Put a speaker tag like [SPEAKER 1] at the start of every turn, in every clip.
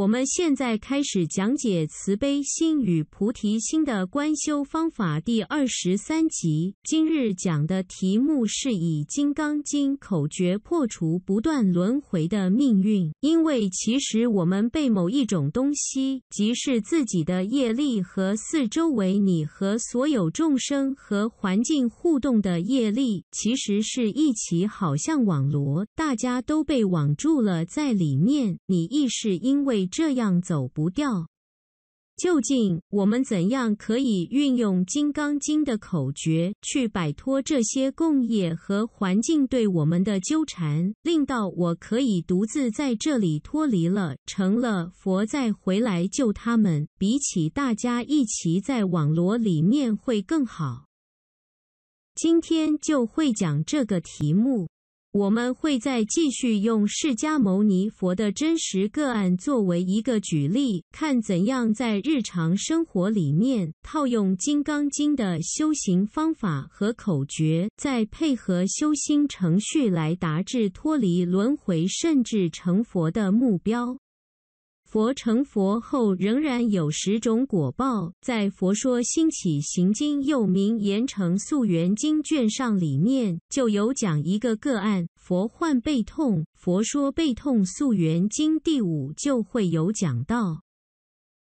[SPEAKER 1] 我们现在开始讲解慈悲心与菩提心的观修方法，第二十三集。今日讲的题目是以《金刚经》口诀破除不断轮回的命运。因为其实我们被某一种东西，即是自己的业力和四周围你和所有众生和环境互动的业力，其实是一起，好像网罗，大家都被网住了在里面。你亦是因为。这样走不掉。究竟我们怎样可以运用《金刚经》的口诀去摆脱这些共业和环境对我们的纠缠，令到我可以独自在这里脱离了，成了佛再回来救他们？比起大家一起在网络里面会更好。今天就会讲这个题目。我们会再继续用释迦牟尼佛的真实个案作为一个举例，看怎样在日常生活里面套用《金刚经》的修行方法和口诀，再配合修心程序来达至脱离轮回，甚至成佛的目标。佛成佛后，仍然有十种果报。在《佛说兴起行经》，又名《严惩素缘经》卷上里面，就有讲一个个案。佛患背痛，佛说背痛素缘经第五就会有讲到。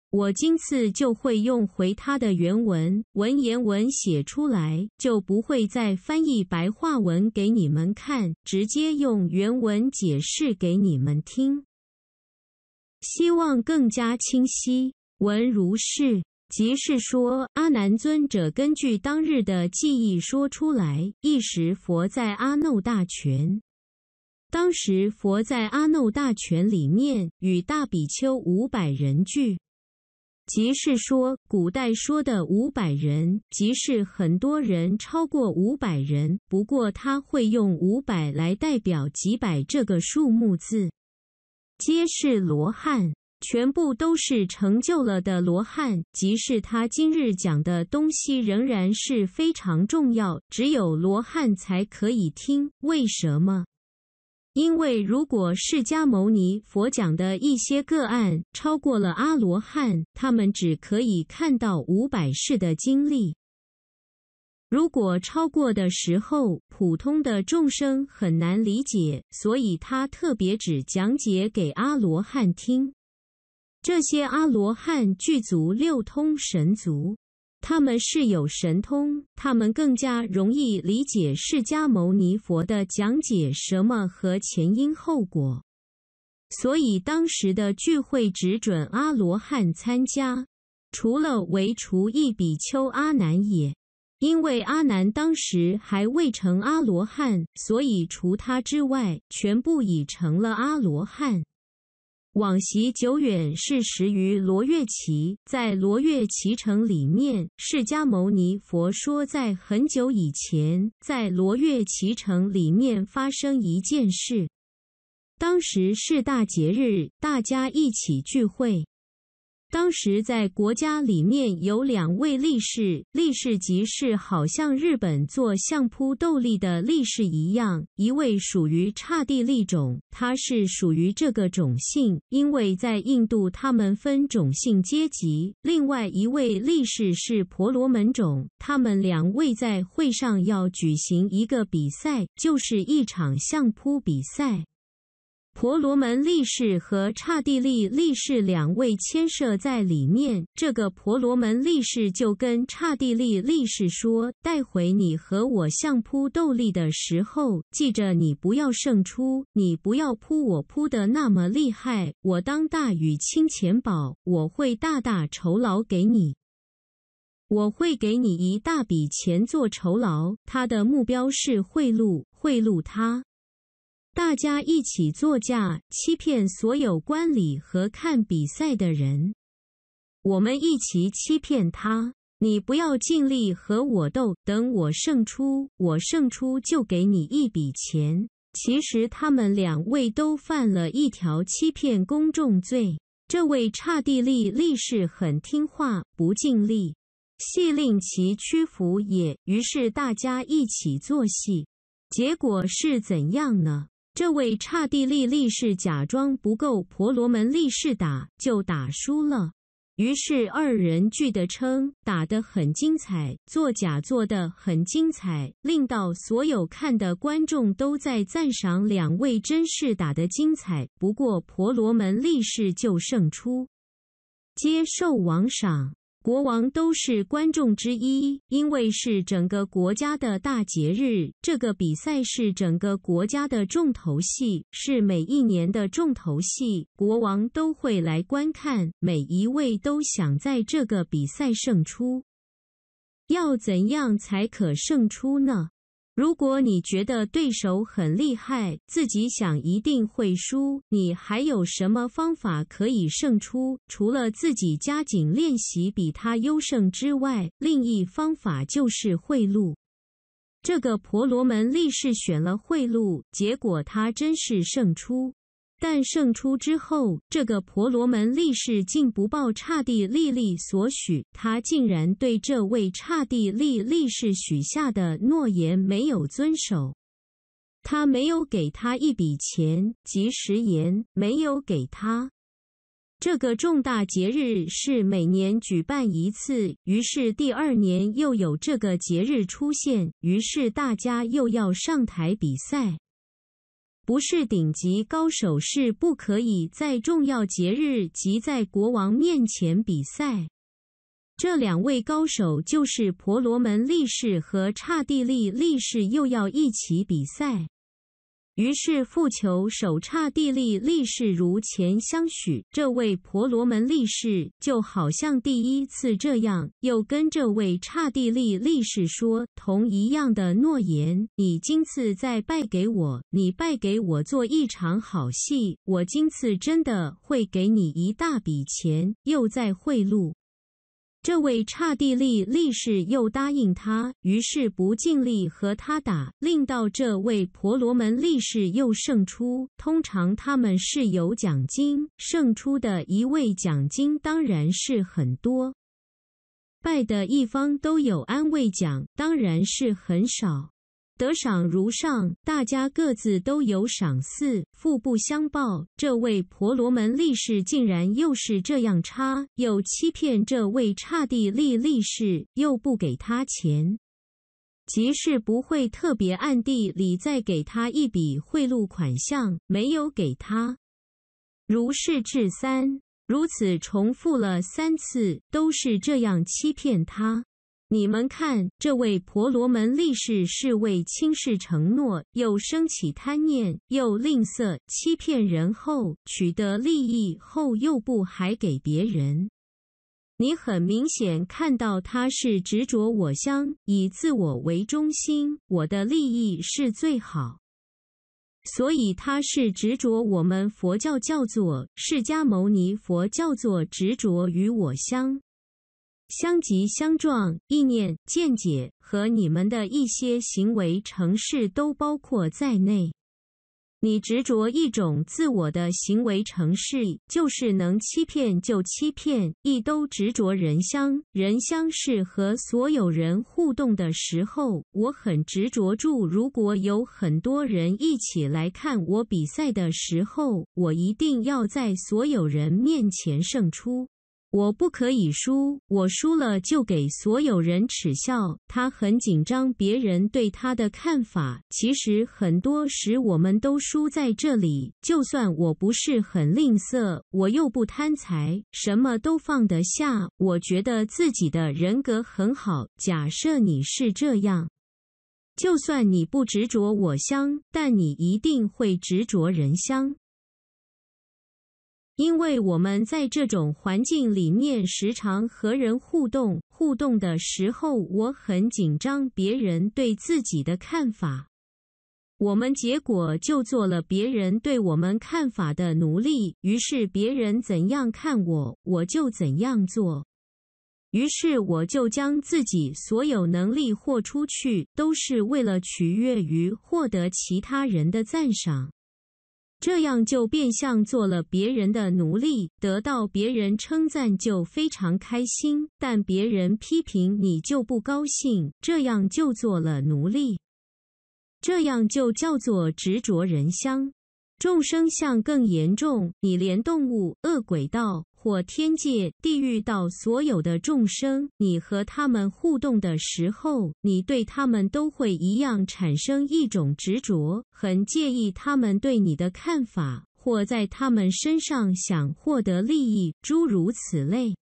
[SPEAKER 1] 我今次就会用回他的原文文言文写出来，就不会再翻译白话文给你们看，直接用原文解释给你们听。希望更加清晰。文如是，即是说阿难尊者根据当日的记忆说出来。一时佛在阿耨大权，当时佛在阿耨大权里面与大比丘五百人聚，即是说古代说的五百人，即是很多人超过五百人，不过他会用五百来代表几百这个数目字。皆是罗汉，全部都是成就了的罗汉。即使他今日讲的东西仍然是非常重要，只有罗汉才可以听。为什么？因为如果释迦牟尼佛讲的一些个案超过了阿罗汉，他们只可以看到五百世的经历。如果超过的时候，普通的众生很难理解，所以他特别只讲解给阿罗汉听。这些阿罗汉具足六通神足，他们是有神通，他们更加容易理解释迦牟尼佛的讲解什么和前因后果。所以当时的聚会只准阿罗汉参加，除了唯除一比丘阿难也。因为阿难当时还未成阿罗汉，所以除他之外，全部已成了阿罗汉。往昔久远世时于罗月奇，在罗月奇城里面，释迦牟尼佛说，在很久以前，在罗月奇城里面发生一件事。当时是大节日，大家一起聚会。当时在国家里面有两位力士，力士即是好像日本做相扑斗笠的力士一样。一位属于刹帝力种，他是属于这个种姓，因为在印度他们分种姓阶级。另外一位力士是婆罗门种，他们两位在会上要举行一个比赛，就是一场相扑比赛。婆罗门力士和刹帝利力士两位牵涉在里面。这个婆罗门力士就跟刹帝利力士说：“待会你和我相扑斗力的时候，记着你不要胜出，你不要扑我扑的那么厉害。我当大禹清钱宝，我会大大酬劳给你，我会给你一大笔钱做酬劳。”他的目标是贿赂，贿赂他。大家一起作假，欺骗所有观礼和看比赛的人。我们一起欺骗他。你不要尽力和我斗，等我胜出，我胜出就给你一笔钱。其实他们两位都犯了一条欺骗公众罪。这位差地利力士很听话，不尽力，系令其屈服也。于是大家一起做戏，结果是怎样呢？这位刹帝利力士假装不够婆罗门力士打，就打输了。于是二人俱得称打得很精彩，作假做得很精彩，令到所有看的观众都在赞赏两位真是打得精彩。不过婆罗门力士就胜出，接受王赏。国王都是观众之一，因为是整个国家的大节日，这个比赛是整个国家的重头戏，是每一年的重头戏。国王都会来观看，每一位都想在这个比赛胜出。要怎样才可胜出呢？如果你觉得对手很厉害，自己想一定会输，你还有什么方法可以胜出？除了自己加紧练习，比他优胜之外，另一方法就是贿赂。这个婆罗门立誓选了贿赂，结果他真是胜出。但胜出之后，这个婆罗门力士竟不报刹帝利利所许，他竟然对这位刹帝利力士许下的诺言没有遵守，他没有给他一笔钱，及食言，没有给他。这个重大节日是每年举办一次，于是第二年又有这个节日出现，于是大家又要上台比赛。不是顶级高手是不可以在重要节日及在国王面前比赛。这两位高手就是婆罗门力士和刹帝利力士，又要一起比赛。于是，复求首刹地利利士如前相许。这位婆罗门利士就好像第一次这样，又跟这位刹地利利士说同一样的诺言。你今次再拜给我，你拜给我做一场好戏，我今次真的会给你一大笔钱，又在贿赂。这位刹帝利力士又答应他，于是不尽力和他打，令到这位婆罗门力士又胜出。通常他们是有奖金，胜出的一位奖金当然是很多，败的一方都有安慰奖，当然是很少。得赏如上，大家各自都有赏赐，互不相报。这位婆罗门力士竟然又是这样差，又欺骗这位刹帝利力士，又不给他钱，即是不会特别暗地里再给他一笔贿赂款项，没有给他。如是至三，如此重复了三次，都是这样欺骗他。你们看，这位婆罗门力士是为轻视承诺，又升起贪念，又吝啬欺骗人后取得利益后又不还给别人。你很明显看到他是执着我相，以自我为中心，我的利益是最好，所以他是执着。我们佛教叫做释迦牟尼佛叫做执着于我相。相及相撞，意念见解和你们的一些行为、成事都包括在内。你执着一种自我的行为、成事，就是能欺骗就欺骗。亦都执着人相，人相是和所有人互动的时候，我很执着住。如果有很多人一起来看我比赛的时候，我一定要在所有人面前胜出。我不可以输，我输了就给所有人耻笑。他很紧张别人对他的看法。其实很多时我们都输在这里。就算我不是很吝啬，我又不贪财，什么都放得下。我觉得自己的人格很好。假设你是这样，就算你不执着我香，但你一定会执着人香。因为我们在这种环境里面，时常和人互动，互动的时候我很紧张别人对自己的看法，我们结果就做了别人对我们看法的奴隶，于是别人怎样看我，我就怎样做，于是我就将自己所有能力豁出去，都是为了取悦于获得其他人的赞赏。这样就变相做了别人的奴隶，得到别人称赞就非常开心，但别人批评你就不高兴，这样就做了奴隶。这样就叫做执着人相。众生相更严重，你连动物、恶鬼道。或天界、地狱到所有的众生，你和他们互动的时候，你对他们都会一样产生一种执着，很介意他们对你的看法，或在他们身上想获得利益，诸如此类。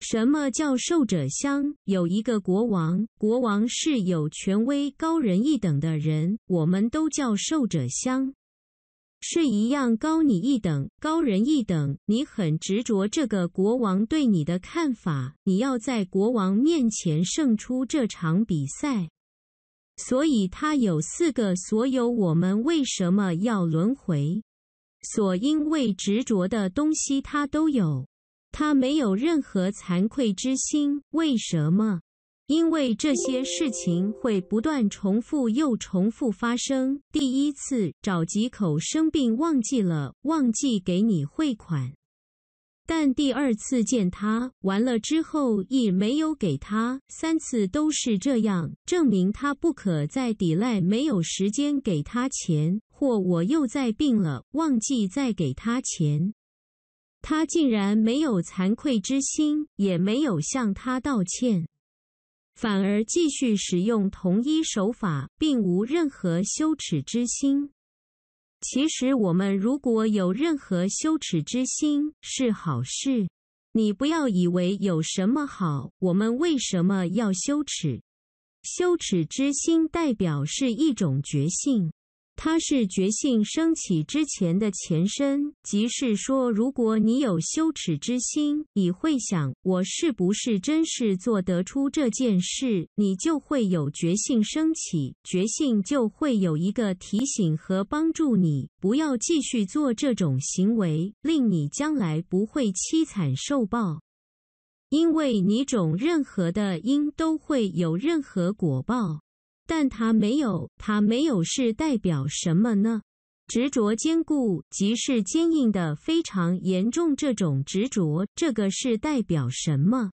[SPEAKER 1] 什么叫受者相？有一个国王，国王是有权威、高人一等的人，我们都叫受者相。是一样高你一等，高人一等。你很执着这个国王对你的看法，你要在国王面前胜出这场比赛。所以，他有四个所有我们为什么要轮回所因为执着的东西，他都有。他没有任何惭愧之心。为什么？因为这些事情会不断重复又重复发生。第一次找几口生病忘记了，忘记给你汇款；但第二次见他完了之后亦没有给他，三次都是这样，证明他不可再抵赖没有时间给他钱，或我又在病了忘记再给他钱。他竟然没有惭愧之心，也没有向他道歉。反而继续使用同一手法，并无任何羞耻之心。其实，我们如果有任何羞耻之心是好事。你不要以为有什么好，我们为什么要羞耻？羞耻之心代表是一种觉性。它是觉性升起之前的前身，即是说，如果你有羞耻之心，你会想我是不是真是做得出这件事，你就会有觉性升起，觉性就会有一个提醒和帮助你，不要继续做这种行为，令你将来不会凄惨受报，因为你种任何的因，都会有任何果报。但它没有，它没有是代表什么呢？执着坚固，即是坚硬的，非常严重。这种执着，这个是代表什么？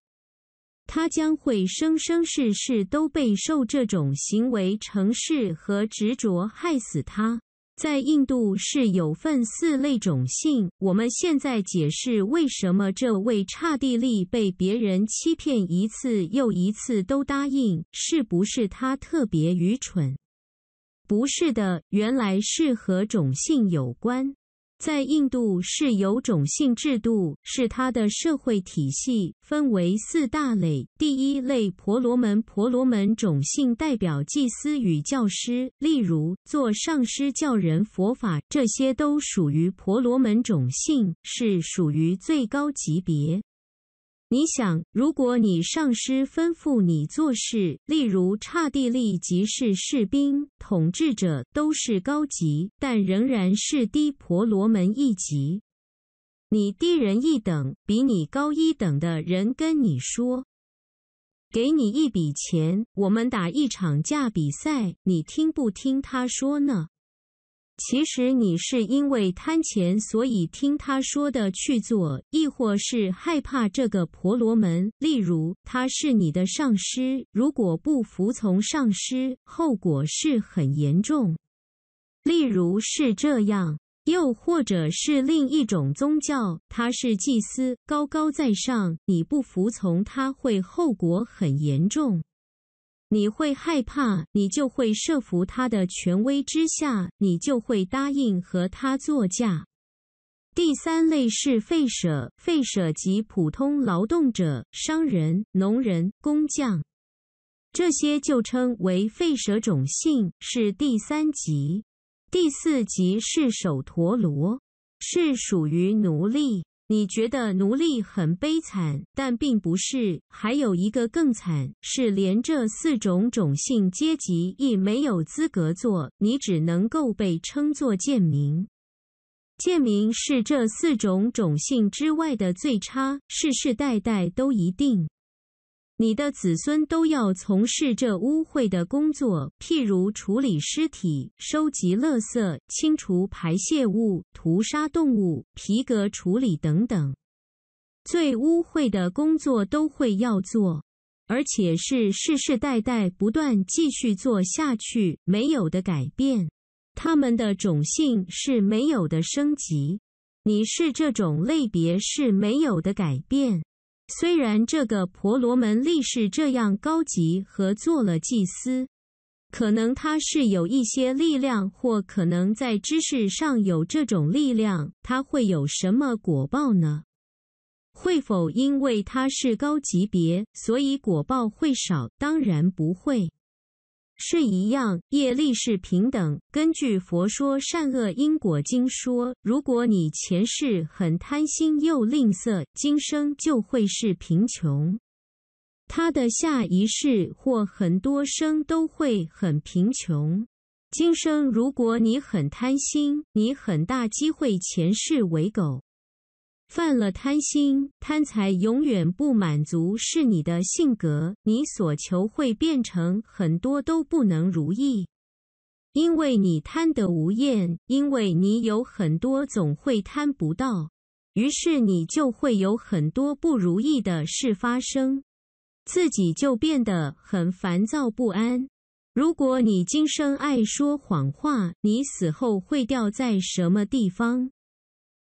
[SPEAKER 1] 他将会生生世世都被受这种行为、成事和执着害死他。在印度是有份四类种姓。我们现在解释为什么这位刹帝利被别人欺骗一次又一次都答应，是不是他特别愚蠢？不是的，原来是和种姓有关。在印度是有种姓制度，是它的社会体系分为四大类。第一类婆罗门，婆罗门种姓代表祭司与教师，例如做上师教人佛法，这些都属于婆罗门种姓，是属于最高级别。你想，如果你上师吩咐你做事，例如刹帝利即是士兵、统治者，都是高级，但仍然是低婆罗门一级。你低人一等，比你高一等的人跟你说，给你一笔钱，我们打一场架比赛，你听不听他说呢？其实你是因为贪钱，所以听他说的去做，亦或是害怕这个婆罗门。例如，他是你的上师，如果不服从上师，后果是很严重。例如是这样，又或者是另一种宗教，他是祭司，高高在上，你不服从他会后果很严重。你会害怕，你就会慑服他的权威之下，你就会答应和他作嫁。第三类是废舍，废舍及普通劳动者、商人、农人、工匠，这些就称为废舍种姓，是第三级。第四级是首陀罗，是属于奴隶。你觉得奴隶很悲惨，但并不是，还有一个更惨，是连这四种种姓阶级亦没有资格做，你只能够被称作贱民。贱民是这四种种姓之外的最差，世世代代都一定。你的子孙都要从事这污秽的工作，譬如处理尸体、收集垃圾、清除排泄物、屠杀动物、皮革处理等等，最污秽的工作都会要做，而且是世世代代不断继续做下去，没有的改变。他们的种姓是没有的升级，你是这种类别是没有的改变。虽然这个婆罗门力士这样高级，和做了祭司，可能他是有一些力量，或可能在知识上有这种力量，他会有什么果报呢？会否因为他是高级别，所以果报会少？当然不会。是一样，业力是平等。根据佛说《善恶因果经》说，如果你前世很贪心又吝啬，今生就会是贫穷，他的下一世或很多生都会很贫穷。今生如果你很贪心，你很大机会前世为狗。犯了贪心，贪财永远不满足是你的性格，你所求会变成很多都不能如意，因为你贪得无厌，因为你有很多总会贪不到，于是你就会有很多不如意的事发生，自己就变得很烦躁不安。如果你今生爱说谎话，你死后会掉在什么地方？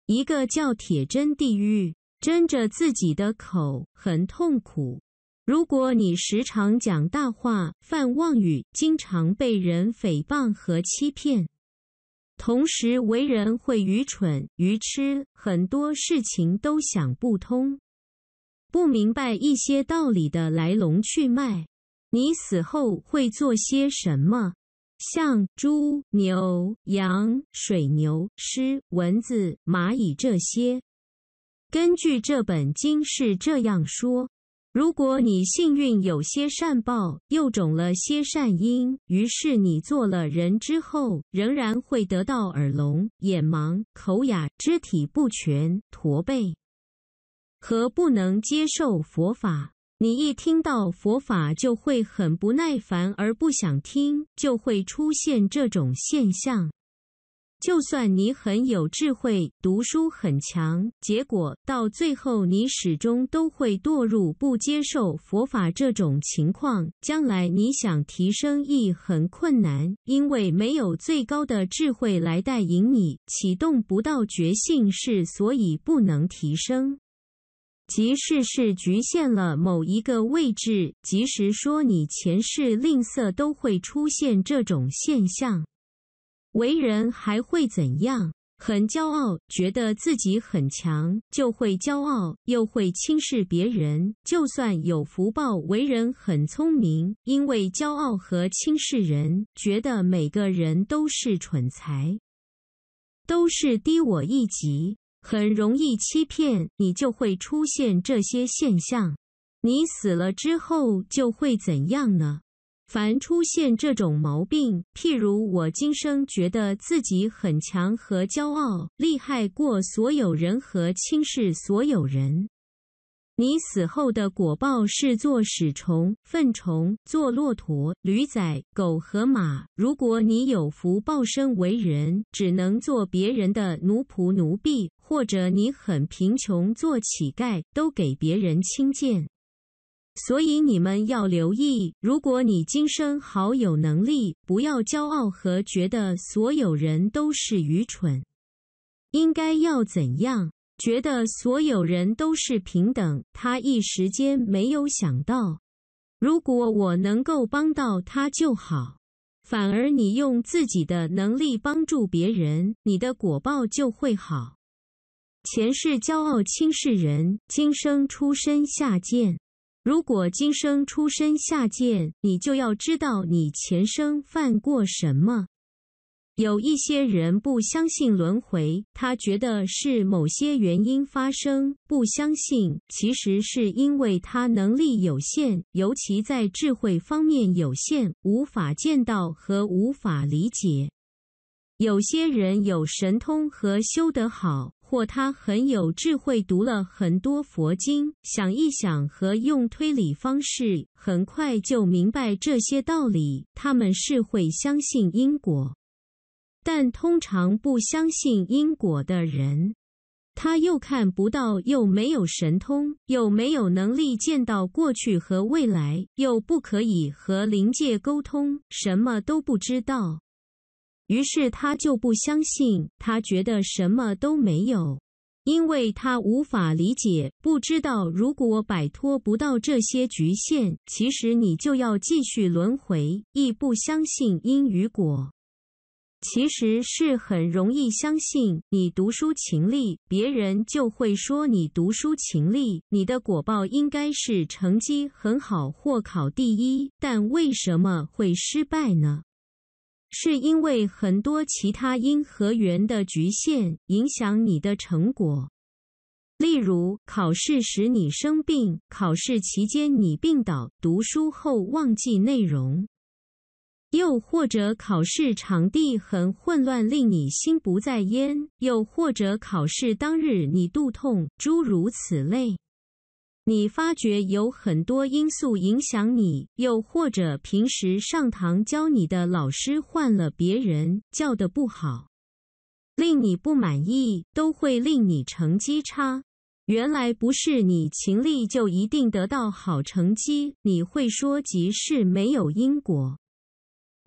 [SPEAKER 1] 一个叫铁针地狱，针着自己的口很痛苦。如果你时常讲大话、犯妄语，经常被人诽谤和欺骗，同时为人会愚蠢、愚痴，很多事情都想不通，不明白一些道理的来龙去脉，你死后会做些什么？像猪、牛、羊、水牛、狮、蚊子、蚂蚁这些，根据这本经是这样说：如果你幸运有些善报，又种了些善因，于是你做了人之后，仍然会得到耳聋、眼盲、口哑、肢体不全、驼背和不能接受佛法。你一听到佛法就会很不耐烦，而不想听，就会出现这种现象。就算你很有智慧，读书很强，结果到最后你始终都会堕入不接受佛法这种情况。将来你想提升亦很困难，因为没有最高的智慧来带领你，启动不到觉性，是所以不能提升。即使是局限了某一个位置，即使说你前世吝啬，都会出现这种现象。为人还会怎样？很骄傲，觉得自己很强，就会骄傲，又会轻视别人。就算有福报，为人很聪明，因为骄傲和轻视人，觉得每个人都是蠢材，都是低我一级。很容易欺骗你，就会出现这些现象。你死了之后就会怎样呢？凡出现这种毛病，譬如我今生觉得自己很强和骄傲，厉害过所有人和轻视所有人。你死后的果报是做屎虫、粪虫，做骆驼、驴仔、狗和马。如果你有福报身为人，只能做别人的奴仆、奴婢，或者你很贫穷，做乞丐，都给别人轻贱。所以你们要留意，如果你今生好有能力，不要骄傲和觉得所有人都是愚蠢。应该要怎样？觉得所有人都是平等，他一时间没有想到。如果我能够帮到他就好，反而你用自己的能力帮助别人，你的果报就会好。前世骄傲轻视人，今生出身下贱。如果今生出身下贱，你就要知道你前生犯过什么。有一些人不相信轮回，他觉得是某些原因发生。不相信其实是因为他能力有限，尤其在智慧方面有限，无法见到和无法理解。有些人有神通和修得好，或他很有智慧，读了很多佛经，想一想和用推理方式，很快就明白这些道理。他们是会相信因果。但通常不相信因果的人，他又看不到，又没有神通，又没有能力见到过去和未来，又不可以和灵界沟通，什么都不知道。于是他就不相信，他觉得什么都没有，因为他无法理解，不知道如果摆脱不到这些局限，其实你就要继续轮回，亦不相信因与果。其实是很容易相信你读书勤力，别人就会说你读书勤力。你的果报应该是成绩很好或考第一，但为什么会失败呢？是因为很多其他因和缘的局限影响你的成果，例如考试时你生病，考试期间你病倒，读书后忘记内容。又或者考试场地很混乱，令你心不在焉；又或者考试当日你肚痛，诸如此类。你发觉有很多因素影响你。又或者平时上堂教你的老师换了别人，教的不好，令你不满意，都会令你成绩差。原来不是你勤力就一定得到好成绩。你会说，即是没有因果。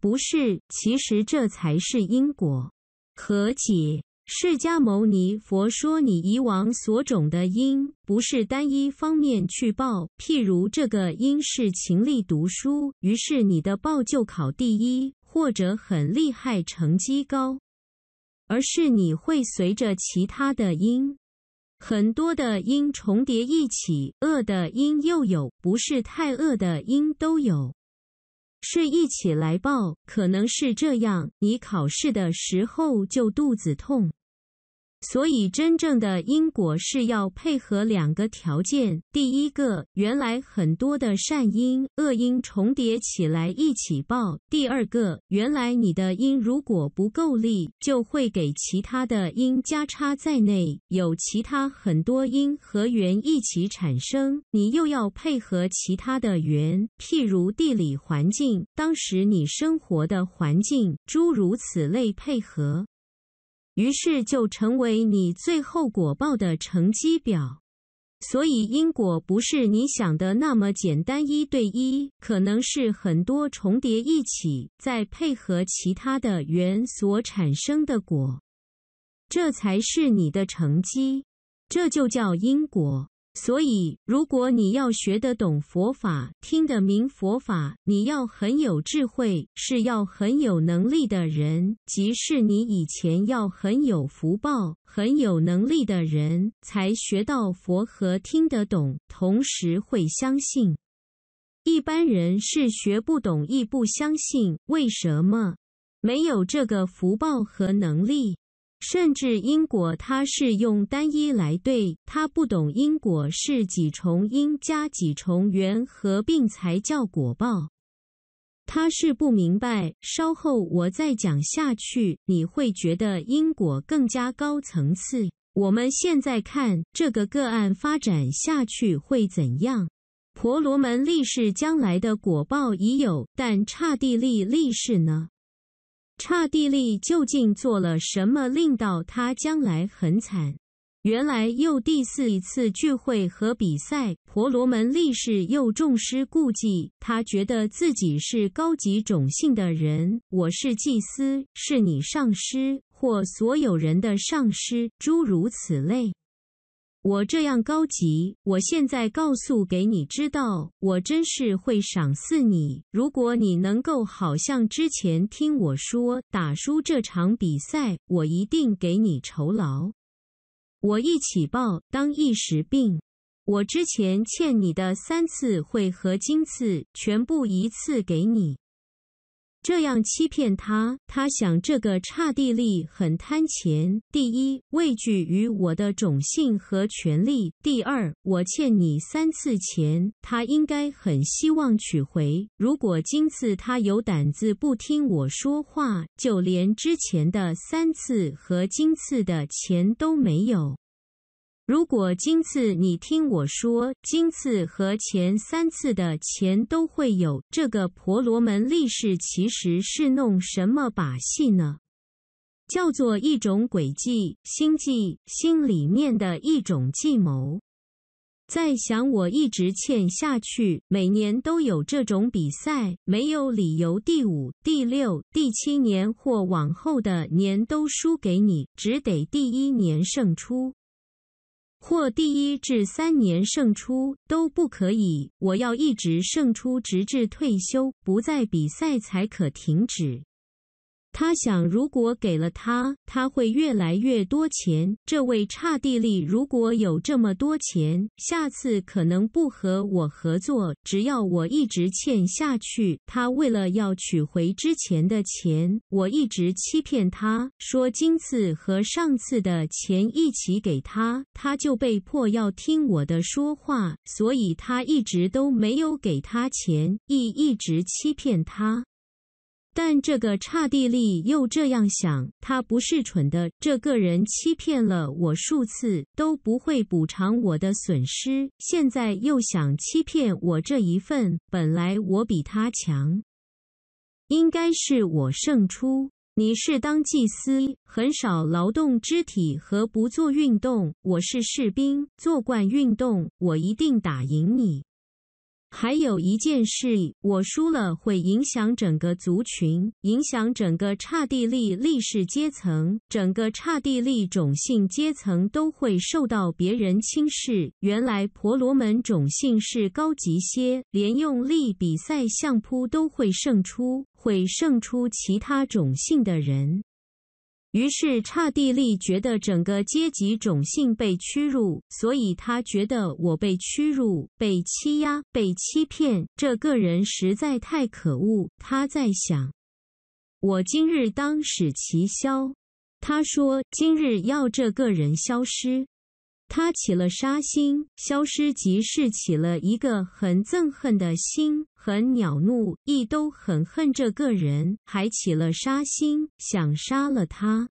[SPEAKER 1] 不是，其实这才是因果可解。释迦牟尼佛说，你以往所种的因，不是单一方面去报。譬如这个因是勤力读书，于是你的报就考第一，或者很厉害，成绩高；而是你会随着其他的因，很多的因重叠一起，恶的因又有，不是太恶的因都有。是一起来报，可能是这样。你考试的时候就肚子痛。所以，真正的因果是要配合两个条件：第一个，原来很多的善因、恶因重叠起来一起报；第二个，原来你的因如果不够力，就会给其他的因加差在内，有其他很多因和缘一起产生，你又要配合其他的缘，譬如地理环境、当时你生活的环境，诸如此类配合。于是就成为你最后果报的成绩表，所以因果不是你想的那么简单，一对一，可能是很多重叠一起，再配合其他的缘所产生的果，这才是你的成绩，这就叫因果。所以，如果你要学得懂佛法、听得明佛法，你要很有智慧，是要很有能力的人；即是你以前要很有福报、很有能力的人，才学到佛和听得懂，同时会相信。一般人是学不懂，亦不相信。为什么？没有这个福报和能力。甚至因果，他是用单一来对，他不懂因果是几重因加几重缘合并才叫果报，他是不明白。稍后我再讲下去，你会觉得因果更加高层次。我们现在看这个个案发展下去会怎样？婆罗门力士将来的果报已有，但刹帝利力士呢？刹帝利究竟做了什么，令到他将来很惨？原来又第四一次聚会和比赛，婆罗门力士又重施故技，他觉得自己是高级种姓的人，我是祭司，是你上师或所有人的上师，诸如此类。我这样高级，我现在告诉给你知道，我真是会赏赐你。如果你能够好像之前听我说，打输这场比赛，我一定给你酬劳。我一起报当一时病，我之前欠你的三次会和金次全部一次给你。这样欺骗他，他想这个刹帝利很贪钱。第一，畏惧于我的种姓和权利，第二，我欠你三次钱，他应该很希望取回。如果今次他有胆子不听我说话，就连之前的三次和今次的钱都没有。如果今次你听我说，今次和前三次的钱都会有，这个婆罗门力士其实是弄什么把戏呢？叫做一种诡计、心计、心里面的一种计谋。在想我一直欠下去，每年都有这种比赛，没有理由，第五、第六、第七年或往后的年都输给你，只得第一年胜出。或第一至三年胜出都不可以，我要一直胜出，直至退休，不再比赛才可停止。他想，如果给了他，他会越来越多钱。这位差地利，如果有这么多钱，下次可能不和我合作。只要我一直欠下去，他为了要取回之前的钱，我一直欺骗他说，今次和上次的钱一起给他，他就被迫要听我的说话。所以，他一直都没有给他钱，亦一直欺骗他。但这个差地利又这样想：他不是蠢的，这个人欺骗了我数次，都不会补偿我的损失，现在又想欺骗我这一份。本来我比他强，应该是我胜出。你是当祭司，很少劳动肢体和不做运动；我是士兵，做惯运动，我一定打赢你。还有一件事，我输了会影响整个族群，影响整个刹帝利历史阶层，整个刹帝利种姓阶层都会受到别人轻视。原来婆罗门种姓是高级些，连用力比赛相扑都会胜出，会胜出其他种姓的人。于是刹帝利觉得整个阶级种姓被屈辱，所以他觉得我被屈辱、被欺压、被欺骗。这个人实在太可恶，他在想：我今日当使其消。他说：今日要这个人消失。他起了杀心，消失即是起了一个很憎恨的心，很恼怒，亦都很恨这个人，还起了杀心，想杀了他，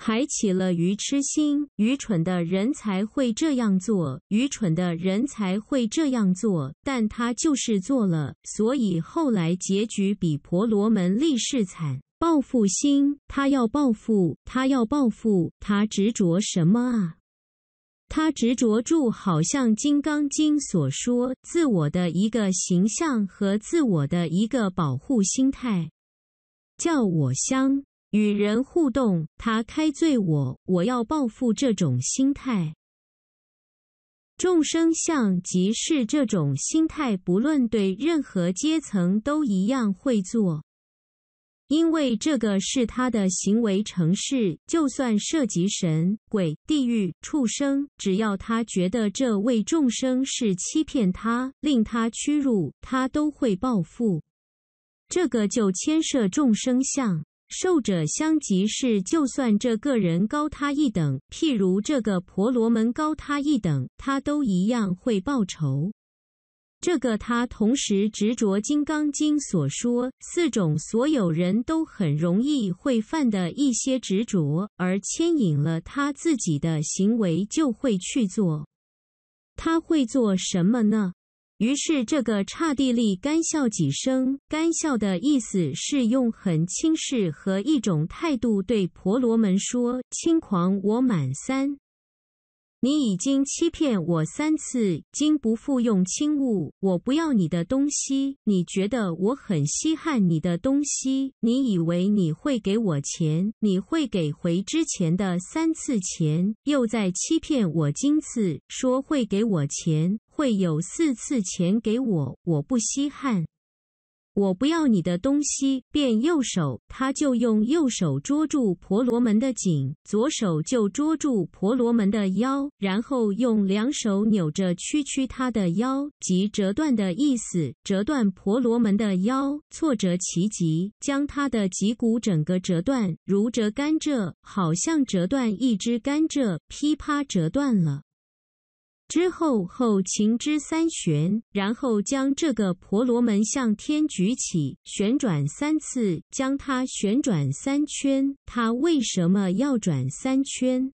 [SPEAKER 1] 还起了愚痴心，愚蠢的人才会这样做，愚蠢的人才会这样做，但他就是做了，所以后来结局比婆罗门力世惨。报复心，他要报复，他要报复，他执着什么啊？他执着住，好像《金刚经》所说，自我的一个形象和自我的一个保护心态，叫我相与人互动，他开罪我，我要报复这种心态。众生相即是这种心态，不论对任何阶层都一样会做。因为这个是他的行为城市，就算涉及神鬼、地狱、畜生，只要他觉得这位众生是欺骗他、令他屈辱，他都会报复。这个就牵涉众生相，受者相即是，就算这个人高他一等，譬如这个婆罗门高他一等，他都一样会报仇。这个他同时执着《金刚经》所说四种，所有人都很容易会犯的一些执着，而牵引了他自己的行为，就会去做。他会做什么呢？于是这个刹帝利干笑几声，干笑的意思是用很轻视和一种态度对婆罗门说：“轻狂，我满三。”你已经欺骗我三次，今不复用轻物，我不要你的东西。你觉得我很稀罕你的东西？你以为你会给我钱？你会给回之前的三次钱？又在欺骗我，今次说会给我钱，会有四次钱给我，我不稀罕。我不要你的东西。变右手，他就用右手捉住婆罗门的颈，左手就捉住婆罗门的腰，然后用两手扭着屈曲他的腰，即折断的意思，折断婆罗门的腰，挫折其脊，将他的脊骨整个折断，如折甘蔗，好像折断一只甘蔗，噼啪折断了。之后后擒之三旋，然后将这个婆罗门向天举起，旋转三次，将它旋转三圈。他为什么要转三圈？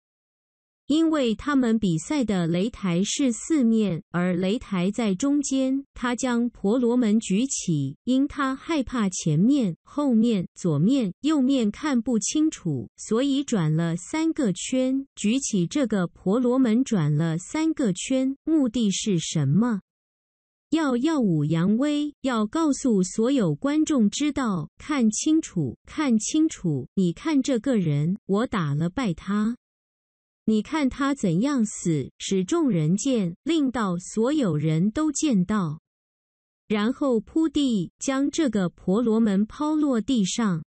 [SPEAKER 1] 因为他们比赛的擂台是四面，而擂台在中间。他将婆罗门举起，因他害怕前面、后面、左面、右面看不清楚，所以转了三个圈，举起这个婆罗门转了三个圈。目的是什么？要耀武扬威，要告诉所有观众知道，看清楚，看清楚，你看这个人，我打了败他。你看他怎样死，使众人见，令到所有人都见到，然后铺地将这个婆罗门抛落地上，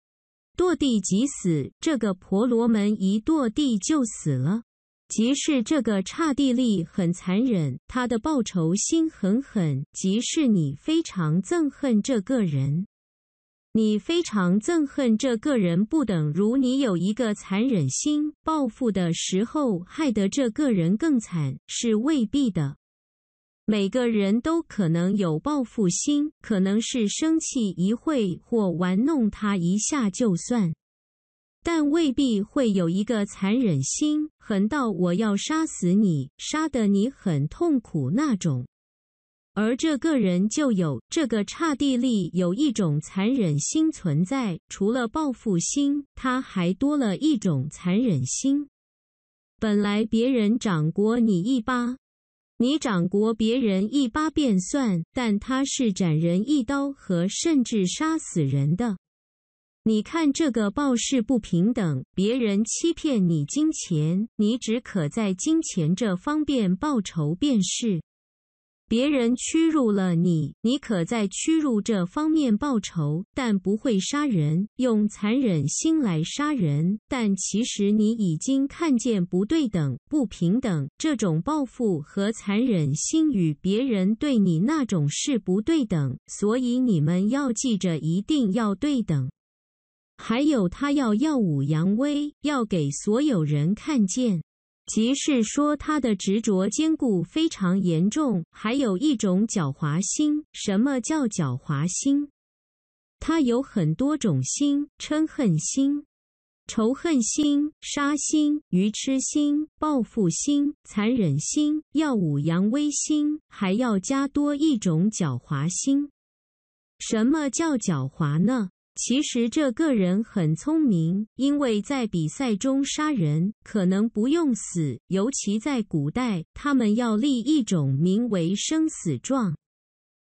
[SPEAKER 1] 堕地即死。这个婆罗门一堕地就死了，即是这个刹帝利很残忍，他的报仇心很狠，即是你非常憎恨这个人。你非常憎恨这个人，不等如你有一个残忍心报复的时候，害得这个人更惨是未必的。每个人都可能有报复心，可能是生气一会或玩弄他一下就算，但未必会有一个残忍心，狠到我要杀死你，杀得你很痛苦那种。而这个人就有这个刹地利，有一种残忍心存在。除了报复心，他还多了一种残忍心。本来别人掌过你一巴，你掌过别人一巴便算，但他是斩人一刀和甚至杀死人的。你看这个暴是不平等，别人欺骗你金钱，你只可在金钱这方便报仇便是。别人屈辱了你，你可在屈辱这方面报仇，但不会杀人，用残忍心来杀人。但其实你已经看见不对等、不平等这种报复和残忍心，与别人对你那种是不对等，所以你们要记着，一定要对等。还有，他要耀武扬威，要给所有人看见。即是说，他的执着坚固非常严重，还有一种狡猾心。什么叫狡猾心？他有很多种心：嗔恨心、仇恨心、杀心、愚痴心、报复心、残忍心、耀武扬威心，还要加多一种狡猾心。什么叫狡猾呢？其实这个人很聪明，因为在比赛中杀人可能不用死，尤其在古代，他们要立一种名为“生死状”。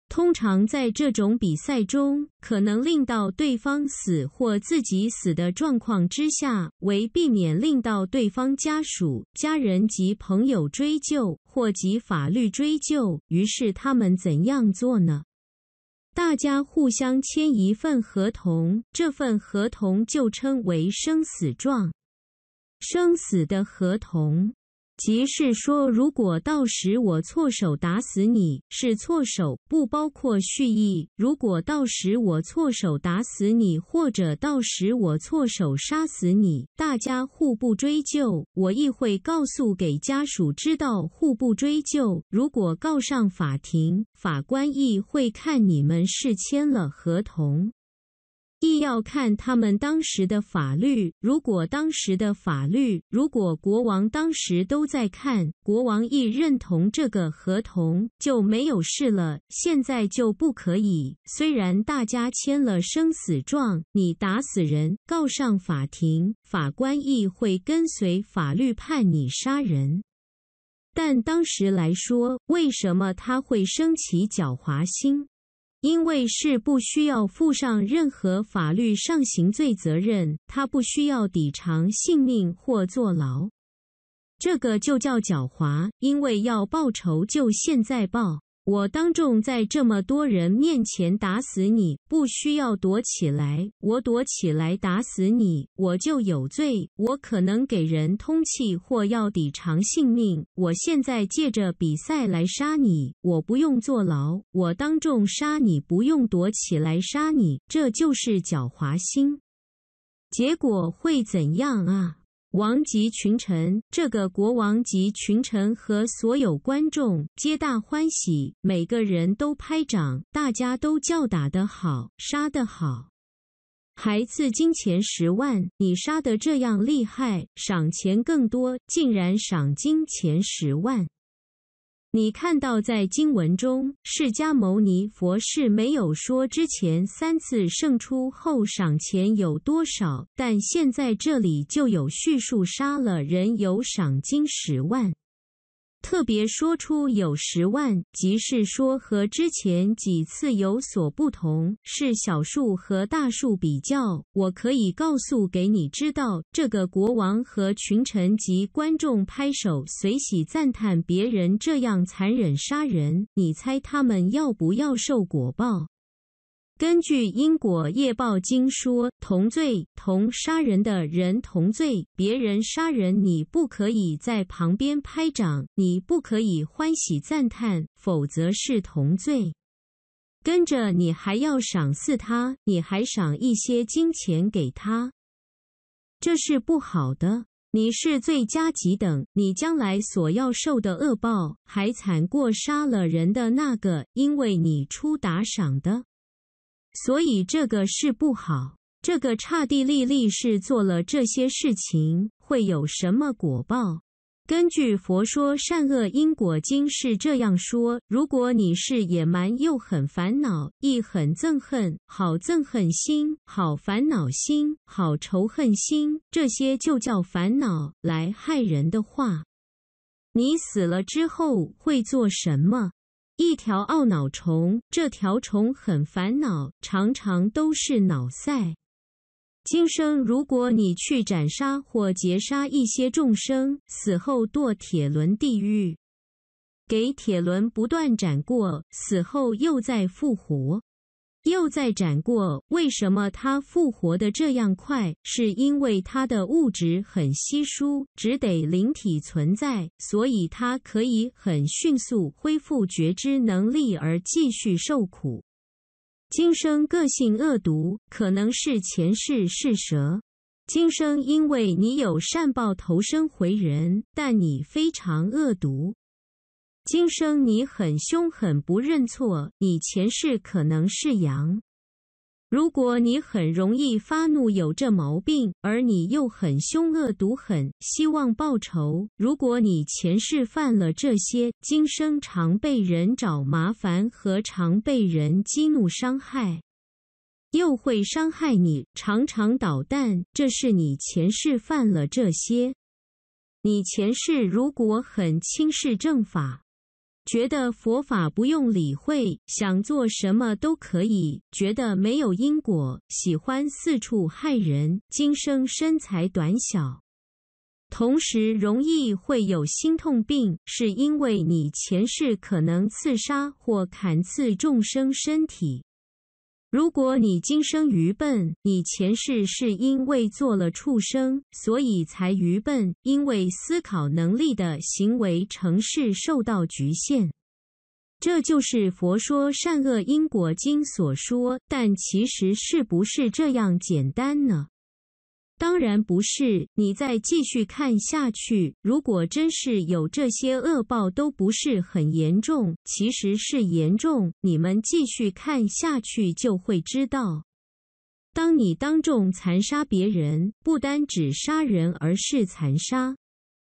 [SPEAKER 1] 通常在这种比赛中，可能令到对方死或自己死的状况之下，为避免令到对方家属、家人及朋友追究或及法律追究，于是他们怎样做呢？大家互相签一份合同，这份合同就称为生死状，生死的合同。即是说，如果到时我错手打死你，是错手，不包括蓄意。如果到时我错手打死你，或者到时我错手杀死你，大家互不追究，我亦会告诉给家属知道，互不追究。如果告上法庭，法官亦会看你们是签了合同。亦要看他们当时的法律。如果当时的法律，如果国王当时都在看，国王亦认同这个合同，就没有事了。现在就不可以。虽然大家签了生死状，你打死人告上法庭，法官亦会跟随法律判你杀人。但当时来说，为什么他会升起狡猾心？因为是不需要负上任何法律上刑罪责任，他不需要抵偿性命或坐牢，这个就叫狡猾。因为要报仇，就现在报。我当众在这么多人面前打死你，不需要躲起来。我躲起来打死你，我就有罪，我可能给人通气或要抵偿性命。我现在借着比赛来杀你，我不用坐牢。我当众杀你，不用躲起来杀你，这就是狡猾心。结果会怎样啊？王及群臣，这个国王及群臣和所有观众皆大欢喜，每个人都拍掌，大家都叫打得好，杀得好。孩子，金钱十万，你杀得这样厉害，赏钱更多，竟然赏金钱十万。你看到在经文中，释迦牟尼佛是没有说之前三次胜出后赏钱有多少，但现在这里就有叙述杀了人有赏金十万。特别说出有十万，即是说和之前几次有所不同，是小数和大数比较。我可以告诉给你知道。这个国王和群臣及观众拍手随喜赞叹别人这样残忍杀人，你猜他们要不要受果报？根据因果业报经说，同罪同杀人的人同罪，别人杀人，你不可以在旁边拍掌，你不可以欢喜赞叹，否则是同罪。跟着你还要赏赐他，你还赏一些金钱给他，这是不好的。你是罪加几等，你将来所要受的恶报还惨过杀了人的那个，因为你出打赏的。所以这个是不好，这个差帝利利是做了这些事情，会有什么果报？根据佛说《善恶因果经》是这样说：如果你是野蛮又很烦恼，亦很憎恨，好憎恨心，好烦恼心，好仇恨心，这些就叫烦恼来害人的话，你死了之后会做什么？一条懊恼虫，这条虫很烦恼，常常都是脑塞。今生如果你去斩杀或劫杀一些众生，死后堕铁轮地狱，给铁轮不断斩过，死后又再复活。又再展过，为什么他复活的这样快？是因为他的物质很稀疏，只得灵体存在，所以他可以很迅速恢复觉知能力而继续受苦。今生个性恶毒，可能是前世是蛇。今生因为你有善报投生回人，但你非常恶毒。今生你很凶狠，不认错。你前世可能是羊。如果你很容易发怒，有这毛病，而你又很凶恶毒狠，希望报仇。如果你前世犯了这些，今生常被人找麻烦和常被人激怒伤害，又会伤害你，常常捣蛋。这是你前世犯了这些。你前世如果很轻视正法。觉得佛法不用理会，想做什么都可以；觉得没有因果，喜欢四处害人。今生身材短小，同时容易会有心痛病，是因为你前世可能刺杀或砍刺众生身体。如果你今生愚笨，你前世是因为做了畜生，所以才愚笨，因为思考能力的行为、成事受到局限。这就是佛说《善恶因果经》所说。但其实是不是这样简单呢？当然不是，你再继续看下去。如果真是有这些恶报，都不是很严重，其实是严重。你们继续看下去就会知道。当你当众残杀别人，不单指杀人，而是残杀。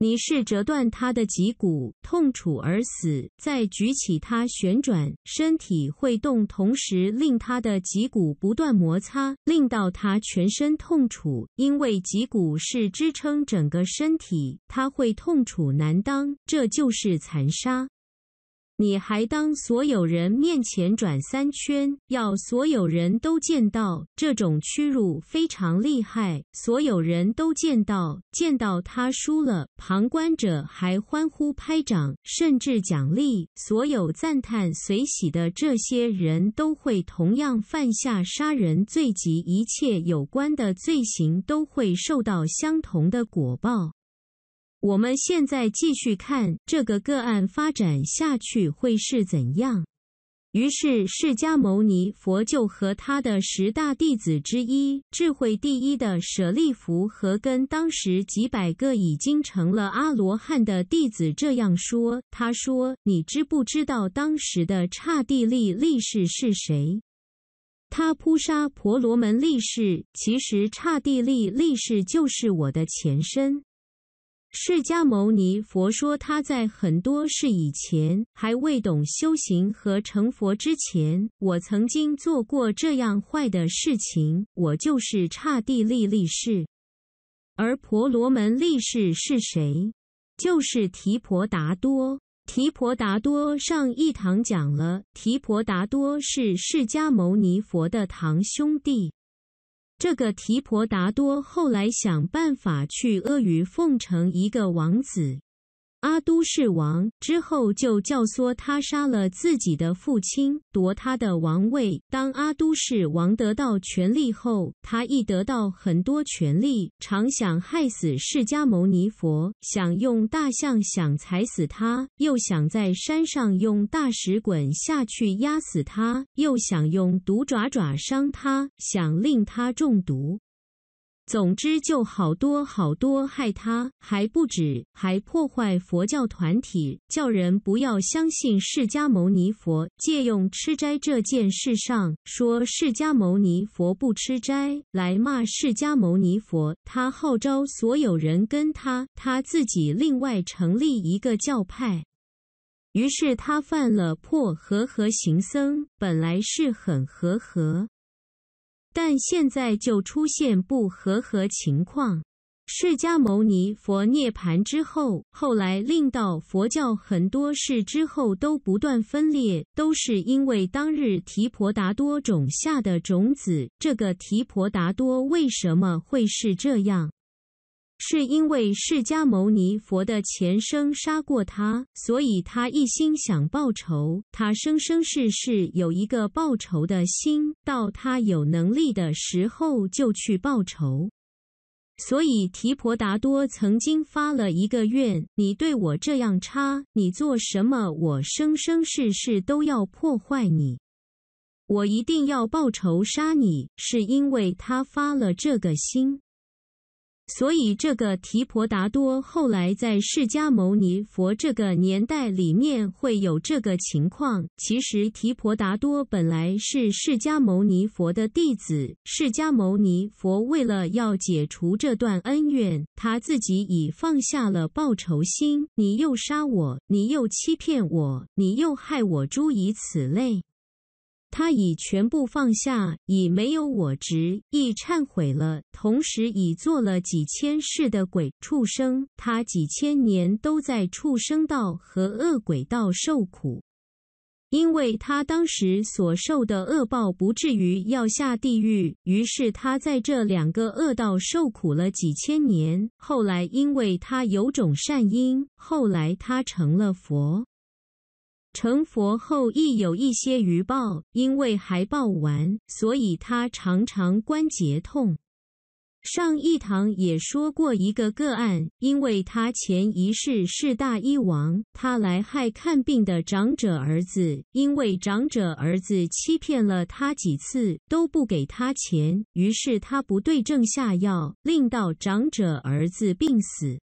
[SPEAKER 1] 你是折断他的脊骨，痛楚而死；再举起他旋转，身体会动，同时令他的脊骨不断摩擦，令到他全身痛楚，因为脊骨是支撑整个身体，他会痛楚难当。这就是残杀。你还当所有人面前转三圈，要所有人都见到，这种屈辱非常厉害。所有人都见到，见到他输了，旁观者还欢呼拍掌，甚至奖励，所有赞叹随喜的这些人都会同样犯下杀人罪及一切有关的罪行，都会受到相同的果报。我们现在继续看这个个案发展下去会是怎样。于是释迦牟尼佛就和他的十大弟子之一、智慧第一的舍利弗和跟当时几百个已经成了阿罗汉的弟子这样说：“他说，你知不知道当时的刹帝利力士是谁？他扑杀婆罗门力士。其实刹帝利力士就是我的前身。”释迦牟尼佛说：“他在很多世以前，还未懂修行和成佛之前，我曾经做过这样坏的事情。我就是刹帝利力士，而婆罗门力士是谁？就是提婆达多。提婆达多上一堂讲了，提婆达多是释迦牟尼佛的堂兄弟。”这个提婆达多后来想办法去阿谀奉承一个王子。阿都市王之后，就教唆他杀了自己的父亲，夺他的王位。当阿都市王得到权力后，他一得到很多权力，常想害死释迦牟尼佛，想用大象想踩死他，又想在山上用大石滚下去压死他，又想用毒爪爪伤他，想令他中毒。总之就好多好多害他还不止，还破坏佛教团体，叫人不要相信释迦牟尼佛。借用吃斋这件事上说释迦牟尼佛不吃斋来骂释迦牟尼佛，他号召所有人跟他，他自己另外成立一个教派。于是他犯了破和合行僧，本来是很和合。但现在就出现不和合情况。释迦牟尼佛涅盘之后，后来令到佛教很多事之后都不断分裂，都是因为当日提婆达多种下的种子。这个提婆达多为什么会是这样？是因为释迦牟尼佛的前生杀过他，所以他一心想报仇。他生生世世有一个报仇的心，到他有能力的时候就去报仇。所以提婆达多曾经发了一个愿：“你对我这样差，你做什么，我生生世世都要破坏你，我一定要报仇杀你。”是因为他发了这个心。所以，这个提婆达多后来在释迦牟尼佛这个年代里面会有这个情况。其实，提婆达多本来是释迦牟尼佛的弟子，释迦牟尼佛为了要解除这段恩怨，他自己已放下了报仇心。你又杀我，你又欺骗我，你又害我，诸以此类。他已全部放下，已没有我执，亦忏悔了。同时，已做了几千世的鬼畜生。他几千年都在畜生道和恶鬼道受苦，因为他当时所受的恶报不至于要下地狱。于是，他在这两个恶道受苦了几千年。后来，因为他有种善因，后来他成了佛。成佛后亦有一些余报，因为还报完，所以他常常关节痛。上一堂也说过一个个案，因为他前一世是大医王，他来害看病的长者儿子，因为长者儿子欺骗了他几次都不给他钱，于是他不对症下药，令到长者儿子病死。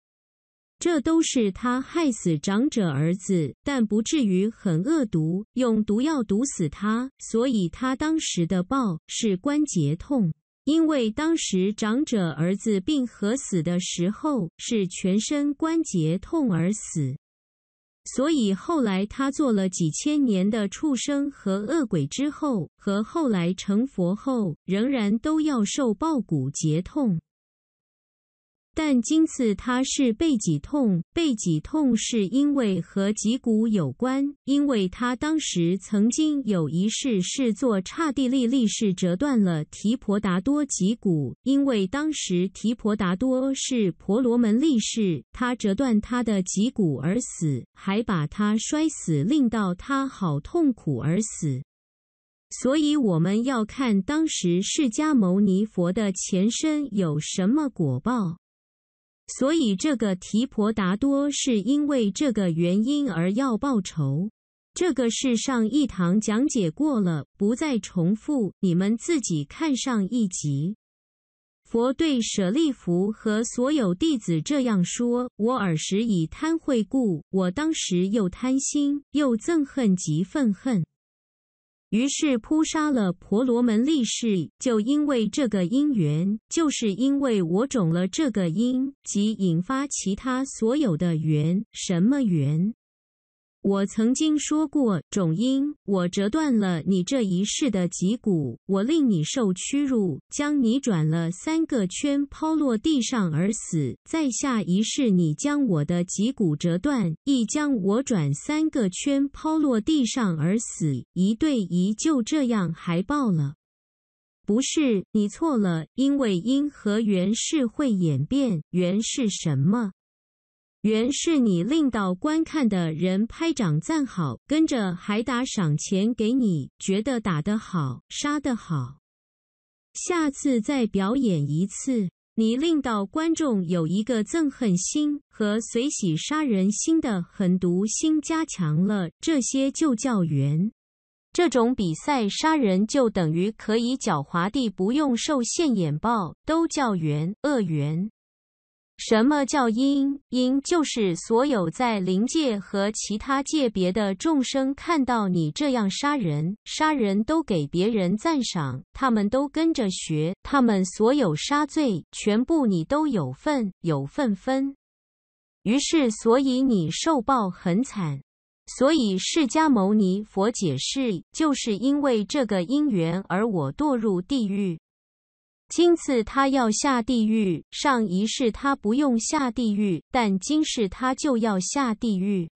[SPEAKER 1] 这都是他害死长者儿子，但不至于很恶毒，用毒药毒死他。所以他当时的报是关节痛，因为当时长者儿子病和死的时候是全身关节痛而死。所以后来他做了几千年的畜生和恶鬼之后，和后来成佛后，仍然都要受抱骨节痛。但今次他是背脊痛，背脊痛是因为和脊骨有关，因为他当时曾经有一世是做刹帝利力士，折断了提婆达多脊骨，因为当时提婆达多是婆罗门力士，他折断他的脊骨而死，还把他摔死，令到他好痛苦而死。所以我们要看当时释迦牟尼佛的前身有什么果报。所以这个提婆达多是因为这个原因而要报仇。这个是上一堂讲解过了，不再重复，你们自己看上一集。佛对舍利弗和所有弟子这样说：“我尔时以贪恚故，我当时又贪心，又憎恨及愤恨。”于是扑杀了婆罗门力士，就因为这个因缘，就是因为我种了这个因，即引发其他所有的缘，什么缘？我曾经说过，种因，我折断了你这一世的脊骨，我令你受屈辱，将你转了三个圈，抛落地上而死。在下一世，你将我的脊骨折断，亦将我转三个圈，抛落地上而死。一对一，就这样还报了？不是，你错了，因为因和缘是会演变，缘是什么？缘是你令到观看的人拍掌赞好，跟着还打赏钱给你，觉得打得好、杀得好，下次再表演一次。你令到观众有一个憎恨心和随喜杀人心的狠毒心加强了，这些就叫缘。这种比赛杀人就等于可以狡猾地不用受现眼报，都叫缘恶缘。什么叫因？因就是所有在灵界和其他界别的众生看到你这样杀人，杀人都给别人赞赏，他们都跟着学，他们所有杀罪全部你都有份，有份分。于是，所以你受报很惨。所以释迦牟尼佛解释，就是因为这个因缘而我堕入地狱。今次他要下地狱，上一世他不用下地狱，但今世他就要下地狱，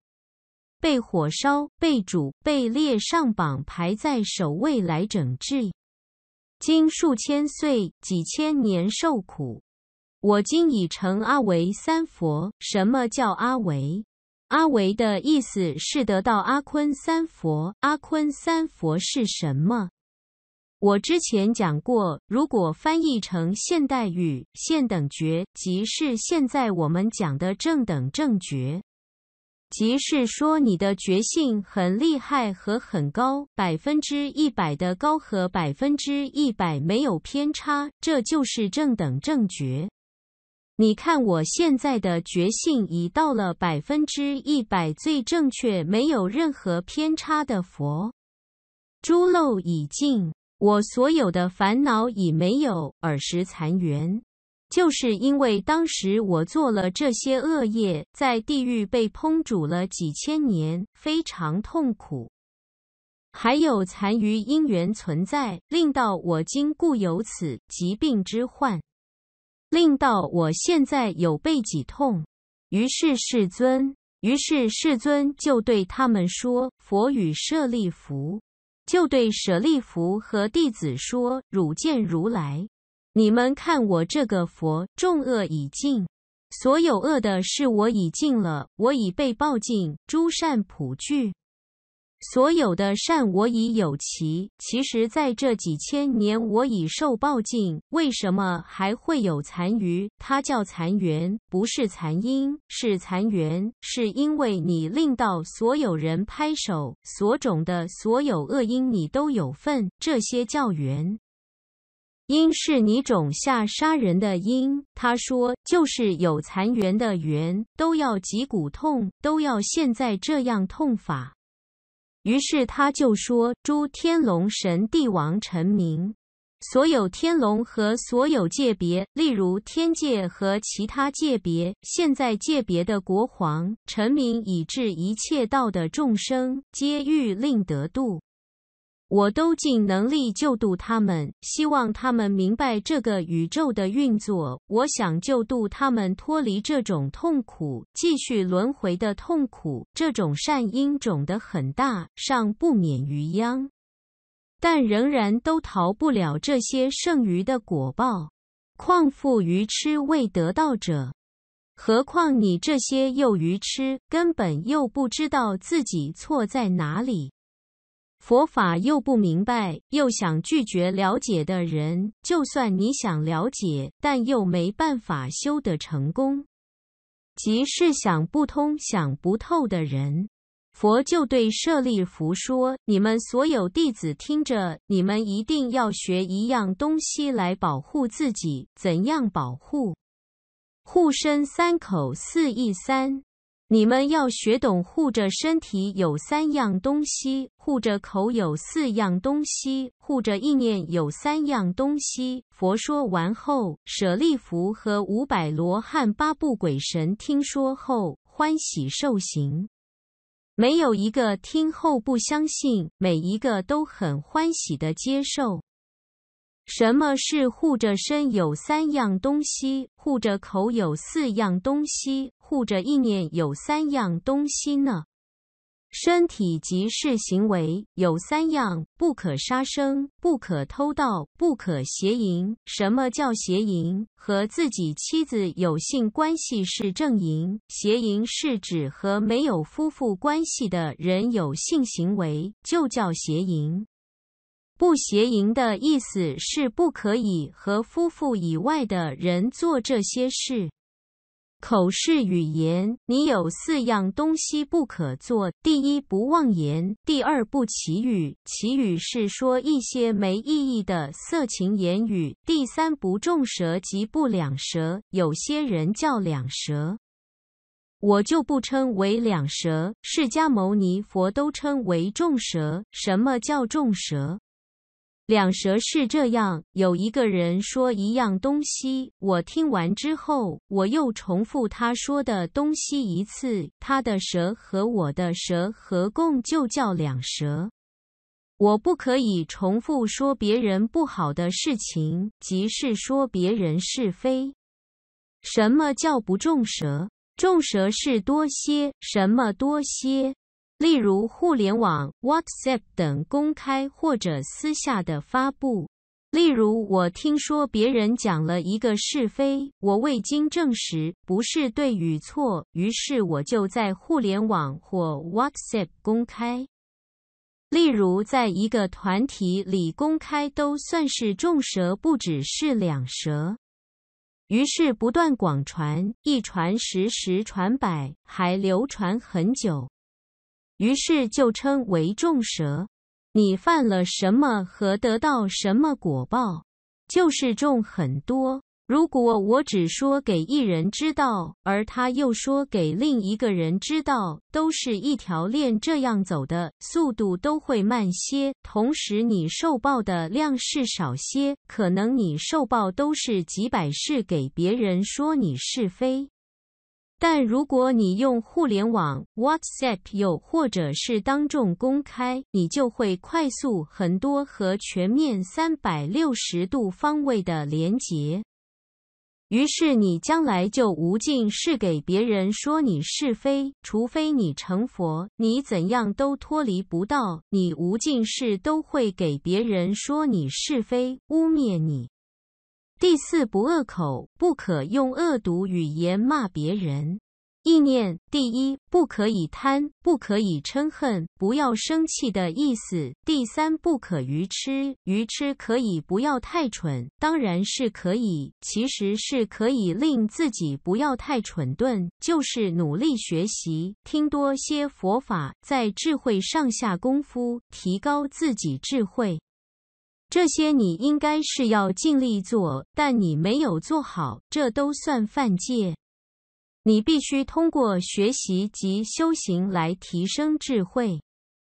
[SPEAKER 1] 被火烧、被煮、被列上榜，排在首位来整治，经数千岁、几千年受苦。我今已成阿维三佛。什么叫阿维？阿维的意思是得到阿坤三佛。阿坤三佛是什么？我之前讲过，如果翻译成现代语，现等觉即是现在我们讲的正等正觉，即是说你的觉性很厉害和很高，百分之一百的高和百分之一百没有偏差，这就是正等正觉。你看我现在的觉性已到了百分之一百最正确，没有任何偏差的佛，诸漏已尽。我所有的烦恼已没有耳石残垣。就是因为当时我做了这些恶业，在地狱被烹煮了几千年，非常痛苦，还有残余因缘存在，令到我今故有此疾病之患，令到我现在有背脊痛。于是世尊，于是世尊就对他们说：“佛与舍利弗。”就对舍利弗和弟子说：“汝见如来？你们看我这个佛，众恶已尽，所有恶的事我已尽了，我已被报尽，诸善普具。”所有的善，我已有其；其实，在这几千年，我已受报尽。为什么还会有残余？它叫残缘，不是残因，是残缘，是因为你令到所有人拍手所种的所有恶因，你都有份。这些叫缘因，是你种下杀人的因。他说，就是有残缘的缘，都要脊骨痛，都要现在这样痛法。于是他就说：“诸天龙神、帝王臣民，所有天龙和所有界别，例如天界和其他界别，现在界别的国皇、臣民，以至一切道的众生，皆欲令得度。”我都尽能力救度他们，希望他们明白这个宇宙的运作。我想救度他们脱离这种痛苦，继续轮回的痛苦。这种善因种得很大，尚不免于殃，但仍然都逃不了这些剩余的果报。况复愚痴未得道者，何况你这些又愚痴，根本又不知道自己错在哪里。佛法又不明白，又想拒绝了解的人，就算你想了解，但又没办法修得成功，即是想不通、想不透的人。佛就对舍利弗说：“你们所有弟子听着，你们一定要学一样东西来保护自己。怎样保护？护身三口四意三。”你们要学懂护着身体有三样东西，护着口有四样东西，护着意念有三样东西。佛说完后，舍利弗和五百罗汉、八部鬼神听说后，欢喜受行，没有一个听后不相信，每一个都很欢喜的接受。什么是护着身有三样东西，护着口有四样东西。护着意念有三样东西呢，身体即是行为，有三样不可杀生、不可偷盗、不可邪淫。什么叫邪淫？和自己妻子有性关系是正淫，邪淫是指和没有夫妇关系的人有性行为，就叫邪淫。不邪淫的意思是不可以和夫妇以外的人做这些事。口是语言，你有四样东西不可做：第一，不妄言；第二，不绮语。绮语是说一些没意义的色情言语。第三，不重舌即不两舌。有些人叫两舌，我就不称为两舌。释迦牟尼佛都称为众舌。什么叫众舌？两舌是这样：有一个人说一样东西，我听完之后，我又重复他说的东西一次，他的舌和我的舌合共就叫两舌。我不可以重复说别人不好的事情，即是说别人是非。什么叫不重舌？重舌是多些，什么多些？例如互联网、WhatsApp 等公开或者私下的发布。例如，我听说别人讲了一个是非，我未经证实，不是对与错，于是我就在互联网或 WhatsApp 公开。例如，在一个团体里公开都算是众蛇，不只是两蛇。于是不断广传，一传十，十传百，还流传很久。于是就称为众蛇。你犯了什么和得到什么果报，就是众很多。如果我只说给一人知道，而他又说给另一个人知道，都是一条链，这样走的速度都会慢些，同时你受报的量是少些。可能你受报都是几百世给别人说你是非。但如果你用互联网 WhatsApp 又或者是当众公开，你就会快速很多和全面三百六十度方位的连接。于是你将来就无尽是给别人说你是非，除非你成佛，你怎样都脱离不到，你无尽是都会给别人说你是非，污蔑你。第四，不恶口，不可用恶毒语言骂别人。意念：第一，不可以贪，不可以嗔恨，不要生气的意思。第三，不可愚痴，愚痴可以不要太蠢，当然是可以，其实是可以令自己不要太蠢钝，就是努力学习，听多些佛法，在智慧上下功夫，提高自己智慧。这些你应该是要尽力做，但你没有做好，这都算犯戒。你必须通过学习及修行来提升智慧，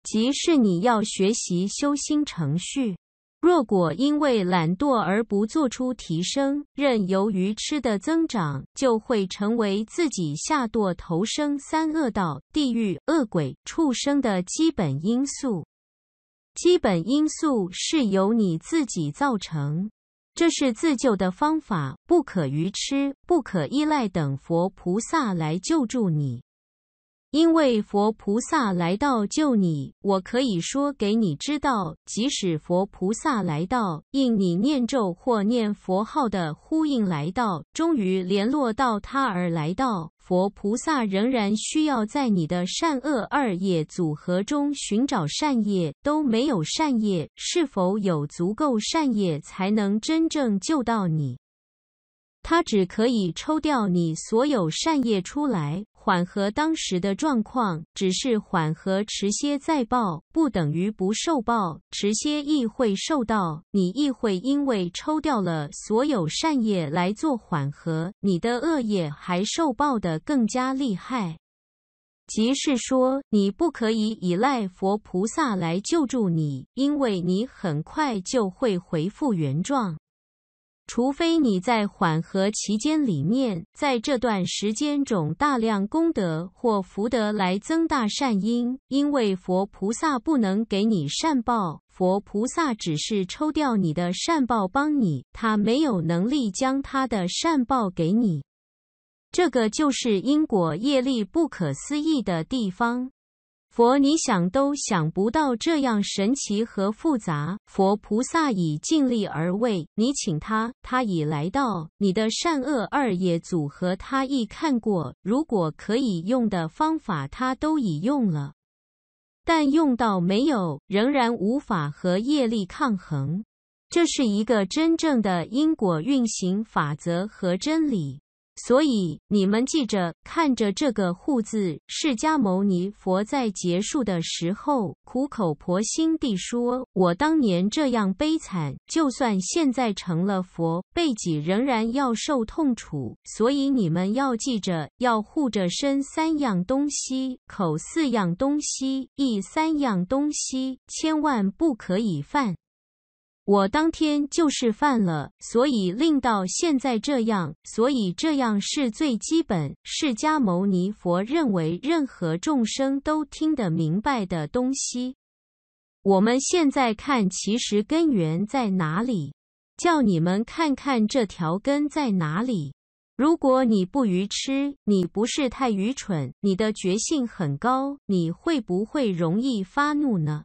[SPEAKER 1] 即是你要学习修心程序。若果因为懒惰而不做出提升，任由于吃的增长，就会成为自己下堕投生三恶道、地狱、恶鬼、畜生的基本因素。基本因素是由你自己造成，这是自救的方法，不可愚痴，不可依赖等佛菩萨来救助你。因为佛菩萨来到救你，我可以说给你知道。即使佛菩萨来到，应你念咒或念佛号的呼应来到，终于联络到他而来到，佛菩萨仍然需要在你的善恶二业组合中寻找善业，都没有善业，是否有足够善业才能真正救到你？他只可以抽掉你所有善业出来。缓和当时的状况，只是缓和，迟些再报，不等于不受报。迟些亦会受到，你亦会因为抽掉了所有善业来做缓和，你的恶业还受报的更加厉害。即是说，你不可以依赖佛菩萨来救助你，因为你很快就会恢复原状。除非你在缓和期间里面，在这段时间中大量功德或福德来增大善因，因为佛菩萨不能给你善报，佛菩萨只是抽掉你的善报帮你，他没有能力将他的善报给你。这个就是因果业力不可思议的地方。佛，你想都想不到这样神奇和复杂。佛菩萨已尽力而为，你请他，他已来到。你的善恶二业组合，他亦看过。如果可以用的方法，他都已用了，但用到没有，仍然无法和业力抗衡。这是一个真正的因果运行法则和真理。所以你们记着，看着这个“护”字，释迦牟尼佛在结束的时候苦口婆心地说：“我当年这样悲惨，就算现在成了佛，背脊仍然要受痛楚。”所以你们要记着，要护着身三样东西，口四样东西，意三样东西，千万不可以犯。我当天就是犯了，所以令到现在这样。所以这样是最基本，释迦牟尼佛认为任何众生都听得明白的东西。我们现在看，其实根源在哪里？叫你们看看这条根在哪里。如果你不愚痴，你不是太愚蠢，你的觉性很高，你会不会容易发怒呢？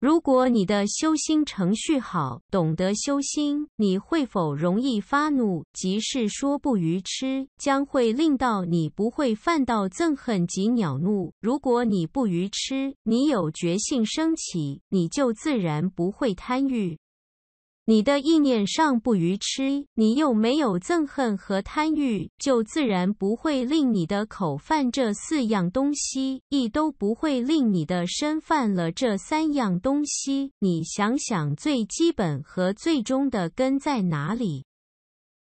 [SPEAKER 1] 如果你的修心程序好，懂得修心，你会否容易发怒？即是说不愚痴，将会令到你不会犯到憎恨及恼怒。如果你不愚痴，你有觉性升起，你就自然不会贪欲。你的意念上不愚痴，你又没有憎恨和贪欲，就自然不会令你的口犯这四样东西，亦都不会令你的身犯了这三样东西。你想想，最基本和最终的根在哪里？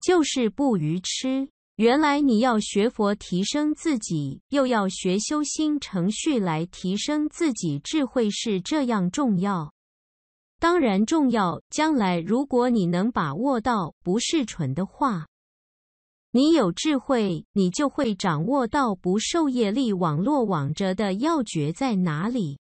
[SPEAKER 1] 就是不愚痴。原来你要学佛提升自己，又要学修心程序来提升自己智慧，是这样重要。当然重要。将来如果你能把握到，不是蠢的话，你有智慧，你就会掌握到不受业力网络网着的要诀在哪里，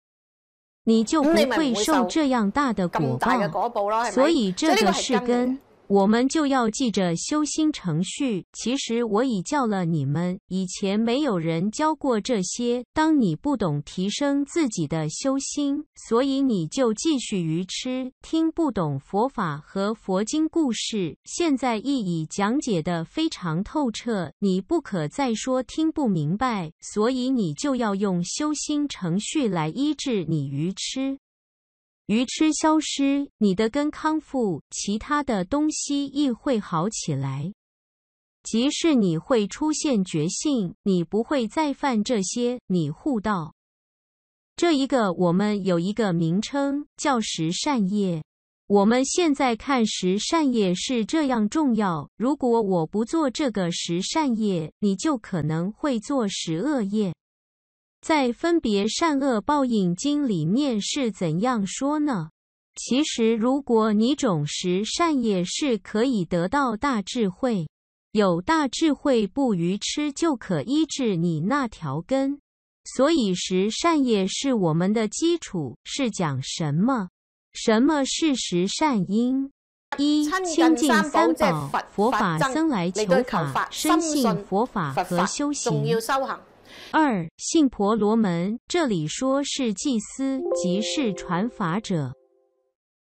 [SPEAKER 1] 你就不会受这样大的果报。所以这个是根。我们就要记着修心程序。其实我已教了你们，以前没有人教过这些。当你不懂提升自己的修心，所以你就继续愚痴，听不懂佛法和佛经故事。现在亦已讲解的非常透彻，你不可再说听不明白。所以你就要用修心程序来医治你愚痴。愚痴消失，你的根康复，其他的东西亦会好起来。即是你会出现觉性，你不会再犯这些。你护道，这一个我们有一个名称叫十善业。我们现在看十善业是这样重要。如果我不做这个十善业，你就可能会做十恶业。在分别善恶报应经里面是怎样说呢？其实，如果你种时善业，是可以得到大智慧。有大智慧不愚痴，就可医治你那条根。所以，十善业是我们的基础。是讲什么？什么是十善因？一清净三宝，佛法僧来求法，深信佛法和修行。二信婆罗门，这里说是祭司，即是传法者。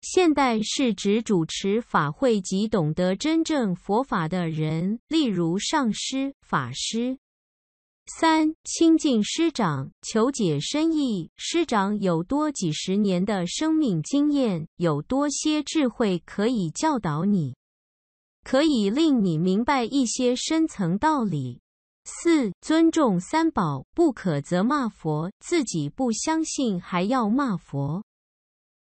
[SPEAKER 1] 现代是指主持法会及懂得真正佛法的人，例如上师、法师。三亲近师长，求解深意。师长有多几十年的生命经验，有多些智慧，可以教导你，可以令你明白一些深层道理。四尊重三宝，不可责骂佛。自己不相信还要骂佛。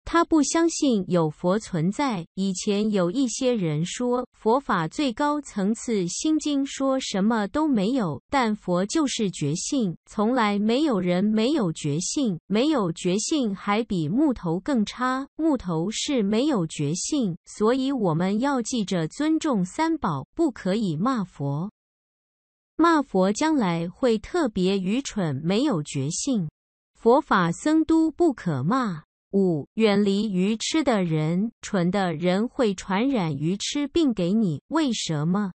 [SPEAKER 1] 他不相信有佛存在。以前有一些人说佛法最高层次心经说什么都没有，但佛就是觉性，从来没有人没有觉性，没有觉性还比木头更差。木头是没有觉性，所以我们要记着尊重三宝，不可以骂佛。骂佛将来会特别愚蠢，没有觉性，佛法僧都不可骂。五，远离愚痴的人、蠢的人，会传染愚痴病给你。为什么？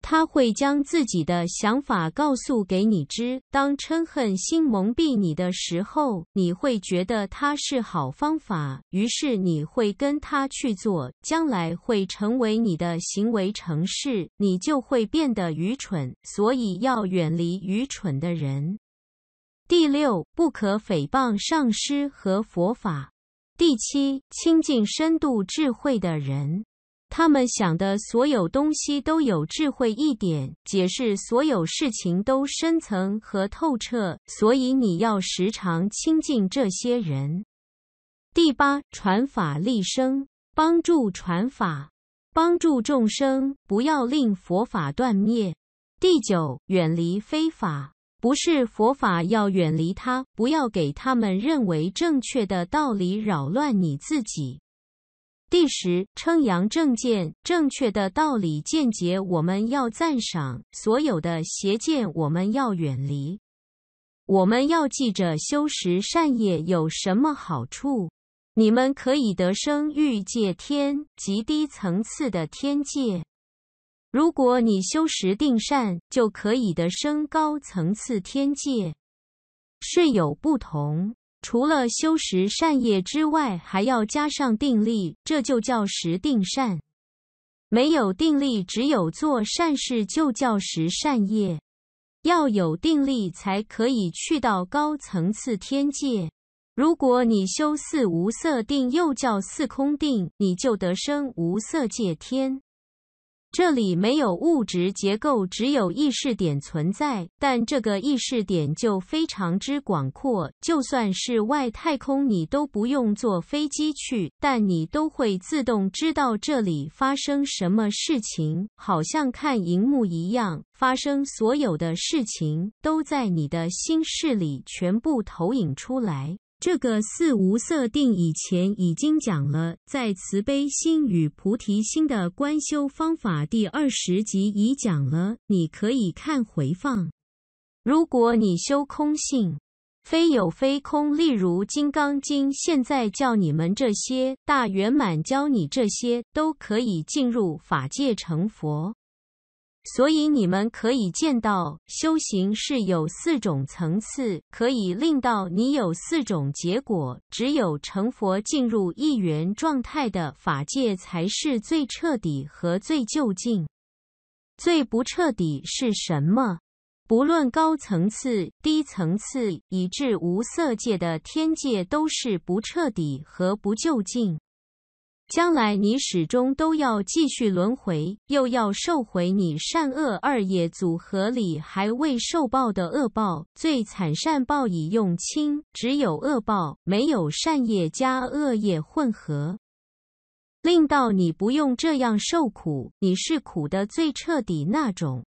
[SPEAKER 1] 他会将自己的想法告诉给你。知。当嗔恨心蒙蔽你的时候，你会觉得他是好方法，于是你会跟他去做，将来会成为你的行为程式，你就会变得愚蠢。所以要远离愚蠢的人。第六，不可诽谤上师和佛法。第七，亲近深度智慧的人。他们想的所有东西都有智慧一点，解释所有事情都深层和透彻，所以你要时常亲近这些人。第八，传法立生，帮助传法，帮助众生，不要令佛法断灭。第九，远离非法，不是佛法，要远离他，不要给他们认为正确的道理扰乱你自己。第十称扬正见，正确的道理见解，我们要赞赏；所有的邪见，我们要远离。我们要记着修持善业有什么好处？你们可以得生欲界天，及低层次的天界。如果你修持定善，就可以得生高层次天界，是有不同。除了修十善业之外，还要加上定力，这就叫十定善。没有定力，只有做善事就叫十善业。要有定力，才可以去到高层次天界。如果你修四无色定，又叫四空定，你就得生无色界天。这里没有物质结构，只有意识点存在。但这个意识点就非常之广阔，就算是外太空，你都不用坐飞机去，但你都会自动知道这里发生什么事情，好像看荧幕一样，发生所有的事情都在你的心事里全部投影出来。这个四无色定以前已经讲了，在慈悲心与菩提心的观修方法第二十集已讲了，你可以看回放。如果你修空性，非有非空，例如《金刚经》，现在叫你们这些大圆满教你这些，都可以进入法界成佛。所以你们可以见到，修行是有四种层次，可以令到你有四种结果。只有成佛，进入一元状态的法界，才是最彻底和最究竟。最不彻底是什么？不论高层次、低层次，以至无色界的天界，都是不彻底和不究竟。将来你始终都要继续轮回，又要受回你善恶二业组合里还未受报的恶报。最惨善报已用清，只有恶报，没有善业加恶业混合，令到你不用这样受苦。你是苦的最彻底那种。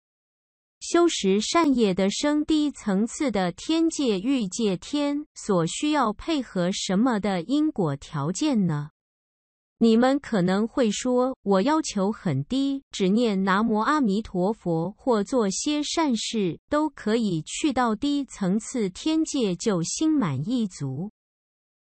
[SPEAKER 1] 修持善业的生低层次的天界、欲界天，所需要配合什么的因果条件呢？你们可能会说，我要求很低，只念“南无阿弥陀佛”或做些善事都可以去到低层次天界就心满意足。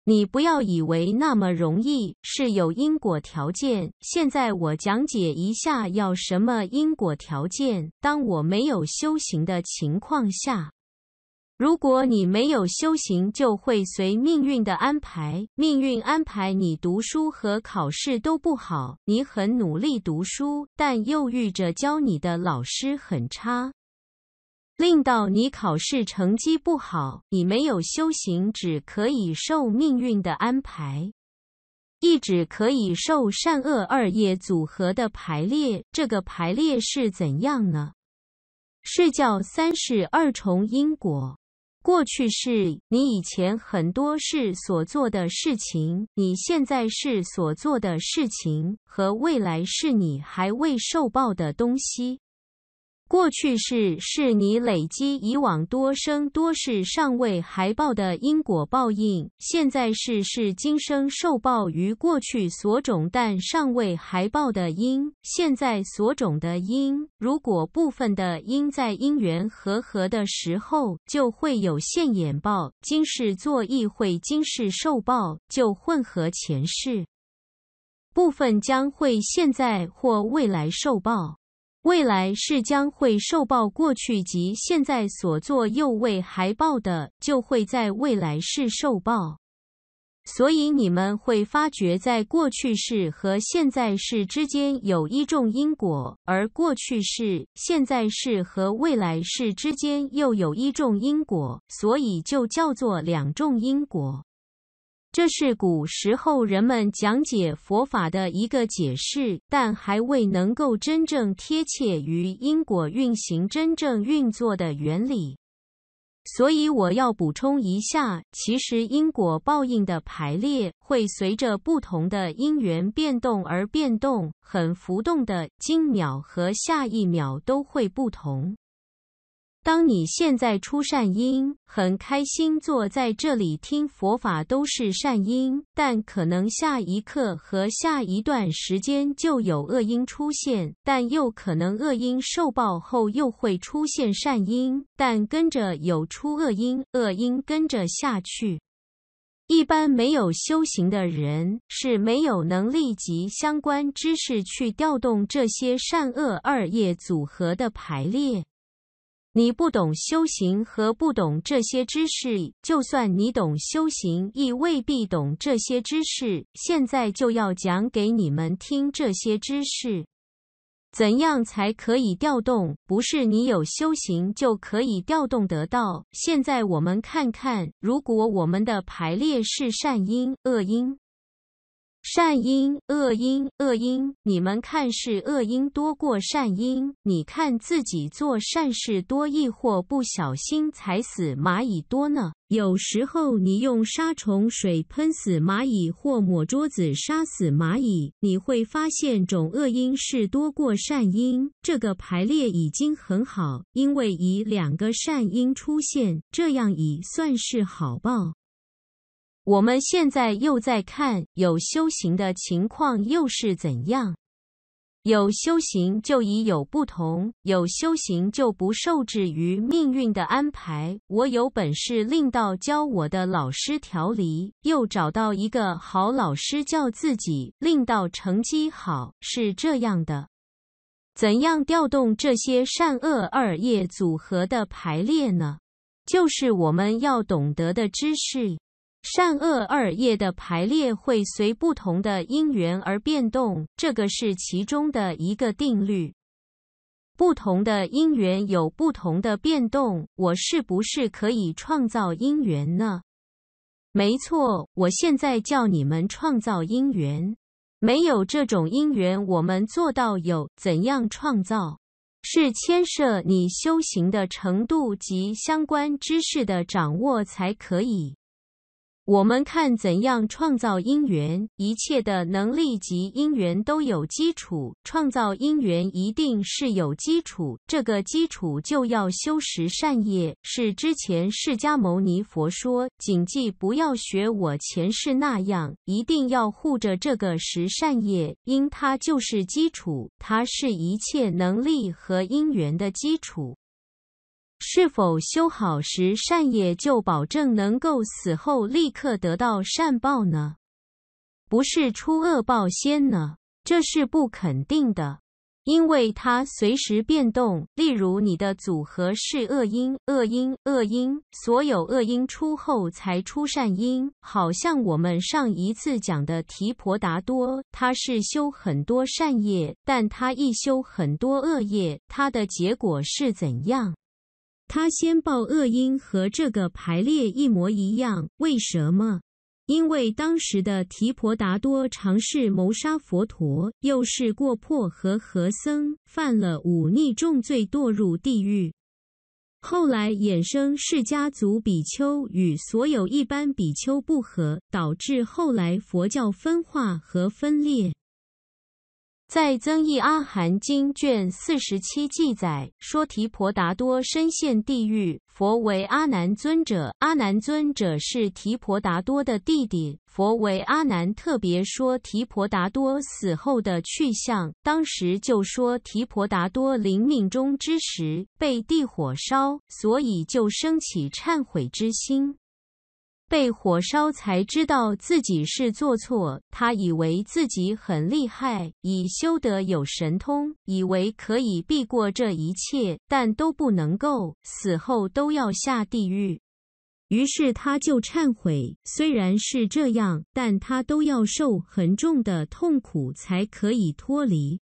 [SPEAKER 1] 你不要以为那么容易，是有因果条件。现在我讲解一下要什么因果条件。当我没有修行的情况下。如果你没有修行，就会随命运的安排。命运安排你读书和考试都不好，你很努力读书，但又遇着教你的老师很差，令到你考试成绩不好。你没有修行，只可以受命运的安排，亦只可以受善恶二业组合的排列。这个排列是怎样呢？是叫三世二重因果。过去是你以前很多事所做的事情，你现在是所做的事情，和未来是你还未受报的东西。过去式是你累积以往多生多世尚未还报的因果报应，现在式是今生受报于过去所种但尚未还报的因，现在所种的因。如果部分的因在因缘和合的时候就会有现眼报，今世做意会今世受报，就混合前世部分将会现在或未来受报。未来是将会受报，过去及现在所做又未还报的，就会在未来世受报。所以你们会发觉，在过去世和现在世之间有一种因果，而过去世、现在世和未来世之间又有一种因果，所以就叫做两种因果。这是古时候人们讲解佛法的一个解释，但还未能够真正贴切于因果运行真正运作的原理。所以我要补充一下，其实因果报应的排列会随着不同的因缘变动而变动，很浮动的，今秒和下一秒都会不同。当你现在出善因，很开心坐在这里听佛法，都是善因。但可能下一刻和下一段时间就有恶因出现，但又可能恶因受报后又会出现善因，但跟着有出恶因，恶因跟着下去。一般没有修行的人是没有能力及相关知识去调动这些善恶二业组合的排列。你不懂修行和不懂这些知识，就算你懂修行，亦未必懂这些知识。现在就要讲给你们听这些知识，怎样才可以调动？不是你有修行就可以调动得到。现在我们看看，如果我们的排列是善因、恶因。善因、恶因、恶因，你们看是恶因多过善因。你看自己做善事多，抑或不小心踩死蚂蚁多呢？有时候你用杀虫水喷死蚂蚁，或抹桌子杀死蚂蚁，你会发现种恶因是多过善因。这个排列已经很好，因为以两个善因出现，这样已算是好报。我们现在又在看有修行的情况又是怎样？有修行就已有不同，有修行就不受制于命运的安排。我有本事令到教我的老师调离，又找到一个好老师教自己，令到成绩好，是这样的。怎样调动这些善恶二业组合的排列呢？就是我们要懂得的知识。善恶二业的排列会随不同的因缘而变动，这个是其中的一个定律。不同的因缘有不同的变动，我是不是可以创造因缘呢？没错，我现在叫你们创造因缘。没有这种因缘，我们做到有怎样创造，是牵涉你修行的程度及相关知识的掌握才可以。我们看怎样创造因缘，一切的能力及因缘都有基础。创造因缘一定是有基础，这个基础就要修实善业。是之前释迦牟尼佛说，谨记不要学我前世那样，一定要护着这个十善业，因它就是基础，它是一切能力和因缘的基础。是否修好时善业就保证能够死后立刻得到善报呢？不是出恶报先呢？这是不肯定的，因为它随时变动。例如，你的组合是恶因、恶因、恶因，所有恶因出后才出善因。好像我们上一次讲的提婆达多，他是修很多善业，但他一修很多恶业，他的结果是怎样？他先报恶因，和这个排列一模一样。为什么？因为当时的提婆达多尝试谋杀佛陀，又是过破和和僧，犯了忤逆重罪，堕入地狱。后来衍生释迦族比丘与所有一般比丘不和，导致后来佛教分化和分裂。在《增益阿含经》卷四十七记载，说提婆达多深陷地狱，佛为阿难尊者。阿难尊者是提婆达多的弟弟。佛为阿难特别说提婆达多死后的去向。当时就说提婆达多临命终之时，被地火烧，所以就升起忏悔之心。被火烧才知道自己是做错。他以为自己很厉害，已修得有神通，以为可以避过这一切，但都不能够。死后都要下地狱。于是他就忏悔。虽然是这样，但他都要受很重的痛苦才可以脱离。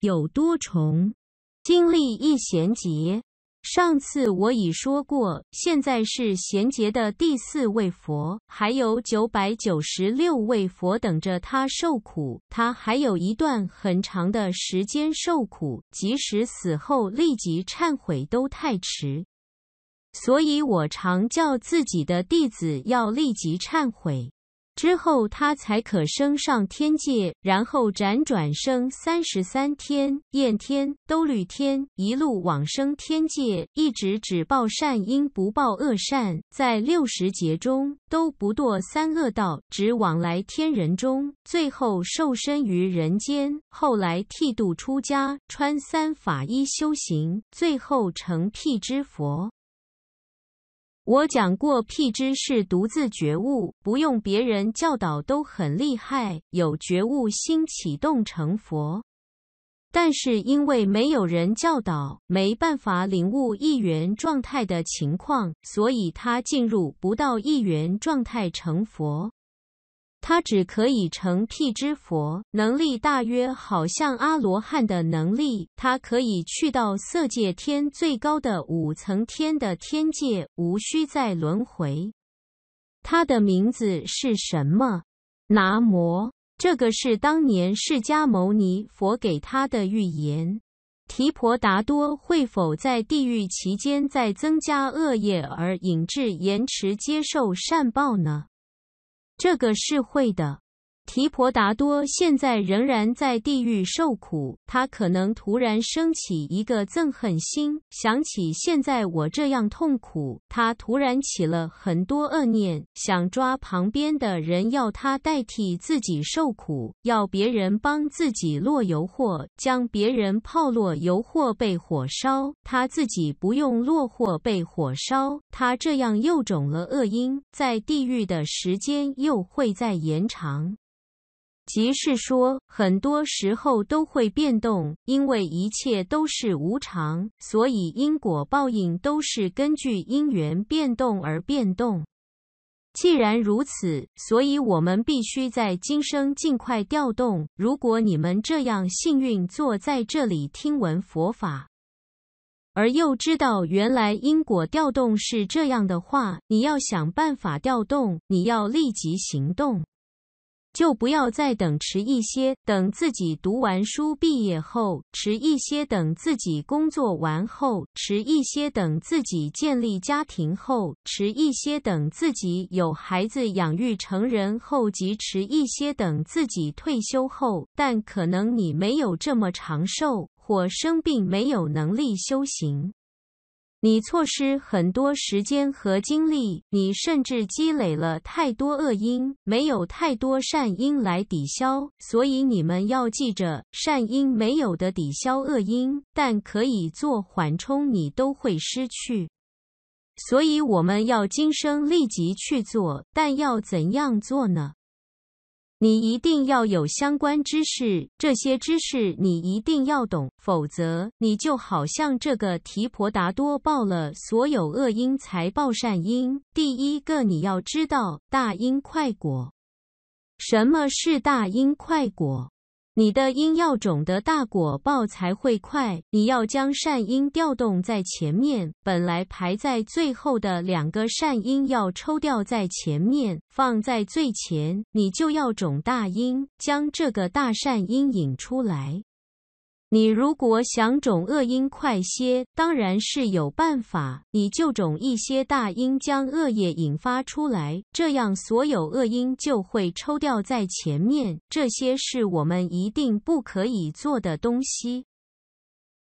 [SPEAKER 1] 有多重？经历一贤劫。上次我已说过，现在是贤劫的第四位佛，还有九百九十六位佛等着他受苦，他还有一段很长的时间受苦，即使死后立即忏悔都太迟，所以我常叫自己的弟子要立即忏悔。之后，他才可升上天界，然后辗转升三十三天、焰天、兜率天，一路往生天界，一直只报善因，不报恶善，在六十劫中都不堕三恶道，只往来天人中，最后受身于人间。后来剃度出家，穿三法衣修行，最后成辟支佛。我讲过，辟支是独自觉悟，不用别人教导，都很厉害，有觉悟心启动成佛。但是因为没有人教导，没办法领悟一元状态的情况，所以他进入不到一元状态成佛。他只可以成辟支佛，能力大约好像阿罗汉的能力。他可以去到色界天最高的五层天的天界，无需再轮回。他的名字是什么？拿摩。这个是当年释迦牟尼佛给他的预言。提婆达多会否在地狱期间再增加恶业，而引致延迟接受善报呢？这个是会的。提婆达多现在仍然在地狱受苦，他可能突然升起一个憎恨心，想起现在我这样痛苦，他突然起了很多恶念，想抓旁边的人要他代替自己受苦，要别人帮自己落油火，将别人泡落油火被火烧，他自己不用落或被火烧，他这样又种了恶因，在地狱的时间又会再延长。即是说，很多时候都会变动，因为一切都是无常，所以因果报应都是根据因缘变动而变动。既然如此，所以我们必须在今生尽快调动。如果你们这样幸运，坐在这里听闻佛法，而又知道原来因果调动是这样的话，你要想办法调动，你要立即行动。就不要再等迟一些，等自己读完书毕业后迟一些，等自己工作完后迟一些，等自己建立家庭后迟一些，等自己有孩子养育成人后及迟一些，等自己退休后。但可能你没有这么长寿，或生病没有能力修行。你错失很多时间和精力，你甚至积累了太多恶因，没有太多善因来抵消。所以你们要记着，善因没有的抵消恶因，但可以做缓冲，你都会失去。所以我们要今生立即去做，但要怎样做呢？你一定要有相关知识，这些知识你一定要懂，否则你就好像这个提婆达多报了所有恶因才报善因。第一个你要知道大因快果，什么是大因快果？你的因要种的大果报才会快，你要将善因调动在前面，本来排在最后的两个善因要抽调在前面，放在最前，你就要种大因，将这个大善因引出来。你如果想种恶因快些，当然是有办法，你就种一些大因，将恶业引发出来，这样所有恶因就会抽掉在前面。这些是我们一定不可以做的东西，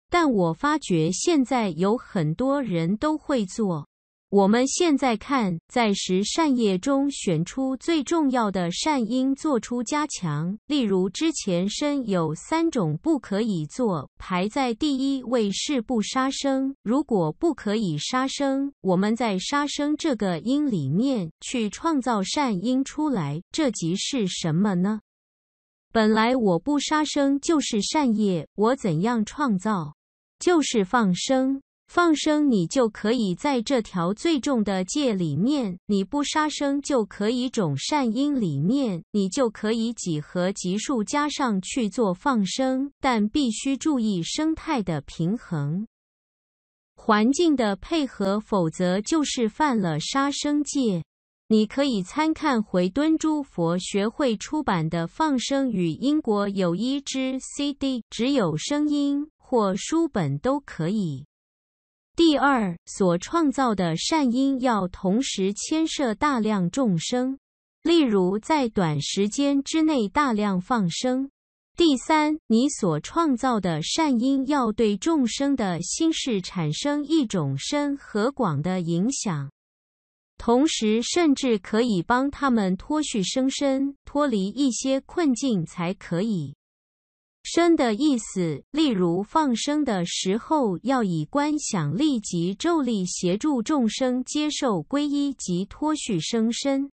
[SPEAKER 1] 但我发觉现在有很多人都会做。我们现在看，在十善业中选出最重要的善因，做出加强。例如之前身有三种不可以做，排在第一位是不杀生。如果不可以杀生，我们在杀生这个因里面去创造善因出来，这即是什么呢？本来我不杀生就是善业，我怎样创造，就是放生。放生，你就可以在这条最重的戒里面，你不杀生就可以种善因，里面你就可以几何级数加上去做放生，但必须注意生态的平衡、环境的配合，否则就是犯了杀生戒。你可以参看回敦诸佛学会出版的《放生与因果有一支 CD》，只有声音或书本都可以。第二，所创造的善因要同时牵涉大量众生，例如在短时间之内大量放生。第三，你所创造的善因要对众生的心事产生一种深和广的影响，同时甚至可以帮他们脱去生身，脱离一些困境才可以。深的意思，例如放生的时候，要以观想力及咒力协助众生接受皈依及脱续生身，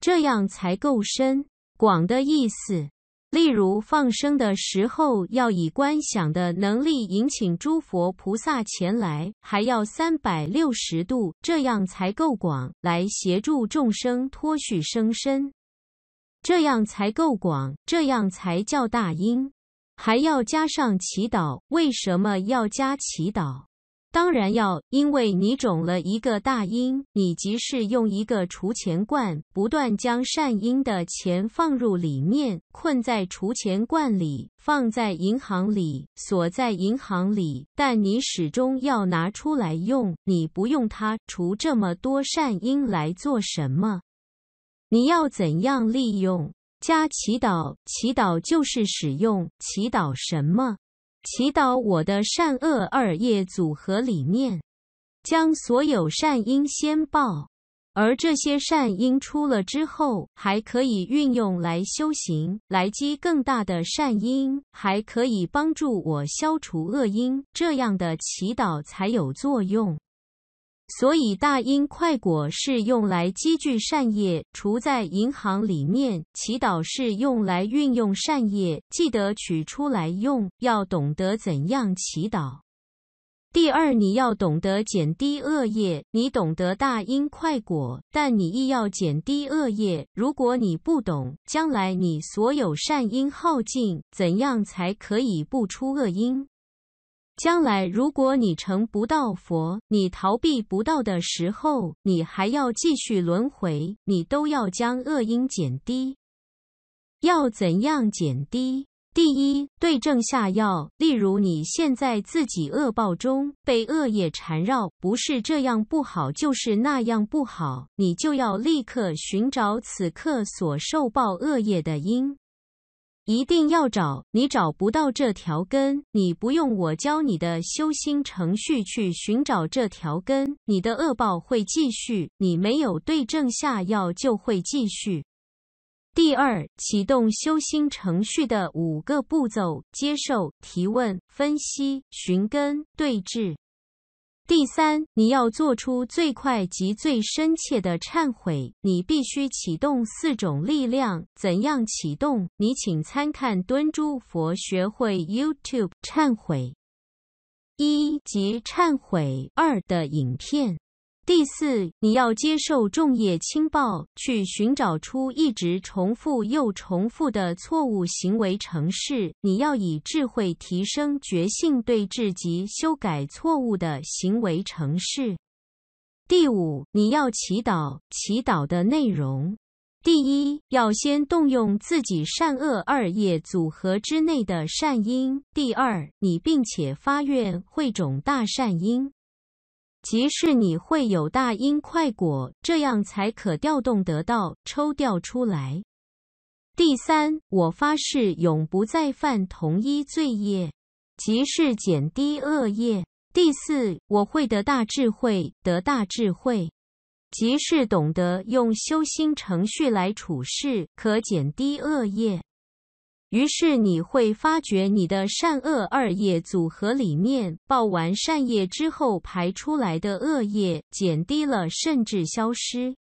[SPEAKER 1] 这样才够深。广的意思，例如放生的时候，要以观想的能力引请诸佛菩萨前来，还要三百六十度，这样才够广，来协助众生脱续生身，这样才够广，这样才叫大音。还要加上祈祷。为什么要加祈祷？当然要，因为你种了一个大因。你即是用一个储钱罐，不断将善因的钱放入里面，困在储钱罐里，放在银行里，锁在银行里。但你始终要拿出来用。你不用它，除这么多善因来做什么？你要怎样利用？加祈祷，祈祷就是使用祈祷什么？祈祷我的善恶二业组合里面，将所有善因先报，而这些善因出了之后，还可以运用来修行，来积更大的善因，还可以帮助我消除恶因。这样的祈祷才有作用。所以大因快果是用来积聚善业，除在银行里面。祈祷是用来运用善业，记得取出来用，要懂得怎样祈祷。第二，你要懂得减低恶业。你懂得大因快果，但你亦要减低恶业。如果你不懂，将来你所有善因耗尽，怎样才可以不出恶因？将来如果你成不到佛，你逃避不到的时候，你还要继续轮回，你都要将恶因减低。要怎样减低？第一，对症下药。例如你现在自己恶报中被恶业缠绕，不是这样不好，就是那样不好，你就要立刻寻找此刻所受报恶业的因。一定要找你找不到这条根，你不用我教你的修心程序去寻找这条根，你的恶报会继续。你没有对症下药就会继续。第二，启动修心程序的五个步骤：接受、提问、分析、寻根、对治。第三，你要做出最快及最深切的忏悔。你必须启动四种力量。怎样启动？你请参看敦珠佛学会 YouTube 忏悔一及忏悔二的影片。第四，你要接受重业轻报，去寻找出一直重复又重复的错误行为程式。你要以智慧提升觉性，对治及修改错误的行为程式。第五，你要祈祷，祈祷的内容：第一，要先动用自己善恶二业组合之内的善因；第二，你并且发愿会种大善因。即是你会有大因快果，这样才可调动得到抽调出来。第三，我发誓永不再犯同一罪业，即是减低恶业。第四，我会得大智慧，得大智慧，即是懂得用修心程序来处事，可减低恶业。于是你会发觉，你的善恶二业组合里面，报完善业之后排出来的恶业，减低了，甚至消失。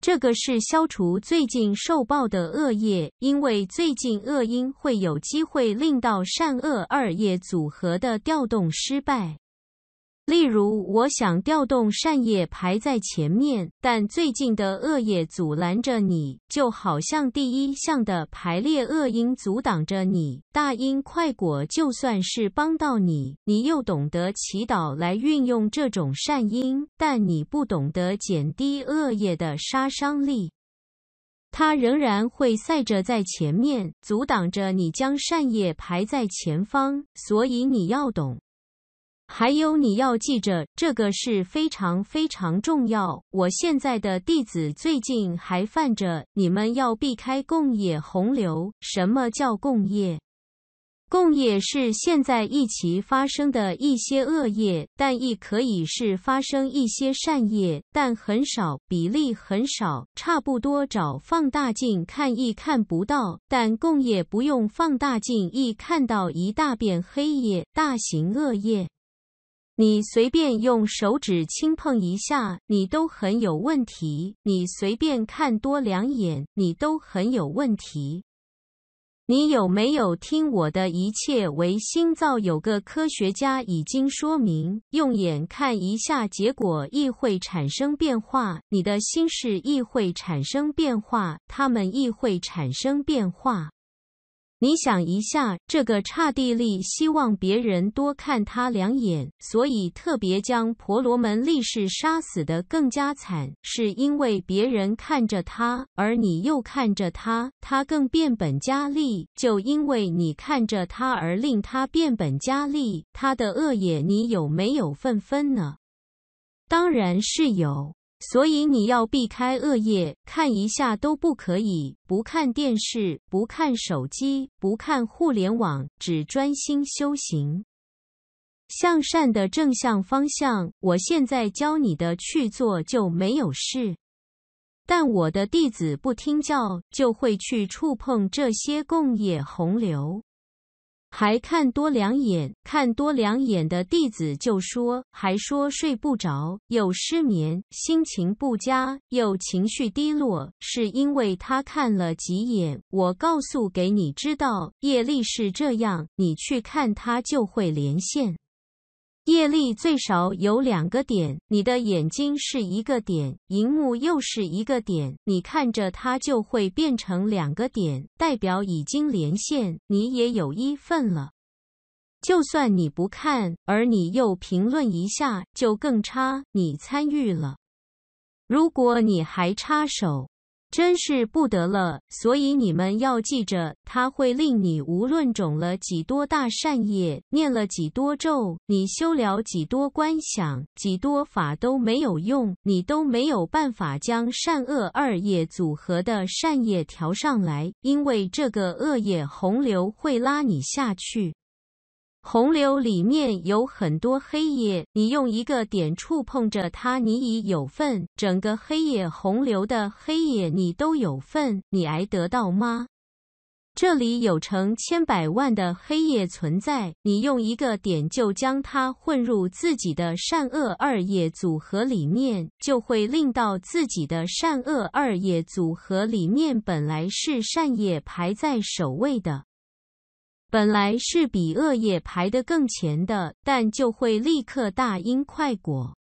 [SPEAKER 1] 这个是消除最近受报的恶业，因为最近恶因会有机会令到善恶二业组合的调动失败。例如，我想调动善业排在前面，但最近的恶业阻拦着你，就好像第一项的排列恶因阻挡着你。大因快果就算是帮到你，你又懂得祈祷来运用这种善因，但你不懂得减低恶业的杀伤力，它仍然会塞着在前面，阻挡着你将善业排在前方。所以你要懂。还有，你要记着，这个是非常非常重要。我现在的弟子最近还犯着，你们要避开共业洪流。什么叫共业？共业是现在一起发生的一些恶业，但亦可以是发生一些善业，但很少，比例很少，差不多找放大镜看亦看不到。但共业不用放大镜亦看到一大片黑夜，大型恶业。你随便用手指轻碰一下，你都很有问题；你随便看多两眼，你都很有问题。你有没有听我的？一切为心造。有个科学家已经说明，用眼看一下，结果亦会产生变化；你的心事亦会产生变化，他们亦会产生变化。你想一下，这个刹帝利希望别人多看他两眼，所以特别将婆罗门力士杀死的更加惨，是因为别人看着他，而你又看着他，他更变本加厉，就因为你看着他而令他变本加厉，他的恶业你有没有份分呢？当然是有。所以你要避开恶业，看一下都不可以，不看电视，不看手机，不看互联网，只专心修行，向善的正向方向。我现在教你的去做就没有事，但我的弟子不听教，就会去触碰这些共业洪流。还看多两眼，看多两眼的弟子就说，还说睡不着，又失眠，心情不佳，又情绪低落，是因为他看了几眼。我告诉给你知道，业力是这样，你去看他就会连线。业力最少有两个点，你的眼睛是一个点，荧幕又是一个点，你看着它就会变成两个点，代表已经连线，你也有一份了。就算你不看，而你又评论一下，就更差，你参与了。如果你还插手，真是不得了，所以你们要记着，他会令你无论种了几多大善业，念了几多咒，你修了几多观想，几多法都没有用，你都没有办法将善恶二业组合的善业调上来，因为这个恶业洪流会拉你下去。洪流里面有很多黑夜，你用一个点触碰着它，你已有份。整个黑夜洪流的黑夜，你都有份，你挨得到吗？这里有成千百万的黑夜存在，你用一个点就将它混入自己的善恶二业组合里面，就会令到自己的善恶二业组合里面本来是善业排在首位的。本来是比恶业排得更前的，但就会立刻大因快果。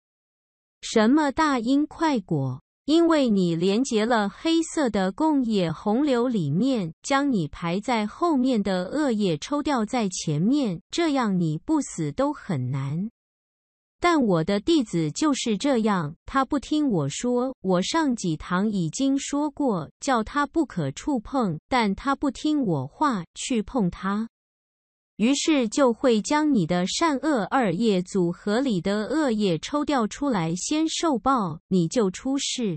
[SPEAKER 1] 什么大因快果？因为你连接了黑色的共业洪流里面，将你排在后面的恶业抽掉在前面，这样你不死都很难。但我的弟子就是这样，他不听我说，我上几堂已经说过，叫他不可触碰，但他不听我话去碰他。于是就会将你的善恶二业组合里的恶业抽调出来，先受报，你就出世。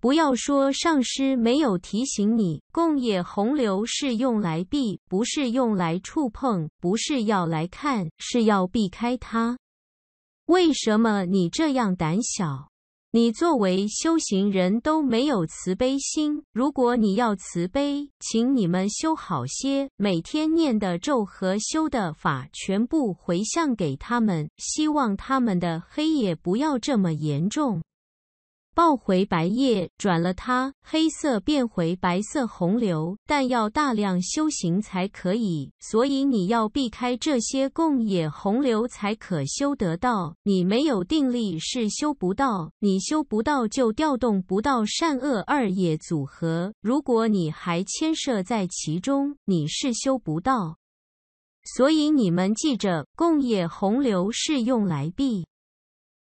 [SPEAKER 1] 不要说上师没有提醒你，共业洪流是用来避，不是用来触碰，不是要来看，是要避开它。为什么你这样胆小？你作为修行人都没有慈悲心，如果你要慈悲，请你们修好些，每天念的咒和修的法全部回向给他们，希望他们的黑也不要这么严重。抱回白叶，转了它，黑色变回白色洪流，但要大量修行才可以。所以你要避开这些共野洪流，才可修得到。你没有定力是修不到，你修不到就调动不到善恶二业组合。如果你还牵涉在其中，你是修不到。所以你们记着，共野洪流是用来避。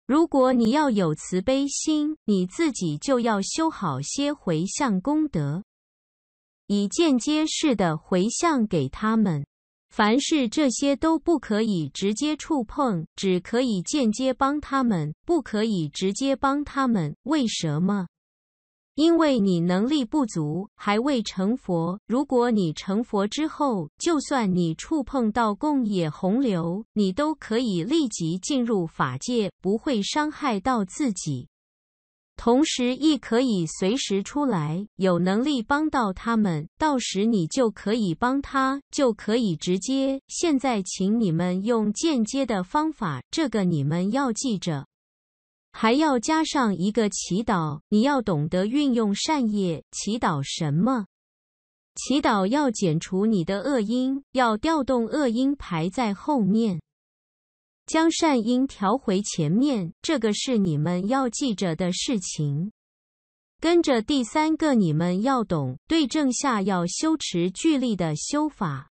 [SPEAKER 1] 如果你要有慈悲心，你自己就要修好些回向功德，以间接式的回向给他们。凡是这些都不可以直接触碰，只可以间接帮他们，不可以直接帮他们。为什么？因为你能力不足，还未成佛。如果你成佛之后，就算你触碰到共野洪流，你都可以立即进入法界，不会伤害到自己。同时，亦可以随时出来，有能力帮到他们。到时你就可以帮他，就可以直接。现在，请你们用间接的方法，这个你们要记着。还要加上一个祈祷，你要懂得运用善业祈祷什么？祈祷要剪除你的恶因，要调动恶因排在后面，将善因调回前面。这个是你们要记着的事情。跟着第三个，你们要懂对症下药，修持具力的修法。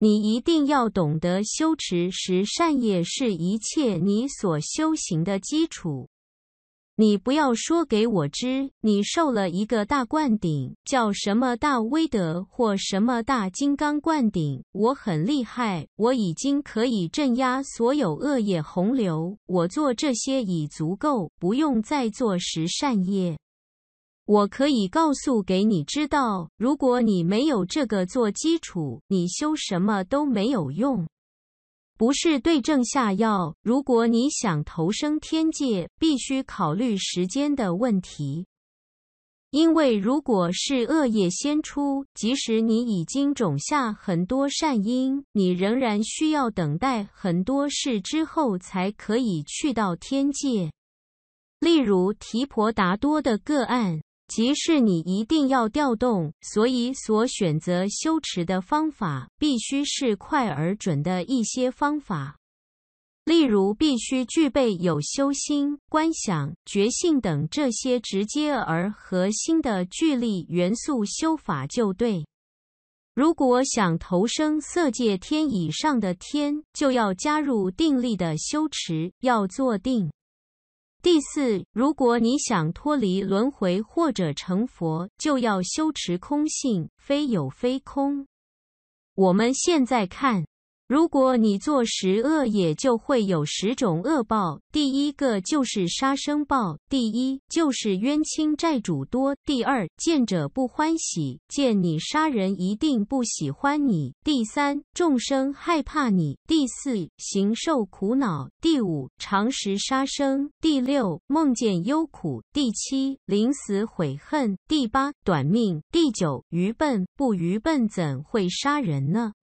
[SPEAKER 1] 你一定要懂得修持十善业，是一切你所修行的基础。你不要说给我知，你受了一个大灌顶，叫什么大威德或什么大金刚灌顶，我很厉害，我已经可以镇压所有恶业洪流，我做这些已足够，不用再做十善业。我可以告诉给你知道，如果你没有这个做基础，你修什么都没有用，不是对症下药。如果你想投生天界，必须考虑时间的问题，因为如果是恶业先出，即使你已经种下很多善因，你仍然需要等待很多事之后才可以去到天界。例如提婆达多的个案。即是你一定要调动，所以所选择修持的方法必须是快而准的一些方法，例如必须具备有修心、观想、觉性等这些直接而核心的聚力元素修法就对。如果想投生色界天以上的天，就要加入定力的修持，要坐定。第四，如果你想脱离轮回或者成佛，就要修持空性，非有非空。我们现在看。如果你做十恶，也就会有十种恶报。第一个就是杀生报，第一就是冤亲债主多；第二见者不欢喜，见你杀人一定不喜欢你；第三众生害怕你；第四行受苦恼；第五常时杀生；第六梦见忧苦；第七临死悔恨；第八短命；第九愚笨，不愚笨怎会杀人呢？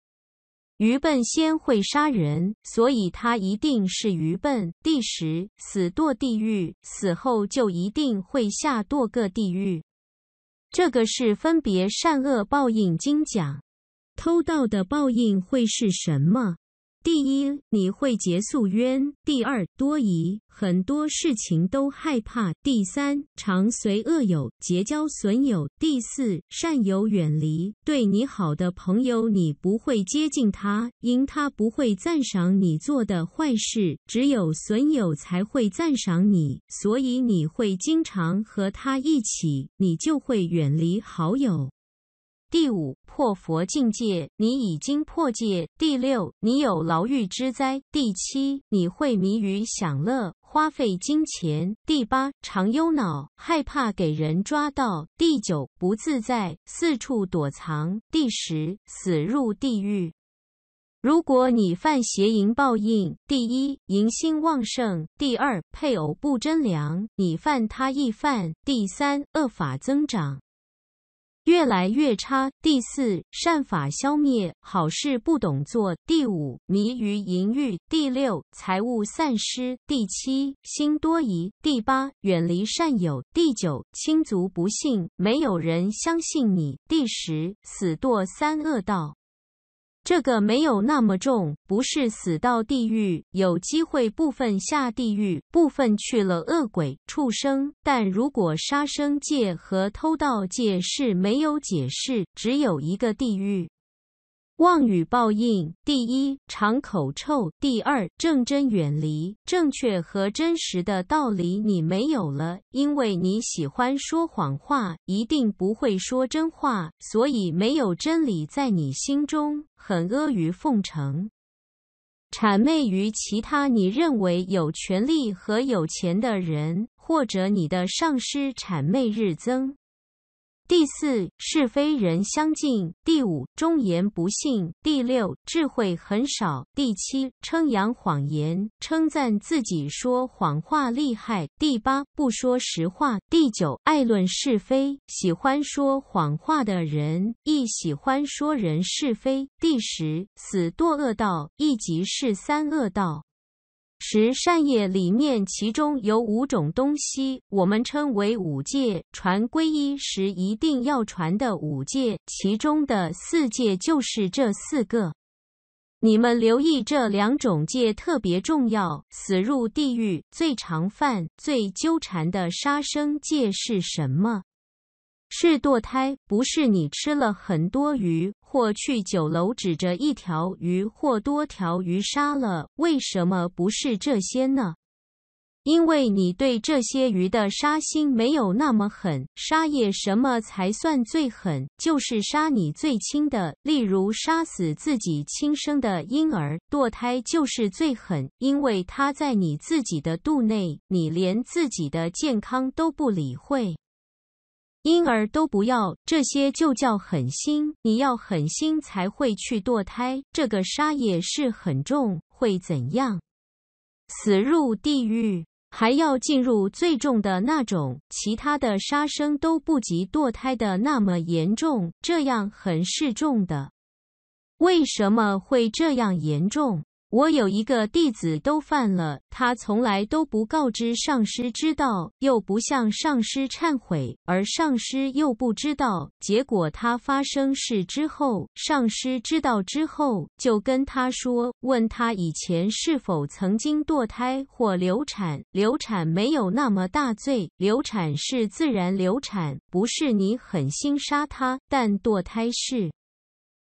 [SPEAKER 1] 愚笨先会杀人，所以他一定是愚笨。第十，死堕地狱，死后就一定会下堕个地狱。这个是分别善恶报应经讲，偷盗的报应会是什么？第一，你会结束冤；第二，多疑，很多事情都害怕；第三，常随恶友结交损友；第四，善友远离，对你好的朋友你不会接近他，因他不会赞赏你做的坏事，只有损友才会赞赏你，所以你会经常和他一起，你就会远离好友。第五，破佛境界，你已经破戒。第六，你有牢狱之灾。第七，你会迷于享乐，花费金钱。第八，常忧恼，害怕给人抓到。第九，不自在，四处躲藏。第十，死入地狱。如果你犯邪淫，报应：第一，淫心旺盛；第二，配偶不贞良，你犯他亦犯；第三，恶法增长。越来越差。第四，善法消灭，好事不懂做。第五，迷于淫欲。第六，财物散失。第七，心多疑。第八，远离善友。第九，亲族不信，没有人相信你。第十，死堕三恶道。这个没有那么重，不是死到地狱，有机会部分下地狱，部分去了恶鬼、畜生。但如果杀生界和偷盗界是没有解释，只有一个地狱。妄语报应：第一，常口臭；第二，正真远离正确和真实的道理，你没有了，因为你喜欢说谎话，一定不会说真话，所以没有真理在你心中，很阿谀奉承，谄媚于其他你认为有权利和有钱的人，或者你的上司，谄媚日增。第四是非人相近；第五忠言不信。第六智慧很少。第七称扬谎言，称赞自己说谎话厉害。第八不说实话。第九爱论是非，喜欢说谎话的人亦喜欢说人是非。第十死堕恶道，亦即是三恶道。十善业里面，其中有五种东西，我们称为五戒。传皈依时一定要传的五戒，其中的四戒就是这四个。你们留意这两种戒特别重要。死入地狱最常犯、最纠缠的杀生戒是什么？是堕胎，不是你吃了很多鱼。或去酒楼指着一条鱼或多条鱼杀了，为什么不是这些呢？因为你对这些鱼的杀心没有那么狠。杀业什么才算最狠？就是杀你最亲的，例如杀死自己亲生的婴儿，堕胎就是最狠，因为他在你自己的肚内，你连自己的健康都不理会。婴儿都不要，这些就叫狠心。你要狠心才会去堕胎，这个杀也是很重，会怎样？死入地狱，还要进入最重的那种。其他的杀生都不及堕胎的那么严重，这样很是重的。为什么会这样严重？我有一个弟子都犯了，他从来都不告知上师知道，又不向上师忏悔，而上师又不知道。结果他发生事之后，上师知道之后，就跟他说，问他以前是否曾经堕胎或流产。流产没有那么大罪，流产是自然流产，不是你狠心杀他。但堕胎是。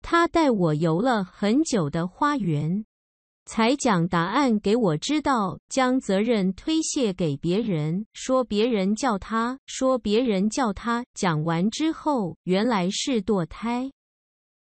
[SPEAKER 1] 他带我游了很久的花园。才讲答案给我知道，将责任推卸给别人，说别人叫他，说别人叫他。讲完之后，原来是堕胎。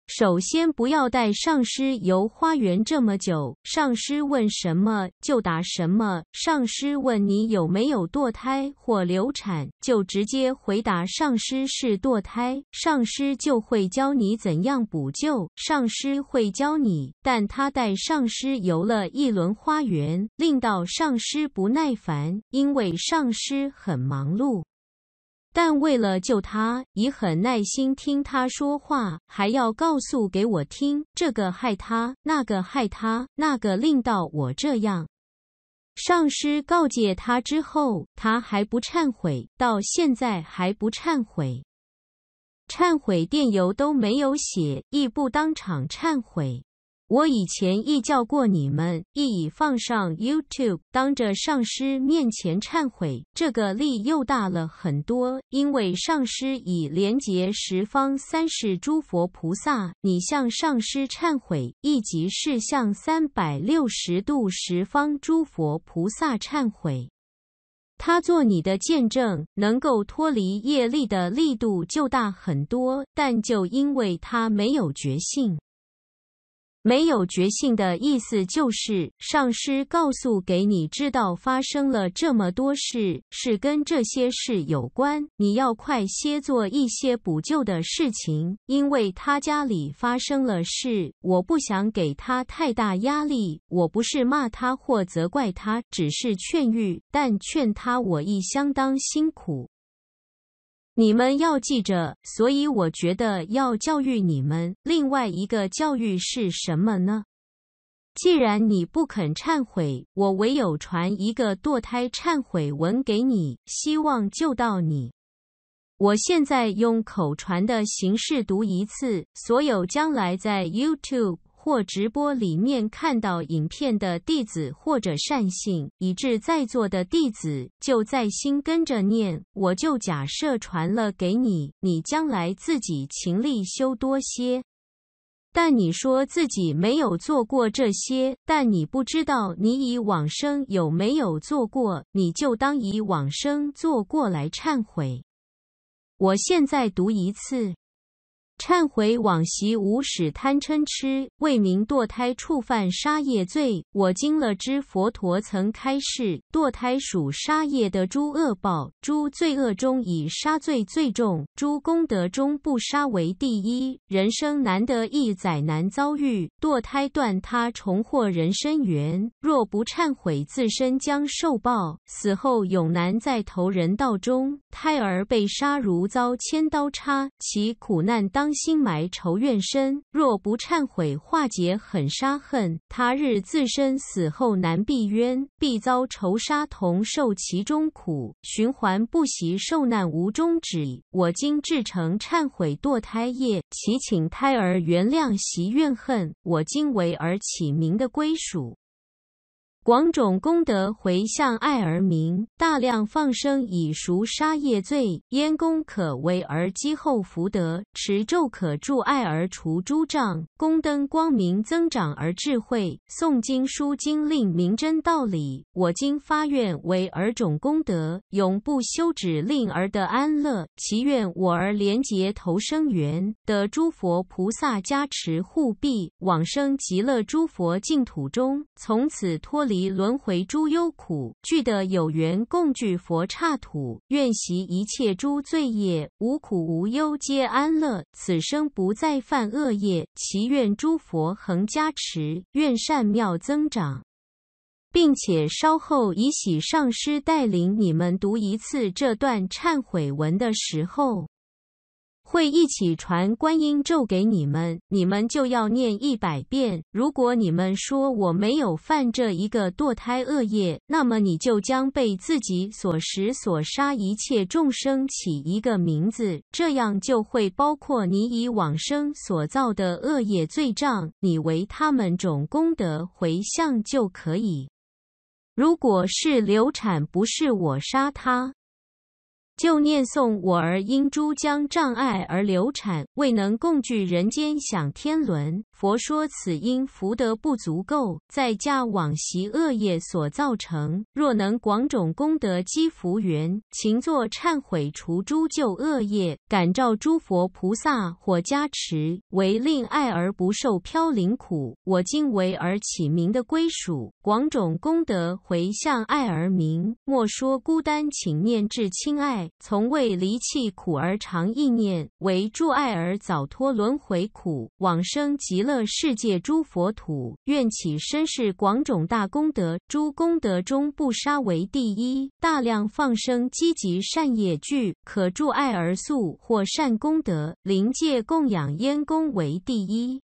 [SPEAKER 1] 首先，不要带上师游花园这么久。上师问什么就答什么。上师问你有没有堕胎或流产，就直接回答上师是堕胎。上师就会教你怎样补救。上师会教你，但他带上师游了一轮花园，令到上师不耐烦，因为上师很忙碌。但为了救他，已很耐心听他说话，还要告诉给我听这个害他，那个害他，那个令到我这样。上师告诫他之后，他还不忏悔，到现在还不忏悔，忏悔电邮都没有写，亦不当场忏悔。我以前亦教过你们，亦已放上 YouTube，当着上师面前忏悔，这个力又大了很多。因为上师已连结十方三世诸佛菩萨，你向上师忏悔，亦即是向三百六十度十方诸佛菩萨忏悔，他做你的见证，能够脱离业力的力度就大很多。但就因为他没有觉性。没有决心的意思，就是上师告诉给你，知道发生了这么多事，是跟这些事有关，你要快些做一些补救的事情。因为他家里发生了事，我不想给他太大压力。我不是骂他或责怪他，只是劝喻，但劝他，我亦相当辛苦。你们要记着，所以我觉得要教育你们。另外一个教育是什么呢？既然你不肯忏悔，我唯有传一个堕胎忏悔文给你，希望救到你。我现在用口传的形式读一次，所有将来在 YouTube。或直播里面看到影片的弟子或者善信，以致在座的弟子就在心跟着念。我就假设传了给你，你将来自己勤力修多些。但你说自己没有做过这些，但你不知道你以往生有没有做过，你就当以往生做过来忏悔。我现在读一次。忏悔往昔无始贪嗔痴，为民堕胎触犯杀业罪。我今了知佛陀曾开示，堕胎属杀业的诸恶报。诸罪恶中以杀罪最重，诸功德中不杀为第一。人生难得一载难遭遇，堕胎断他重获人生缘。若不忏悔，自身将受报，死后永难再投人道中。胎儿被杀如遭千刀叉，其苦难当。当心埋仇怨深，若不忏悔化解狠杀恨，他日自身死后难避冤，必遭仇杀同受其中苦，循环不息受难无终止。我今至诚忏悔堕胎业，祈请胎儿原谅习怨恨，我今为儿起名的归属。广种功德回向爱而明，大量放生以赎杀业罪，焉功可为而积后福德；持咒可助爱儿除诸障，功灯光明增长而智慧，诵经书经令明真道理。我今发愿为儿种功德，永不休止令儿得安乐，祈愿我儿廉洁投生缘，得诸佛菩萨加持护庇，往生极乐诸佛净土中，从此脱离。离轮回诸忧苦，具得有缘共聚佛刹土，愿习一切诸罪业，无苦无忧皆安乐，此生不再犯恶业，祈愿诸佛恒加持，愿善妙增长，并且稍后以喜上师带领你们读一次这段忏悔文的时候。会一起传观音咒给你们，你们就要念一百遍。如果你们说我没有犯这一个堕胎恶业，那么你就将被自己所食所杀一切众生起一个名字，这样就会包括你以往生所造的恶业罪障，你为他们种功德回向就可以。如果是流产，不是我杀他。就念诵我儿因诸将障碍而流产，未能共聚人间享天伦。佛说此因福德不足够，在家往昔恶业所造成。若能广种功德积福缘，勤作忏悔除诸旧恶业，感召诸佛菩萨或加持，为令爱而不受飘零苦。我今为而起名的归属，广种功德回向爱而名，莫说孤单，请念至亲爱。从未离弃苦而常意念为助爱而早脱轮回苦往生极乐世界诸佛土愿起身世广种大功德诸功德中不杀为第一大量放生积极善业具可助爱而速获善功德临界供养烟功为第一。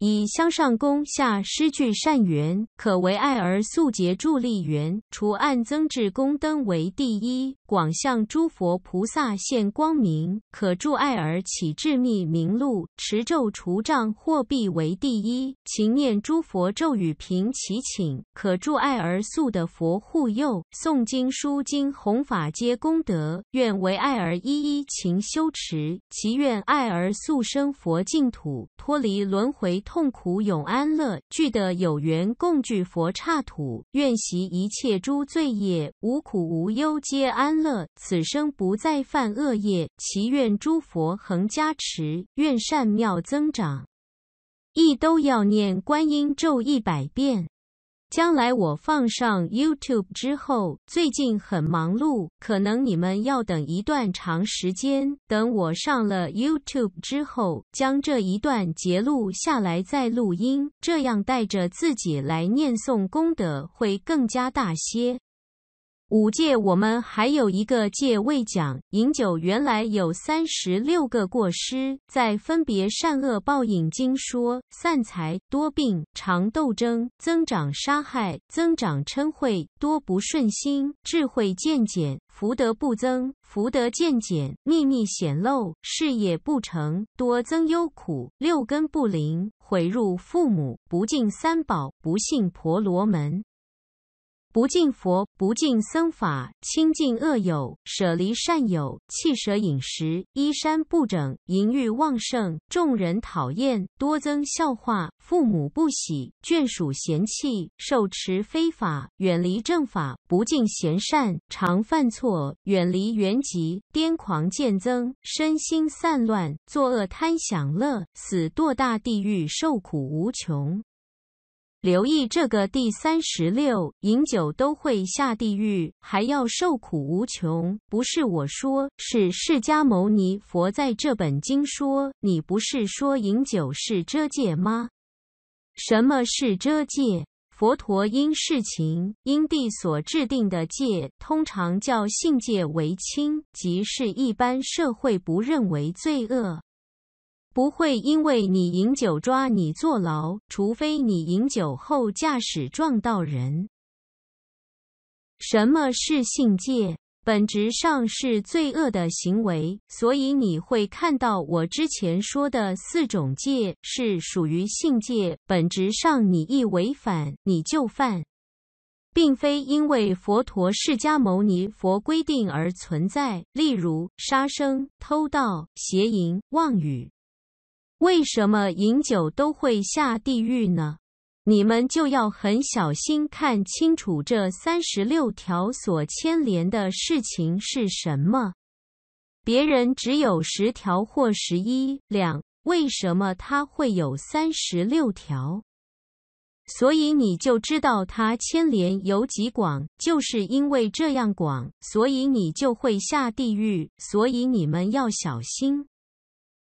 [SPEAKER 1] 以相上供下施具善缘，可为爱儿速结助力缘；除暗增智，功灯为第一；广向诸佛菩萨现光明，可助爱儿至智明路；持咒除障，或币为第一；勤念诸佛咒语，平祈请，可助爱儿速得佛护佑；诵经、书经、弘法皆功德，愿为爱儿一一勤修持；祈愿爱儿速生佛净土，脱离轮回。痛苦永安乐，具得有缘共聚佛刹土。愿习一切诸罪业，无苦无忧皆安乐，此生不再犯恶业。祈愿诸佛恒加持，愿善妙增长，亦都要念观音咒一百遍。将来我放上 YouTube 之后，最近很忙碌，可能你们要等一段长时间。等我上了 YouTube 之后，将这一段截录下来再录音，这样带着自己来念诵功德会更加大些。五戒，我们还有一个戒未讲，饮酒。原来有三十六个过失，在分别善恶报应经说：散财多病，常斗争，增长杀害，增长嗔恚，多不顺心，智慧渐减，福德不增，福德渐减，秘密显露，事业不成，多增忧苦，六根不灵，毁入父母，不敬三宝，不信婆罗门。不敬佛，不敬僧法，亲近恶友，舍离善友，弃舍饮食，衣衫不整，淫欲旺盛，众人讨厌，多增笑话，父母不喜，眷属嫌弃，受持非法，远离正法，不敬贤善，常犯错，远离原籍，癫狂渐增，身心散乱，作恶贪享乐，死堕大地狱，受苦无穷。留意这个第三十六，饮酒都会下地狱，还要受苦无穷。不是我说，是释迦牟尼佛在这本经说。你不是说饮酒是遮戒吗？什么是遮戒？佛陀因事情因地所制定的戒，通常叫性戒为轻，即是一般社会不认为罪恶。不会因为你饮酒抓你坐牢，除非你饮酒后驾驶撞到人。什么是性戒？本质上是罪恶的行为，所以你会看到我之前说的四种戒是属于性戒。本质上你一违反你就犯，并非因为佛陀释迦牟尼佛规定而存在。例如杀生、偷盗、邪淫、妄语。为什么饮酒都会下地狱呢？你们就要很小心，看清楚这三十六条所牵连的事情是什么。别人只有十条或十一两，为什么他会有三十六条？所以你就知道他牵连有几广，就是因为这样广，所以你就会下地狱。所以你们要小心。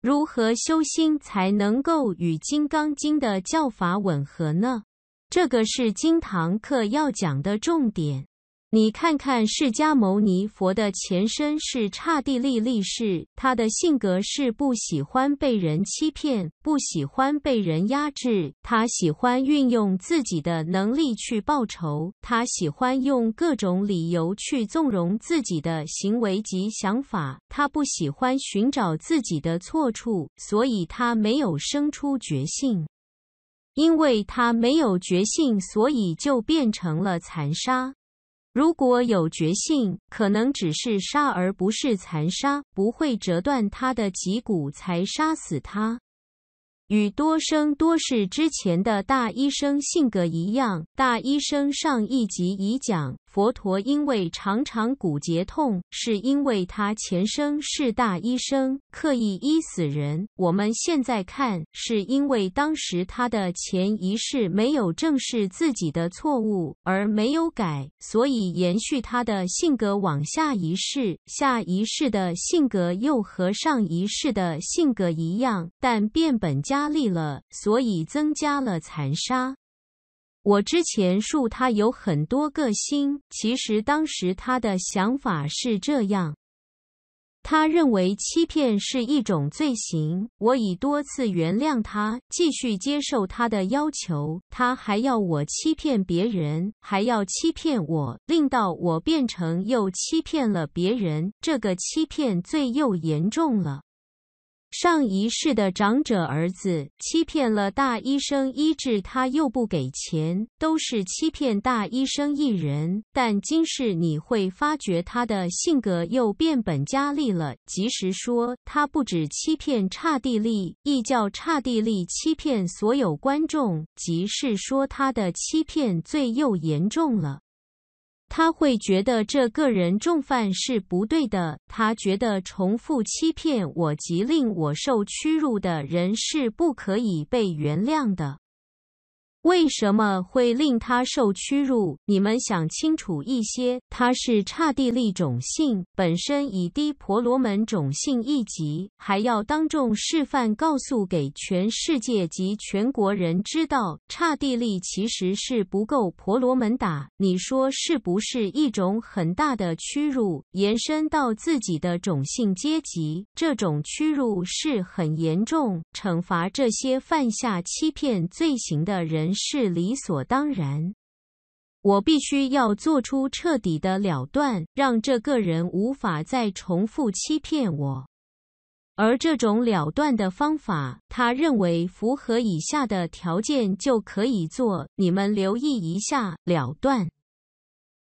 [SPEAKER 1] 如何修心才能够与《金刚经》的教法吻合呢？这个是今堂课要讲的重点。你看看释迦牟尼佛的前身是刹帝利利士，他的性格是不喜欢被人欺骗，不喜欢被人压制。他喜欢运用自己的能力去报仇，他喜欢用各种理由去纵容自己的行为及想法。他不喜欢寻找自己的错处，所以他没有生出觉性。因为他没有觉性，所以就变成了残杀。如果有决心，可能只是杀而不是残杀，不会折断他的脊骨才杀死他。与多生多世之前的大医生性格一样，大医生上一集已讲。佛陀因为常常骨节痛，是因为他前生是大医生，刻意医死人。我们现在看，是因为当时他的前一世没有正视自己的错误而没有改，所以延续他的性格往下一世。下一世的性格又和上一世的性格一样，但变本加厉了，所以增加了残杀。我之前数他有很多个心，其实当时他的想法是这样：他认为欺骗是一种罪行。我已多次原谅他，继续接受他的要求，他还要我欺骗别人，还要欺骗我，令到我变成又欺骗了别人，这个欺骗罪又严重了。上一世的长者儿子欺骗了大医生医治他，又不给钱，都是欺骗大医生一人。但今世你会发觉他的性格又变本加厉了。即使说，他不止欺骗差地利，亦叫差地利欺骗所有观众。即是说，他的欺骗罪又严重了。他会觉得这个人重犯是不对的。他觉得重复欺骗我及令我受屈辱的人是不可以被原谅的。为什么会令他受屈辱？你们想清楚一些。他是刹帝利种姓，本身已低婆罗门种姓一级，还要当众示范，告诉给全世界及全国人知道，刹帝利其实是不够婆罗门打。你说是不是一种很大的屈辱？延伸到自己的种姓阶级，这种屈辱是很严重，惩罚这些犯下欺骗罪行的人。是理所当然，我必须要做出彻底的了断，让这个人无法再重复欺骗我。而这种了断的方法，他认为符合以下的条件就可以做。你们留意一下了断。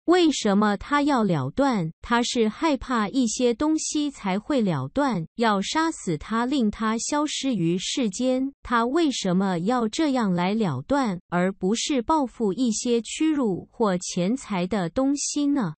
[SPEAKER 1] 为什么他要了断？他是害怕一些东西才会了断，要杀死他，令他消失于世间。他为什么要这样来了断，而不是报复一些屈辱或钱财的东西呢？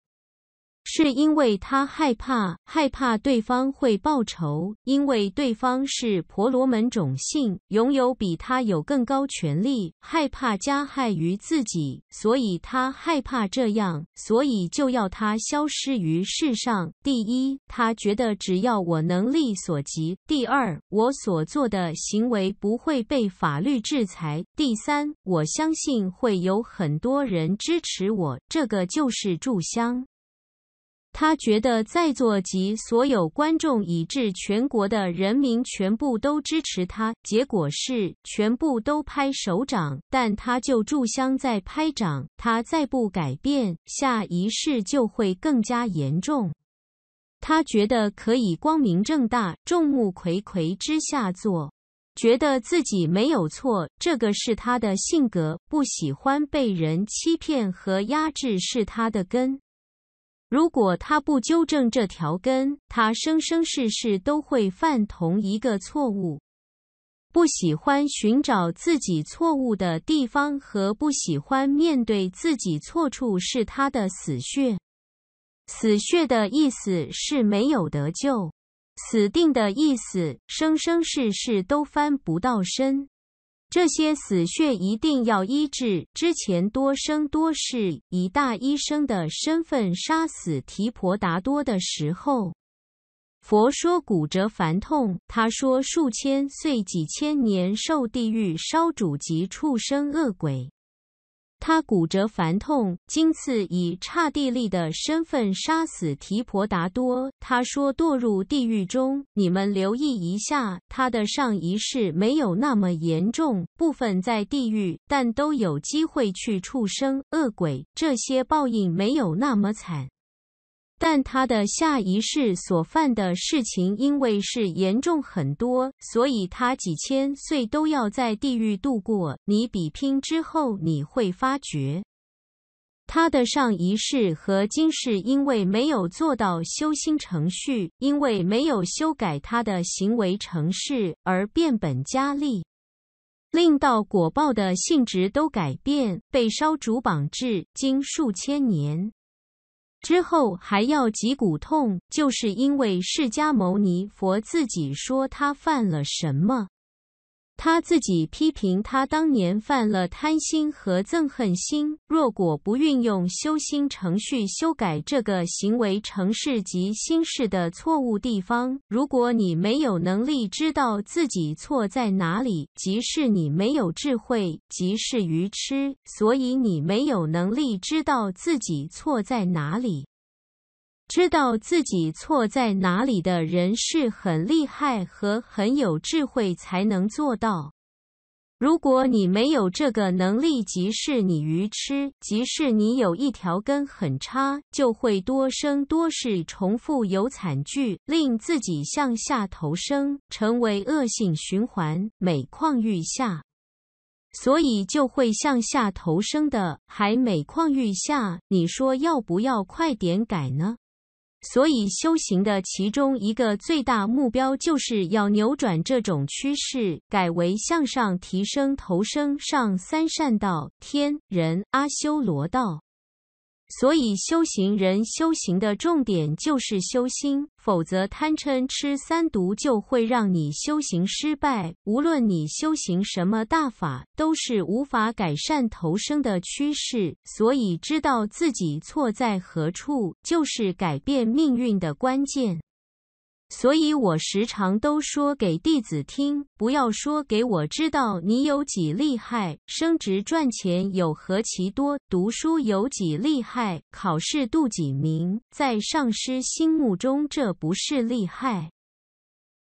[SPEAKER 1] 是因为他害怕，害怕对方会报仇，因为对方是婆罗门种姓，拥有比他有更高权力，害怕加害于自己，所以他害怕这样，所以就要他消失于世上。第一，他觉得只要我能力所及；第二，我所做的行为不会被法律制裁；第三，我相信会有很多人支持我。这个就是柱香。他觉得在座及所有观众，以至全国的人民全部都支持他。结果是全部都拍手掌，但他就注香在拍掌。他再不改变，下一世就会更加严重。他觉得可以光明正大、众目睽睽之下做，觉得自己没有错。这个是他的性格，不喜欢被人欺骗和压制，是他的根。如果他不纠正这条根，他生生世世都会犯同一个错误。不喜欢寻找自己错误的地方和不喜欢面对自己错处，是他的死穴。死穴的意思是没有得救，死定的意思，生生世世都翻不到身。这些死穴一定要医治。之前多生多世以大医生的身份杀死提婆达多的时候，佛说骨折烦痛。他说数千岁几千年受地狱烧煮及畜生恶鬼。他骨折烦痛，今次以刹帝利的身份杀死提婆达多。他说：堕入地狱中，你们留意一下，他的上一世没有那么严重，部分在地狱，但都有机会去畜生、恶鬼，这些报应没有那么惨。但他的下一世所犯的事情，因为是严重很多，所以他几千岁都要在地狱度过。你比拼之后，你会发觉他的上一世和今世，因为没有做到修心程序，因为没有修改他的行为程式，而变本加厉，令到果报的性质都改变，被烧竹绑至今数千年。之后还要脊骨痛，就是因为释迦牟尼佛自己说他犯了什么。他自己批评他当年犯了贪心和憎恨心。若果不运用修心程序修改这个行为、成事及心事的错误地方，如果你没有能力知道自己错在哪里，即是你没有智慧，即是愚痴。所以你没有能力知道自己错在哪里。知道自己错在哪里的人是很厉害和很有智慧才能做到。如果你没有这个能力，即是你愚痴，即是你有一条根很差，就会多生多事，重复有惨剧，令自己向下投生，成为恶性循环，每况愈下。所以就会向下投生的，还每况愈下。你说要不要快点改呢？所以，修行的其中一个最大目标，就是要扭转这种趋势，改为向上提升，投生上三善道——天、人、阿修罗道。所以修行人修行的重点就是修心，否则贪嗔痴三毒就会让你修行失败。无论你修行什么大法，都是无法改善投生的趋势。所以知道自己错在何处，就是改变命运的关键。所以我时常都说给弟子听，不要说给我知道你有几厉害，升职赚钱有何其多，读书有几厉害，考试度几名，在上师心目中这不是厉害。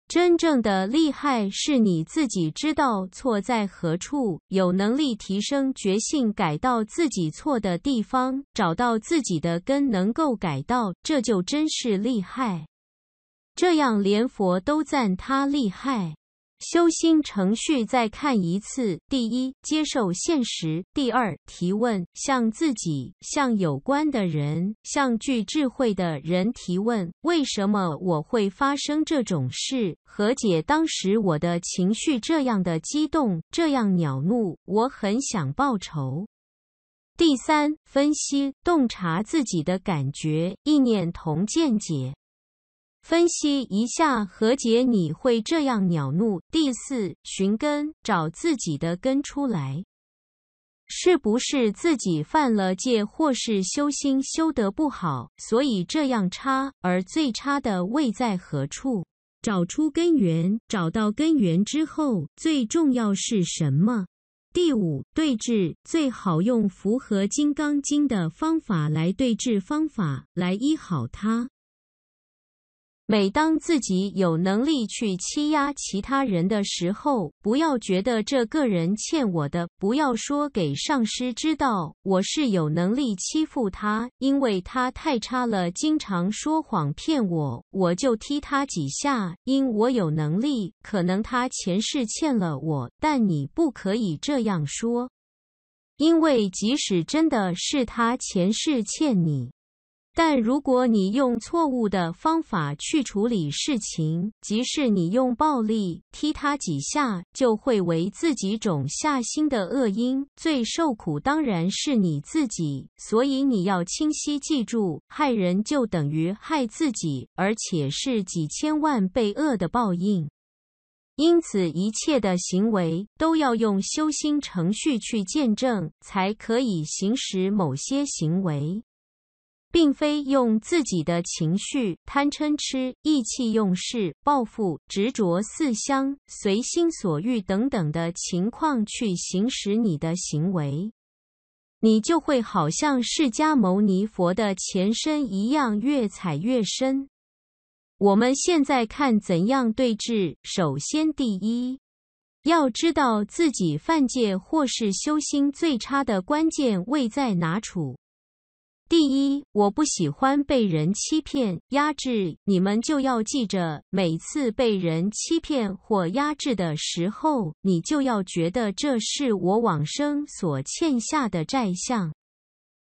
[SPEAKER 1] 真正的厉害是你自己知道错在何处，有能力提升觉性，改到自己错的地方，找到自己的根，能够改到，这就真是厉害。这样连佛都赞他厉害。修心程序再看一次：第一，接受现实；第二，提问，向自己、向有关的人、向具智慧的人提问，为什么我会发生这种事？和解当时我的情绪，这样的激动，这样恼怒，我很想报仇。第三，分析洞察自己的感觉、意念同见解。分析一下何解你会这样恼怒？第四，寻根，找自己的根出来，是不是自己犯了戒，或是修心修得不好，所以这样差？而最差的位在何处？找出根源，找到根源之后，最重要是什么？第五，对治，最好用符合《金刚经》的方法来对治，方法来医好它。每当自己有能力去欺压其他人的时候，不要觉得这个人欠我的，不要说给上司知道。我是有能力欺负他，因为他太差了，经常说谎骗我，我就踢他几下，因我有能力。可能他前世欠了我，但你不可以这样说，因为即使真的是他前世欠你。但如果你用错误的方法去处理事情，即使你用暴力踢他几下，就会为自己种下新的恶因，最受苦当然是你自己。所以你要清晰记住，害人就等于害自己，而且是几千万倍恶的报应。因此，一切的行为都要用修心程序去见证，才可以行使某些行为。并非用自己的情绪、贪嗔痴、意气用事、报复、执着、四相、随心所欲等等的情况去行使你的行为，你就会好像释迦牟尼佛的前身一样，越踩越深。我们现在看怎样对峙。首先，第一，要知道自己犯戒或是修心最差的关键位在哪处。第一，我不喜欢被人欺骗、压制。你们就要记着，每次被人欺骗或压制的时候，你就要觉得这是我往生所欠下的债项。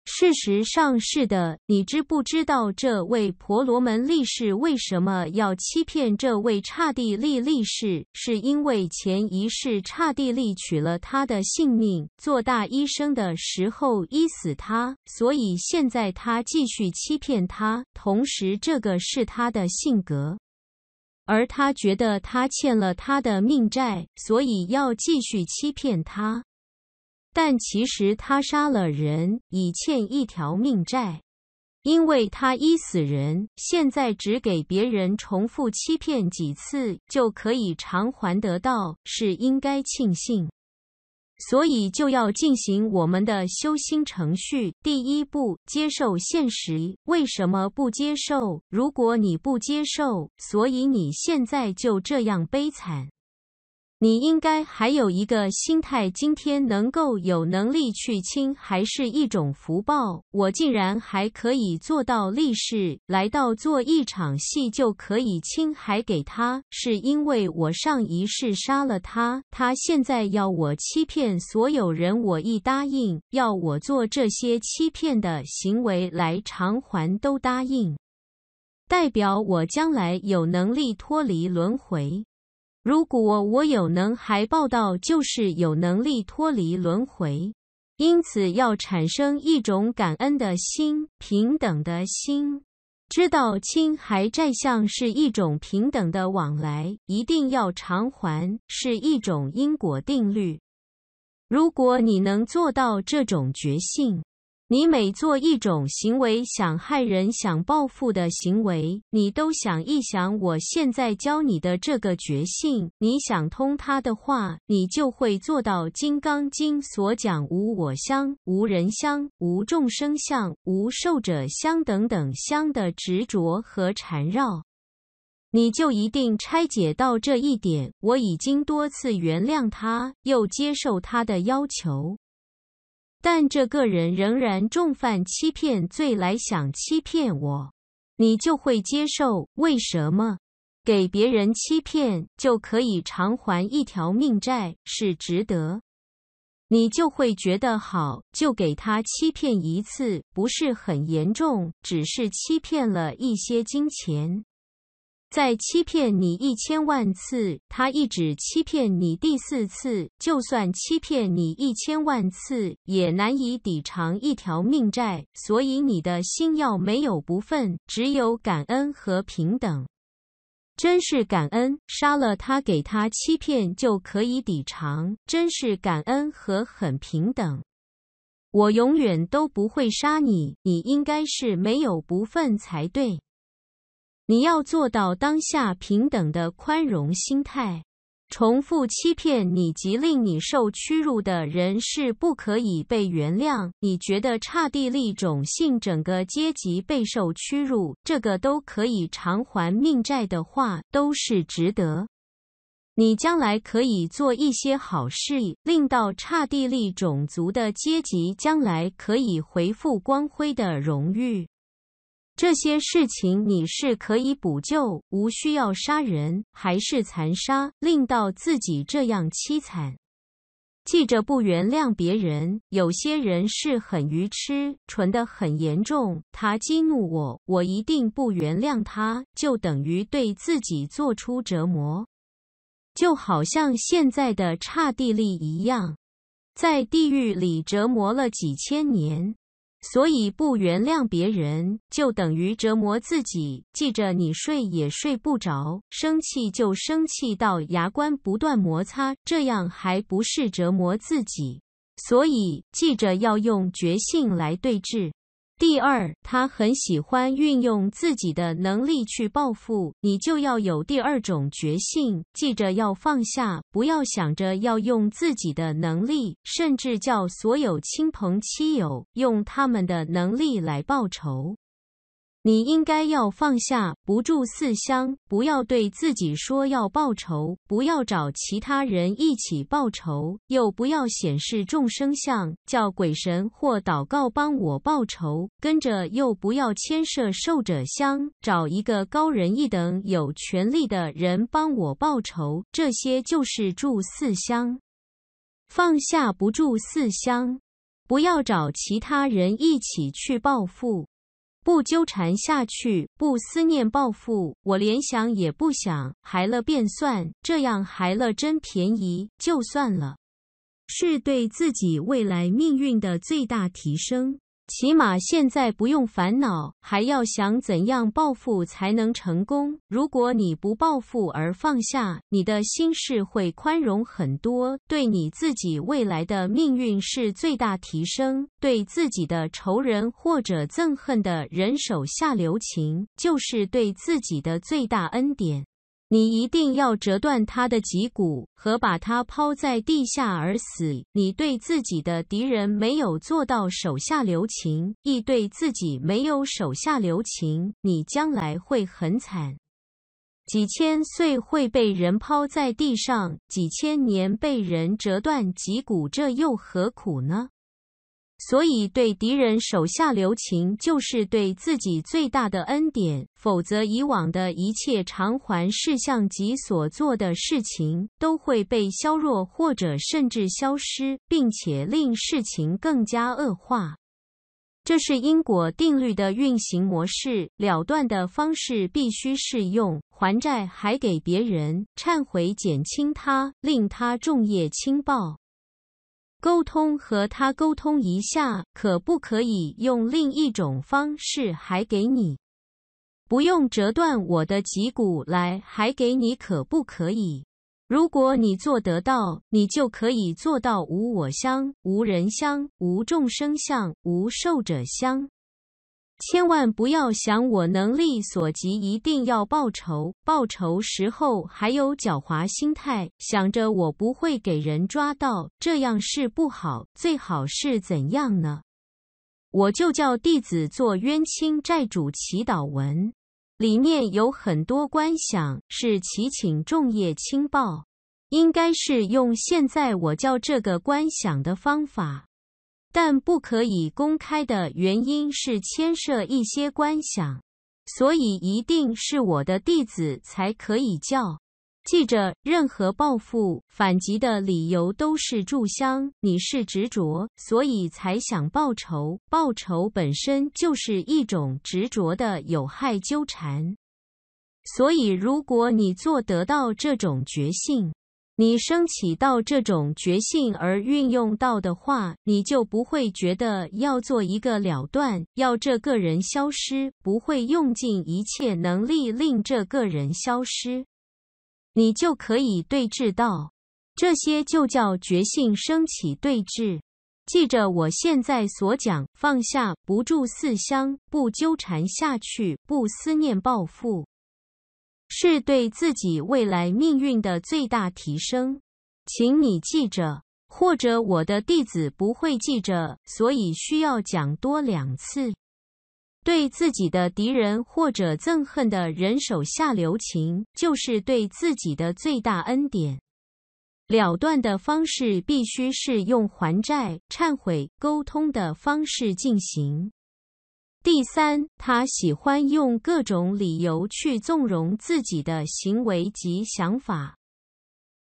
[SPEAKER 1] 事实上是的，你知不知道这位婆罗门力士为什么要欺骗这位刹帝利力士？是因为前一世刹帝利取了他的性命，做大医生的时候医死他，所以现在他继续欺骗他。同时，这个是他的性格，而他觉得他欠了他的命债，所以要继续欺骗他。但其实他杀了人，已欠一条命债。因为他一死人，现在只给别人重复欺骗几次就可以偿还得到，是应该庆幸。所以就要进行我们的修心程序，第一步，接受现实。为什么不接受？如果你不接受，所以你现在就这样悲惨。你应该还有一个心态，今天能够有能力去亲，还是一种福报。我竟然还可以做到立誓，来到做一场戏就可以亲，还给他，是因为我上一世杀了他，他现在要我欺骗所有人，我一答应，要我做这些欺骗的行为来偿还，都答应，代表我将来有能力脱离轮回。如果我有能还报道，就是有能力脱离轮回，因此要产生一种感恩的心、平等的心，知道亲还债相是一种平等的往来，一定要偿还，是一种因果定律。如果你能做到这种觉性，你每做一种行为，想害人、想报复的行为，你都想一想我现在教你的这个决心。你想通他的话，你就会做到《金刚经》所讲无我相、无人相、无众生相、无寿者相等等相的执着和缠绕，你就一定拆解到这一点。我已经多次原谅他，又接受他的要求。但这个人仍然重犯欺骗罪来想欺骗我，你就会接受。为什么？给别人欺骗就可以偿还一条命债，是值得。你就会觉得好，就给他欺骗一次，不是很严重，只是欺骗了一些金钱。再欺骗你一千万次，他一直欺骗你第四次，就算欺骗你一千万次，也难以抵偿一条命债。所以你的心要没有不忿，只有感恩和平等。真是感恩，杀了他，给他欺骗就可以抵偿。真是感恩和很平等。我永远都不会杀你，你应该是没有不忿才对。你要做到当下平等的宽容心态。重复欺骗你及令你受屈辱的人是不可以被原谅。你觉得刹帝利种姓整个阶级备受屈辱，这个都可以偿还命债的话，都是值得。你将来可以做一些好事，令到刹帝利种族的阶级将来可以回复光辉的荣誉。这些事情你是可以补救，无需要杀人还是残杀，令到自己这样凄惨。记着不原谅别人，有些人是很愚痴，蠢的很严重。他激怒我，我一定不原谅他，就等于对自己做出折磨，就好像现在的刹帝利一样，在地狱里折磨了几千年。所以，不原谅别人，就等于折磨自己。记着，你睡也睡不着，生气就生气到牙关不断摩擦，这样还不是折磨自己？所以，记着要用觉性来对峙。第二，他很喜欢运用自己的能力去报复你，就要有第二种决心，记着要放下，不要想着要用自己的能力，甚至叫所有亲朋戚友用他们的能力来报仇。你应该要放下不住四香，不要对自己说要报仇，不要找其他人一起报仇，又不要显示众生相，叫鬼神或祷告帮我报仇，跟着又不要牵涉受者相，找一个高人一等有权力的人帮我报仇。这些就是住四香，放下不住四香，不要找其他人一起去报复。不纠缠下去，不思念报复，我连想也不想，还了便算。这样还了真便宜，就算了，是对自己未来命运的最大提升。起码现在不用烦恼，还要想怎样报复才能成功。如果你不报复而放下，你的心事会宽容很多，对你自己未来的命运是最大提升。对自己的仇人或者憎恨的人手下留情，就是对自己的最大恩典。你一定要折断他的脊骨，和把他抛在地下而死。你对自己的敌人没有做到手下留情，亦对自己没有手下留情，你将来会很惨。几千岁会被人抛在地上，几千年被人折断脊骨，这又何苦呢？所以，对敌人手下留情，就是对自己最大的恩典。否则，以往的一切偿还事项及所做的事情，都会被削弱，或者甚至消失，并且令事情更加恶化。这是因果定律的运行模式。了断的方式必须适用还债还给别人，忏悔减轻他，令他重业轻报。沟通和他沟通一下，可不可以用另一种方式还给你？不用折断我的脊骨来还给你，可不可以？如果你做得到，你就可以做到无我相、无人相、无众生相、无受者相。千万不要想我能力所及，一定要报仇。报仇时候还有狡猾心态，想着我不会给人抓到，这样是不好。最好是怎样呢？我就叫弟子做冤亲债主祈祷文，里面有很多观想，是祈请众业轻报，应该是用现在我叫这个观想的方法。但不可以公开的原因是牵涉一些观想，所以一定是我的弟子才可以叫。记着，任何报复反击的理由都是助香，你是执着，所以才想报仇。报仇本身就是一种执着的有害纠缠。所以，如果你做得到这种觉性。你升起到这种觉性而运用到的话，你就不会觉得要做一个了断，要这个人消失，不会用尽一切能力令这个人消失，你就可以对峙到。这些就叫觉性升起对峙。记着我现在所讲，放下不住四相，不纠缠下去，不思念报复。是对自己未来命运的最大提升，请你记着，或者我的弟子不会记着，所以需要讲多两次。对自己的敌人或者憎恨的人手下留情，就是对自己的最大恩典。了断的方式必须是用还债、忏悔、沟通的方式进行。第三，他喜欢用各种理由去纵容自己的行为及想法。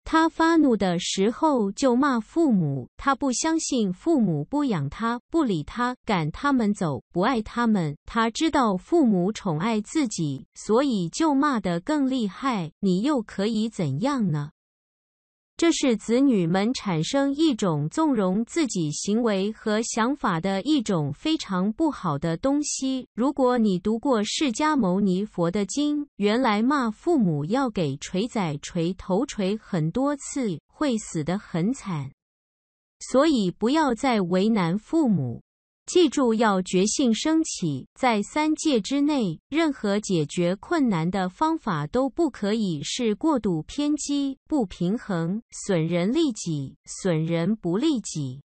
[SPEAKER 1] 他发怒的时候就骂父母，他不相信父母不养他、不理他、赶他们走、不爱他们。他知道父母宠爱自己，所以就骂得更厉害。你又可以怎样呢？这是子女们产生一种纵容自己行为和想法的一种非常不好的东西。如果你读过释迦牟尼佛的经，原来骂父母要给锤仔锤头锤很多次，会死得很惨。所以不要再为难父母。记住，要觉性升起，在三界之内，任何解决困难的方法都不可以是过度偏激、不平衡、损人利己、损人不利己。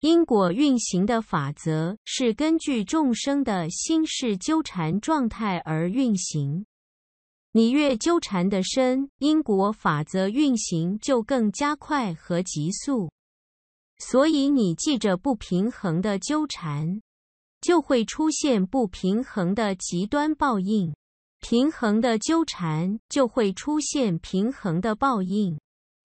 [SPEAKER 1] 因果运行的法则，是根据众生的心事纠缠状态而运行。你越纠缠的深，因果法则运行就更加快和急速。所以，你记着不平衡的纠缠，就会出现不平衡的极端报应；平衡的纠缠，就会出现平衡的报应。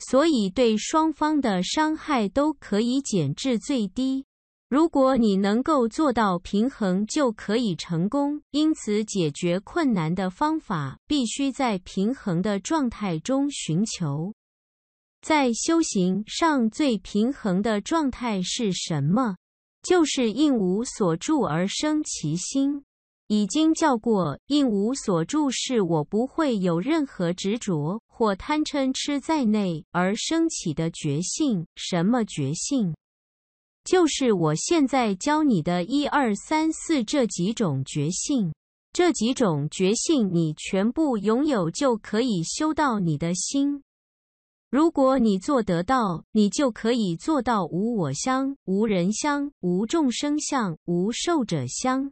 [SPEAKER 1] 所以，对双方的伤害都可以减至最低。如果你能够做到平衡，就可以成功。因此，解决困难的方法必须在平衡的状态中寻求。在修行上最平衡的状态是什么？就是应无所住而生其心。已经教过，应无所住是我不会有任何执着或贪嗔痴在内而升起的觉性。什么觉性？就是我现在教你的一二三四这几种觉性。这几种觉性你全部拥有，就可以修到你的心。如果你做得到，你就可以做到无我相、无人相、无众生相、无受者相。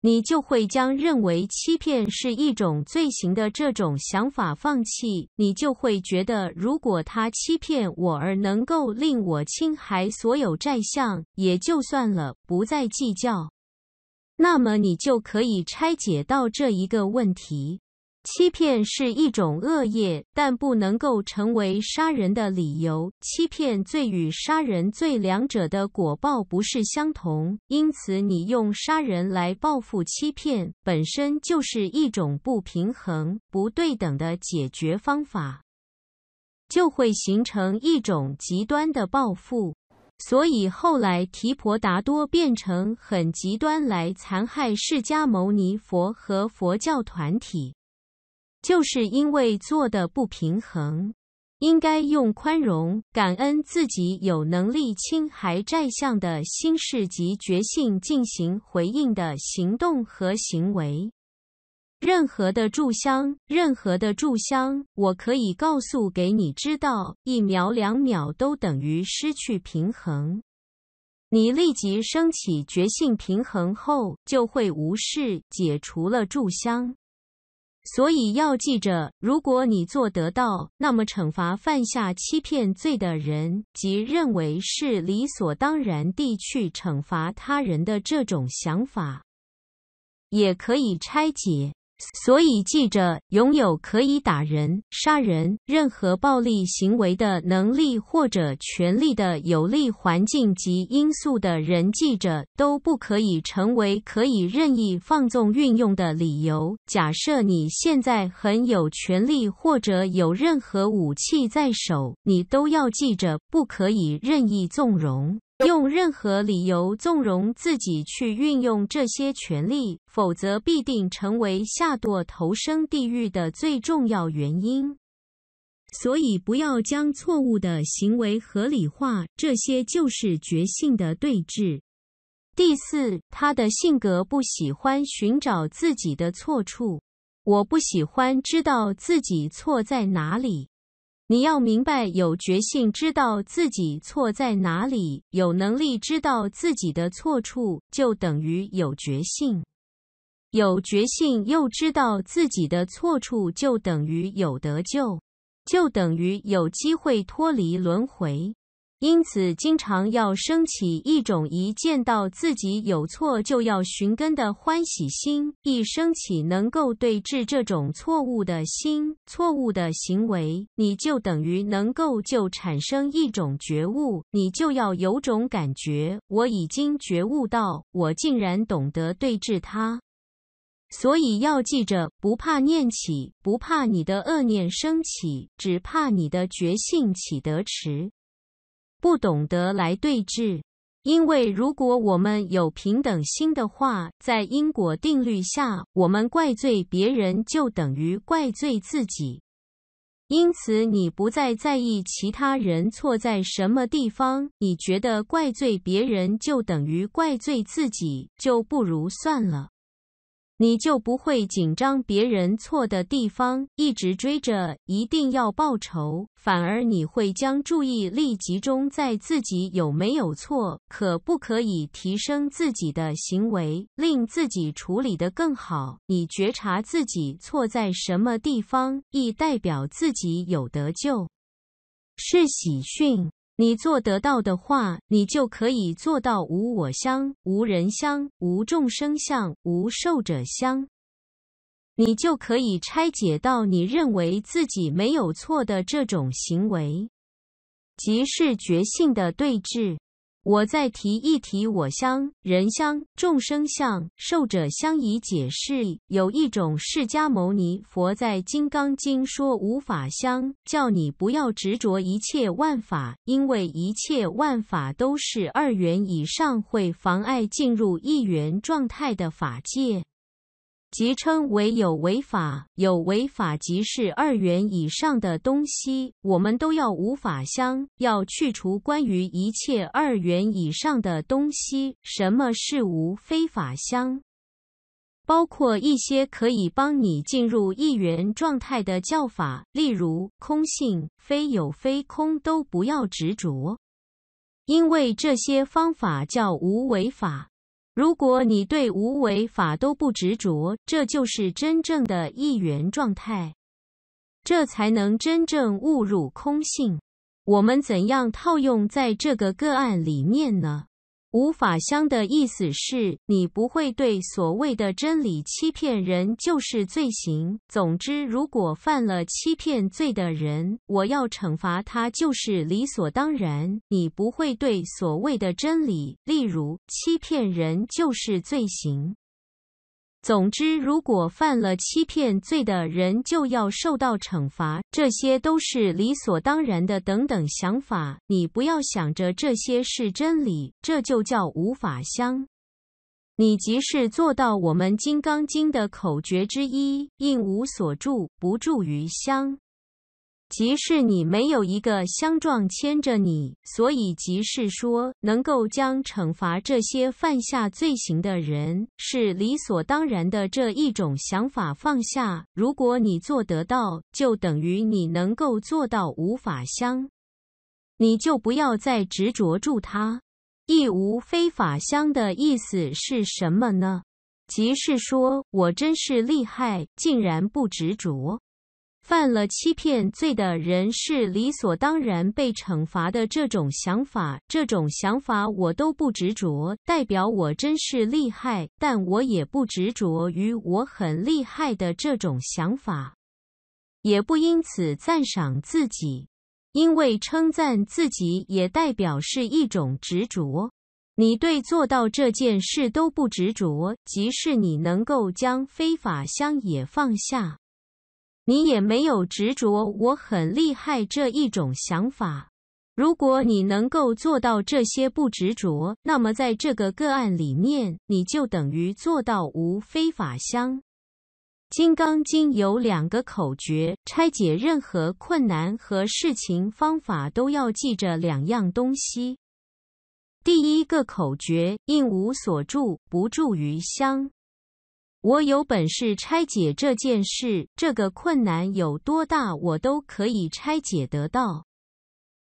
[SPEAKER 1] 你就会将认为欺骗是一种罪行的这种想法放弃。你就会觉得，如果他欺骗我而能够令我侵害所有债项，也就算了，不再计较。那么，你就可以拆解到这一个问题。欺骗是一种恶业，但不能够成为杀人的理由。欺骗罪与杀人罪两者的果报不是相同，因此你用杀人来报复欺骗，本身就是一种不平衡、不对等的解决方法，就会形成一种极端的报复。所以后来提婆达多变成很极端，来残害释迦牟尼佛和佛教团体。就是因为做的不平衡，应该用宽容、感恩自己有能力清还债项的心事及决心进行回应的行动和行为。任何的炷香，任何的炷香，我可以告诉给你知道，一秒、两秒都等于失去平衡。你立即升起觉性平衡后，就会无视解除了炷香。所以要记着，如果你做得到，那么惩罚犯下欺骗罪的人，即认为是理所当然地去惩罚他人的这种想法，也可以拆解。所以，记着，拥有可以打人、杀人、任何暴力行为的能力或者权利的有利环境及因素的人，记着都不可以成为可以任意放纵运用的理由。假设你现在很有权力或者有任何武器在手，你都要记着，不可以任意纵容。用任何理由纵容自己去运用这些权利，否则必定成为下堕投生地狱的最重要原因。所以，不要将错误的行为合理化。这些就是觉性的对峙。第四，他的性格不喜欢寻找自己的错处。我不喜欢知道自己错在哪里。你要明白，有觉性，知道自己错在哪里，有能力知道自己的错处，就等于有觉性。有觉性又知道自己的错处，就等于有得救，就等于有机会脱离轮回。因此，经常要升起一种一见到自己有错就要寻根的欢喜心，一升起能够对治这种错误的心、错误的行为，你就等于能够就产生一种觉悟，你就要有种感觉：我已经觉悟到，我竟然懂得对治它。所以要记着，不怕念起，不怕你的恶念升起，只怕你的觉性起得迟。不懂得来对峙，因为如果我们有平等心的话，在因果定律下，我们怪罪别人就等于怪罪自己。因此，你不再在意其他人错在什么地方，你觉得怪罪别人就等于怪罪自己，就不如算了。你就不会紧张别人错的地方，一直追着一定要报仇，反而你会将注意力集中在自己有没有错，可不可以提升自己的行为，令自己处理的更好。你觉察自己错在什么地方，亦代表自己有得救，是喜讯。你做得到的话，你就可以做到无我相、无人相、无众生相、无受者相，你就可以拆解到你认为自己没有错的这种行为，即是觉性的对峙。我再提一提我相、人相、众生相、受者相以解释。有一种释迦牟尼佛在《金刚经》说无法相，叫你不要执着一切万法，因为一切万法都是二元以上，会妨碍进入一元状态的法界。即称为有为法，有为法即是二元以上的东西，我们都要无法相，要去除关于一切二元以上的东西。什么是无非法相？包括一些可以帮你进入一元状态的叫法，例如空性、非有、非空，都不要执着，因为这些方法叫无为法。如果你对无为法都不执着，这就是真正的一元状态，这才能真正悟入空性。我们怎样套用在这个个案里面呢？无法相的意思是你不会对所谓的真理欺骗人就是罪行。总之，如果犯了欺骗罪的人，我要惩罚他就是理所当然。你不会对所谓的真理，例如欺骗人就是罪行。总之，如果犯了欺骗罪的人就要受到惩罚，这些都是理所当然的。等等想法，你不要想着这些是真理，这就叫无法相。你即是做到我们《金刚经》的口诀之一，应无所住，不住于相。即是你没有一个相状牵着你，所以即是说，能够将惩罚这些犯下罪行的人是理所当然的这一种想法放下。如果你做得到，就等于你能够做到无法相，你就不要再执着住它。亦无非法相的意思是什么呢？即是说我真是厉害，竟然不执着。犯了欺骗罪的人是理所当然被惩罚的。这种想法，这种想法我都不执着，代表我真是厉害。但我也不执着于我很厉害的这种想法，也不因此赞赏自己，因为称赞自己也代表是一种执着。你对做到这件事都不执着，即是你能够将非法相也放下。你也没有执着，我很厉害这一种想法。如果你能够做到这些不执着，那么在这个个案里面，你就等于做到无非法相。《金刚经》有两个口诀，拆解任何困难和事情方法都要记着两样东西。第一个口诀：应无所住，不住于相。我有本事拆解这件事，这个困难有多大，我都可以拆解得到。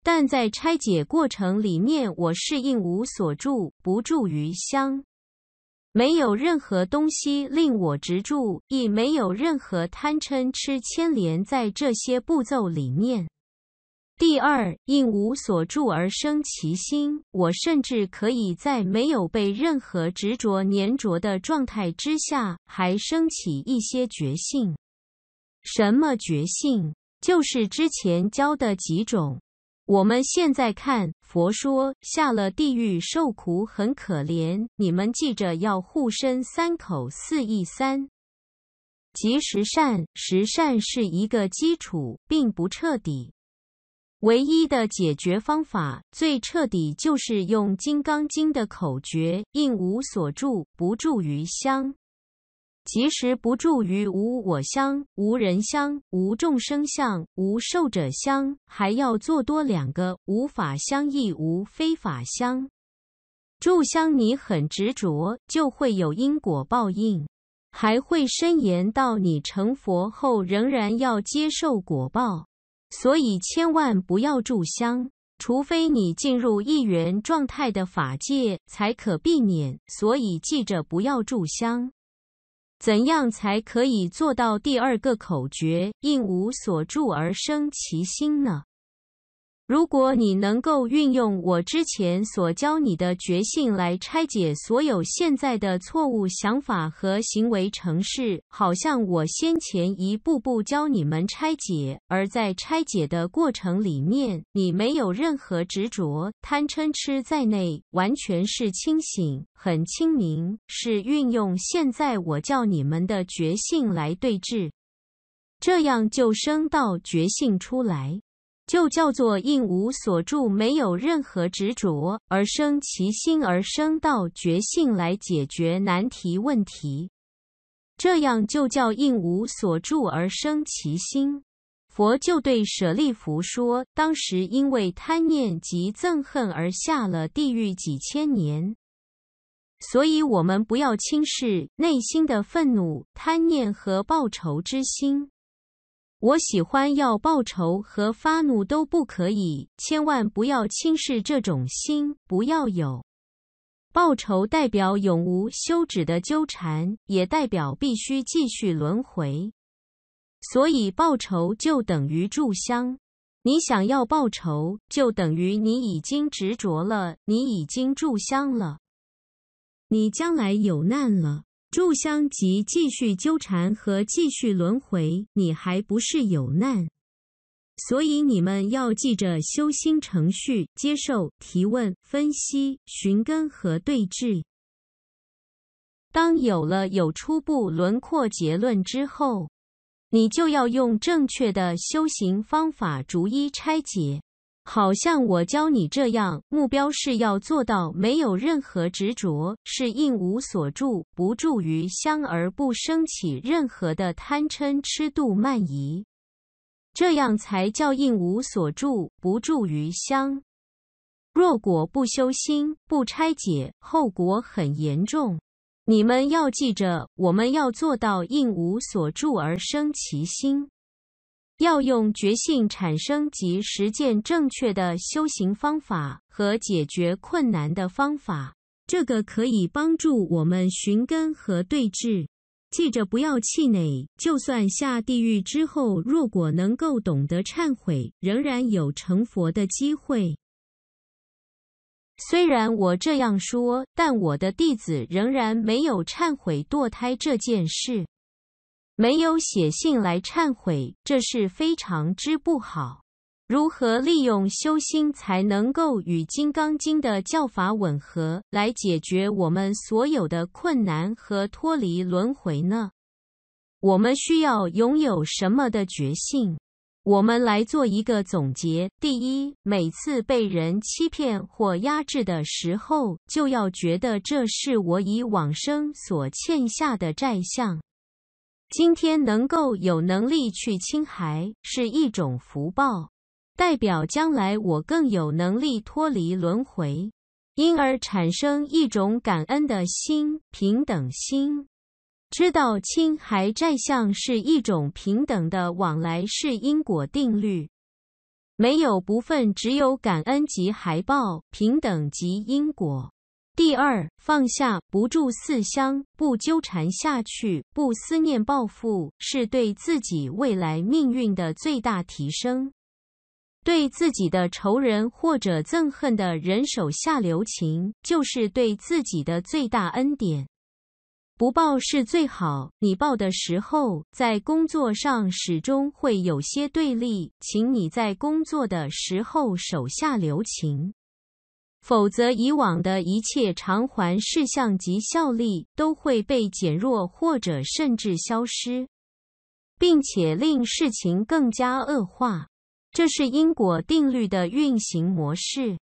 [SPEAKER 1] 但在拆解过程里面，我适应无所住，不住于相，没有任何东西令我执着，亦没有任何贪嗔痴牵连在这些步骤里面。第二，因无所住而生其心。我甚至可以在没有被任何执着粘着的状态之下，还升起一些觉性。什么觉性？就是之前教的几种。我们现在看佛说，下了地狱受苦很可怜，你们记着要护身三口四意三，即十善。十善是一个基础，并不彻底。唯一的解决方法，最彻底就是用《金刚经》的口诀：“应无所住，不住于相。”即使不住于无我相、无人相、无众生相、无寿者相，还要做多两个：无法相亦无非法相。住相你很执着，就会有因果报应，还会伸延到你成佛后仍然要接受果报。所以千万不要助香，除非你进入一元状态的法界，才可避免。所以记着不要助香。怎样才可以做到第二个口诀“应无所住而生其心”呢？如果你能够运用我之前所教你的觉性来拆解所有现在的错误想法和行为程式，好像我先前一步步教你们拆解，而在拆解的过程里面，你没有任何执着、贪嗔痴在内，完全是清醒、很清明，是运用现在我教你们的觉性来对峙，这样就升到觉性出来。就叫做应无所住，没有任何执着而生其心，而生道觉性来解决难题问题。这样就叫应无所住而生其心。佛就对舍利弗说，当时因为贪念及憎恨而下了地狱几千年。所以，我们不要轻视内心的愤怒、贪念和报仇之心。我喜欢要报仇和发怒都不可以，千万不要轻视这种心，不要有报仇代表永无休止的纠缠，也代表必须继续轮回，所以报仇就等于炷香。你想要报仇，就等于你已经执着了，你已经炷香了，你将来有难了。住香即继续纠缠和继续轮回，你还不是有难，所以你们要记着修心程序，接受提问、分析、寻根和对峙。当有了有初步轮廓结论之后，你就要用正确的修行方法逐一拆解。好像我教你这样，目标是要做到没有任何执着，是应无所住，不住于相，而不升起任何的贪嗔痴度慢疑，这样才叫应无所住，不住于相。若果不修心，不拆解，后果很严重。你们要记着，我们要做到应无所住而生其心。要用觉性产生及实践正确的修行方法和解决困难的方法，这个可以帮助我们寻根和对治。记着不要气馁，就算下地狱之后，若果能够懂得忏悔，仍然有成佛的机会。虽然我这样说，但我的弟子仍然没有忏悔堕胎这件事。没有写信来忏悔，这是非常之不好。如何利用修心才能够与《金刚经》的教法吻合，来解决我们所有的困难和脱离轮回呢？我们需要拥有什么的觉性？我们来做一个总结：第一，每次被人欺骗或压制的时候，就要觉得这是我以往生所欠下的债项。今天能够有能力去青海是一种福报，代表将来我更有能力脱离轮回，因而产生一种感恩的心、平等心。知道青海债相是一种平等的往来，是因果定律，没有不分，只有感恩及还报，平等及因果。第二，放下不住四香，不纠缠下去，不思念报复，是对自己未来命运的最大提升。对自己的仇人或者憎恨的人手下留情，就是对自己的最大恩典。不报是最好，你报的时候，在工作上始终会有些对立，请你在工作的时候手下留情。否则，以往的一切偿还事项及效力都会被减弱，或者甚至消失，并且令事情更加恶化。这是因果定律的运行模式。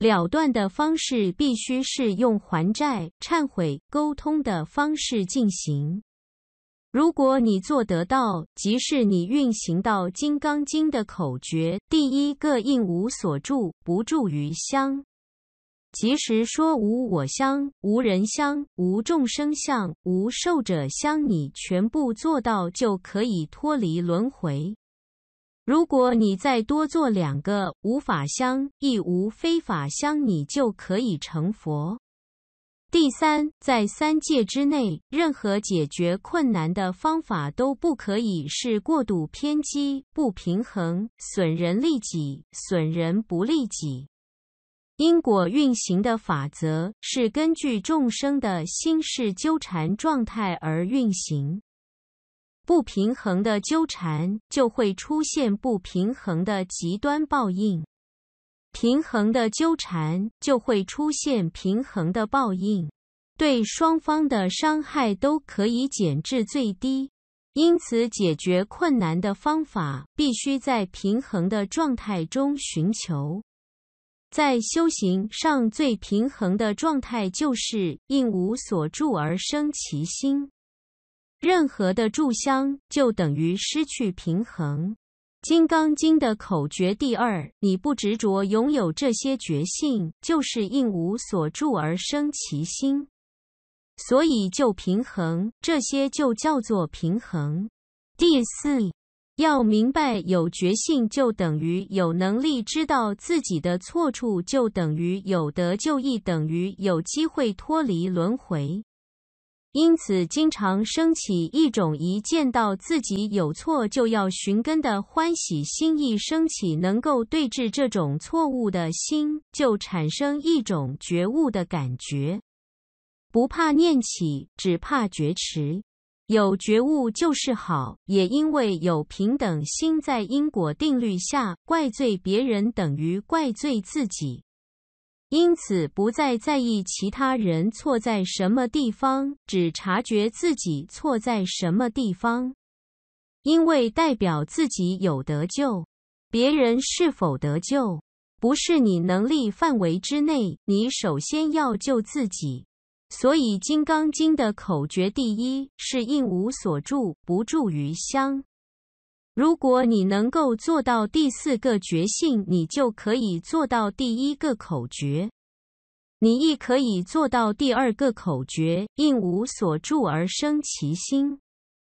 [SPEAKER 1] 了断的方式必须是用还债、忏悔、沟通的方式进行。如果你做得到，即是你运行到《金刚经》的口诀第一个“应无所住，不住于相”。其实说无我相、无人相、无众生相、无寿者相，你全部做到就可以脱离轮回。如果你再多做两个无法相、亦无非法相，你就可以成佛。第三，在三界之内，任何解决困难的方法都不可以是过度偏激、不平衡、损人利己、损人不利己。因果运行的法则是根据众生的心事纠缠状态而运行。不平衡的纠缠就会出现不平衡的极端报应，平衡的纠缠就会出现平衡的报应，对双方的伤害都可以减至最低。因此，解决困难的方法必须在平衡的状态中寻求。在修行上最平衡的状态，就是应无所住而生其心。任何的住相，就等于失去平衡。《金刚经》的口诀第二：你不执着拥有这些觉性，就是应无所住而生其心。所以就平衡，这些就叫做平衡。第四。要明白，有觉性就等于有能力知道自己的错处，就等于有得就义，等于有机会脱离轮回。因此，经常升起一种一见到自己有错就要寻根的欢喜心意，升起能够对治这种错误的心，就产生一种觉悟的感觉。不怕念起，只怕觉迟。有觉悟就是好，也因为有平等心，在因果定律下，怪罪别人等于怪罪自己，因此不再在意其他人错在什么地方，只察觉自己错在什么地方，因为代表自己有得救。别人是否得救，不是你能力范围之内，你首先要救自己。所以《金刚经》的口诀，第一是应无所住，不住于相。如果你能够做到第四个觉性，你就可以做到第一个口诀；你亦可以做到第二个口诀，应无所住而生其心。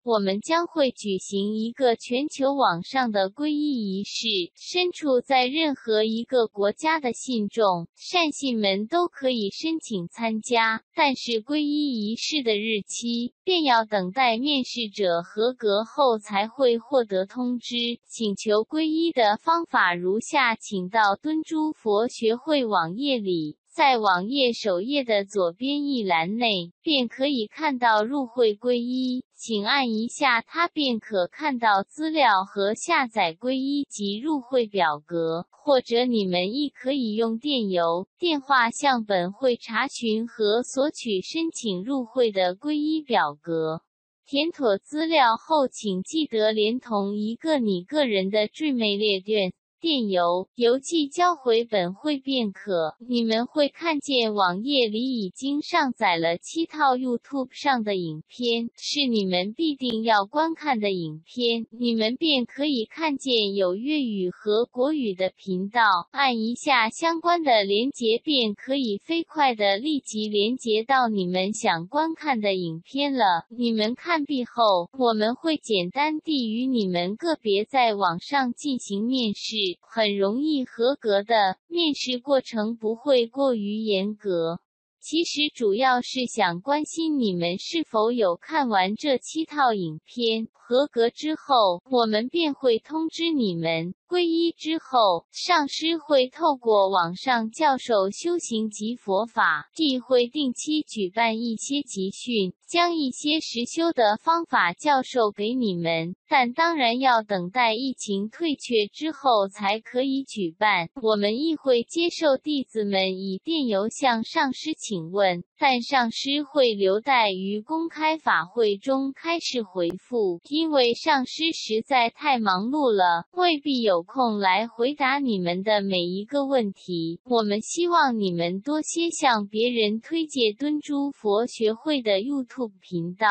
[SPEAKER 2] 我们将会举行一个全球网上的皈依仪式，身处在任何一个国家的信众、善信们都可以申请参加。但是，皈依仪式的日期便要等待面试者合格后才会获得通知。请求皈依的方法如下，请到敦珠佛学会网页里。在网页首页的左边一栏内，便可以看到入会皈依，请按一下它，便可看到资料和下载皈依及入会表格。或者你们亦可以用电邮、电话向本会查询和索取申请入会的皈依表格。填妥资料后，请记得连同一个你个人的聚美列卷。电邮邮寄交回本会便可。你们会看见网页里已经上载了七套 YouTube 上的影片，是你们必定要观看的影片。你们便可以看见有粤语和国语的频道，按一下相关的连接，便可以飞快的立即连接到你们想观看的影片了。你们看毕后，我们会简单地与你们个别在网上进行面试。很容易合格的面试过程不会过于严格，其实主要是想关心你们是否有看完这七套影片。合格之后，我们便会通知你们。皈依之后，上师会透过网上教授修行及佛法，即会定期举办一些集训，将一些实修的方法教授给你们。但当然要等待疫情退却之后才可以举办。我们亦会接受弟子们以电邮向上师请问。但上师会留待于公开法会中开始回复，因为上师实在太忙碌了，未必有空来回答你们的每一个问题。我们希望你们多些向别人推荐敦珠佛学会的 YouTube 频道。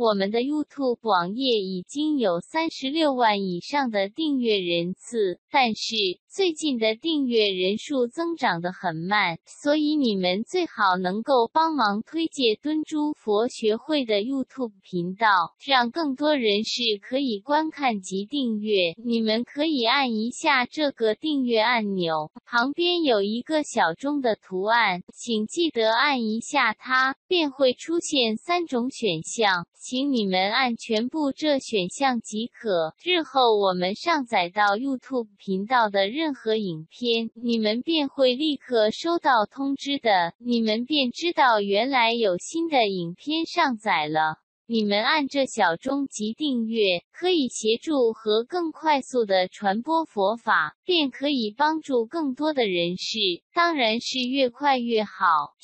[SPEAKER 2] 我们的 YouTube 网页已经有三十六万以上的订阅人次，但是最近的订阅人数增长的很慢，所以你们最好能够帮忙推荐敦珠佛学会的 YouTube 频道，让更多人士可以观看及订阅。你们可以按一下这个订阅按钮，旁边有一个小钟的图案，请记得按一下它。便会出现三种选项，请你们按全部这选项即可。日后我们上载到 YouTube 频道的任何影片，你们便会立刻收到通知的，你们便知道原来有新的影片上载了。你们按这小钟及订阅，可以协助和更快速的传播佛法，便可以帮助更多的人士。当然是越快越好，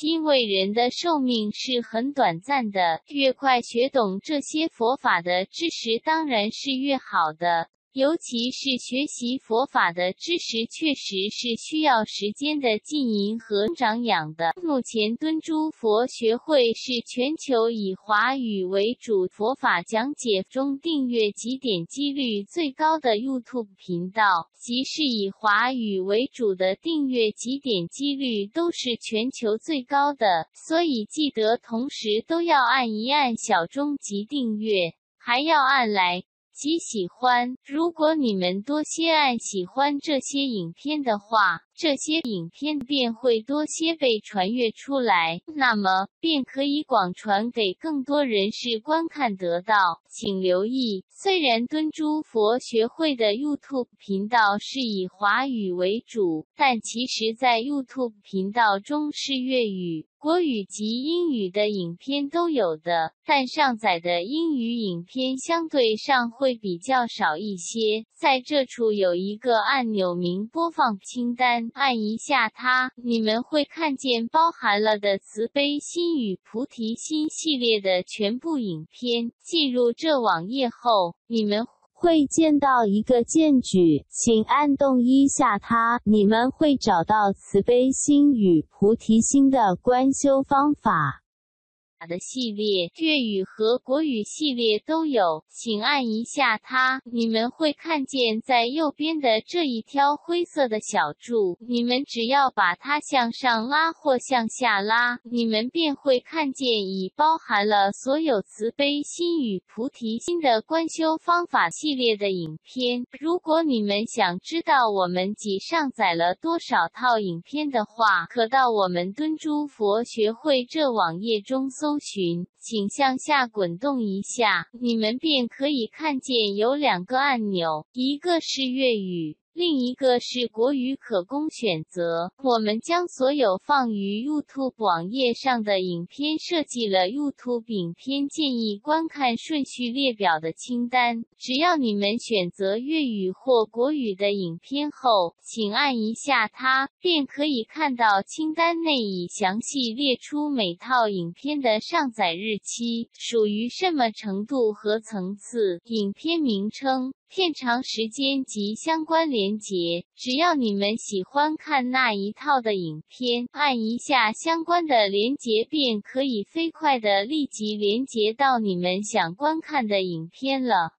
[SPEAKER 2] 因为人的寿命是很短暂的。越快学懂这些佛法的知识，当然是越好的。尤其是学习佛法的知识，确实是需要时间的浸淫和长养的。目前敦珠佛学会是全球以华语为主佛法讲解中订阅及点击率最高的 YouTube 频道，即是以华语为主的订阅及点击率都是全球最高的。所以记得同时都要按一按小钟及订阅，还要按来。极喜欢。如果你们多些爱、喜欢这些影片的话。这些影片便会多些被传阅出来，那么便可以广传给更多人士观看得到。请留意，虽然敦珠佛学会的 YouTube 频道是以华语为主，但其实，在 YouTube 频道中是粤语、国语及英语的影片都有的，但上载的英语影片相对上会比较少一些。在这处有一个按钮名“播放清单”。按一下它，你们会看见包含了的慈悲心与菩提心系列的全部影片。进入这网页后，你们会见到一个键举，请按动一下它，你们会找到慈悲心与菩提心的观修方法。的系列，粤语和国语系列都有，请按一下它，你们会看见在右边的这一条灰色的小柱，你们只要把它向上拉或向下拉，你们便会看见已包含了所有慈悲心与菩提心的观修方法系列的影片。如果你们想知道我们已上载了多少套影片的话，可到我们敦珠佛学会这网页中搜。群，请向下滚动一下，你们便可以看见有两个按钮，一个是粤语。另一个是国语可供选择。我们将所有放于 YouTube 网页上的影片设计了 YouTube 影片建议观看顺序列表的清单。只要你们选择粤语或国语的影片后，请按一下它，便可以看到清单内已详细列出每套影片的上载日期、属于什么程度和层次、影片名称。片长、时间及相关连接，只要你们喜欢看那一套的影片，按一下相关的连接，便可以飞快的立即连接到你们想观看的影片了。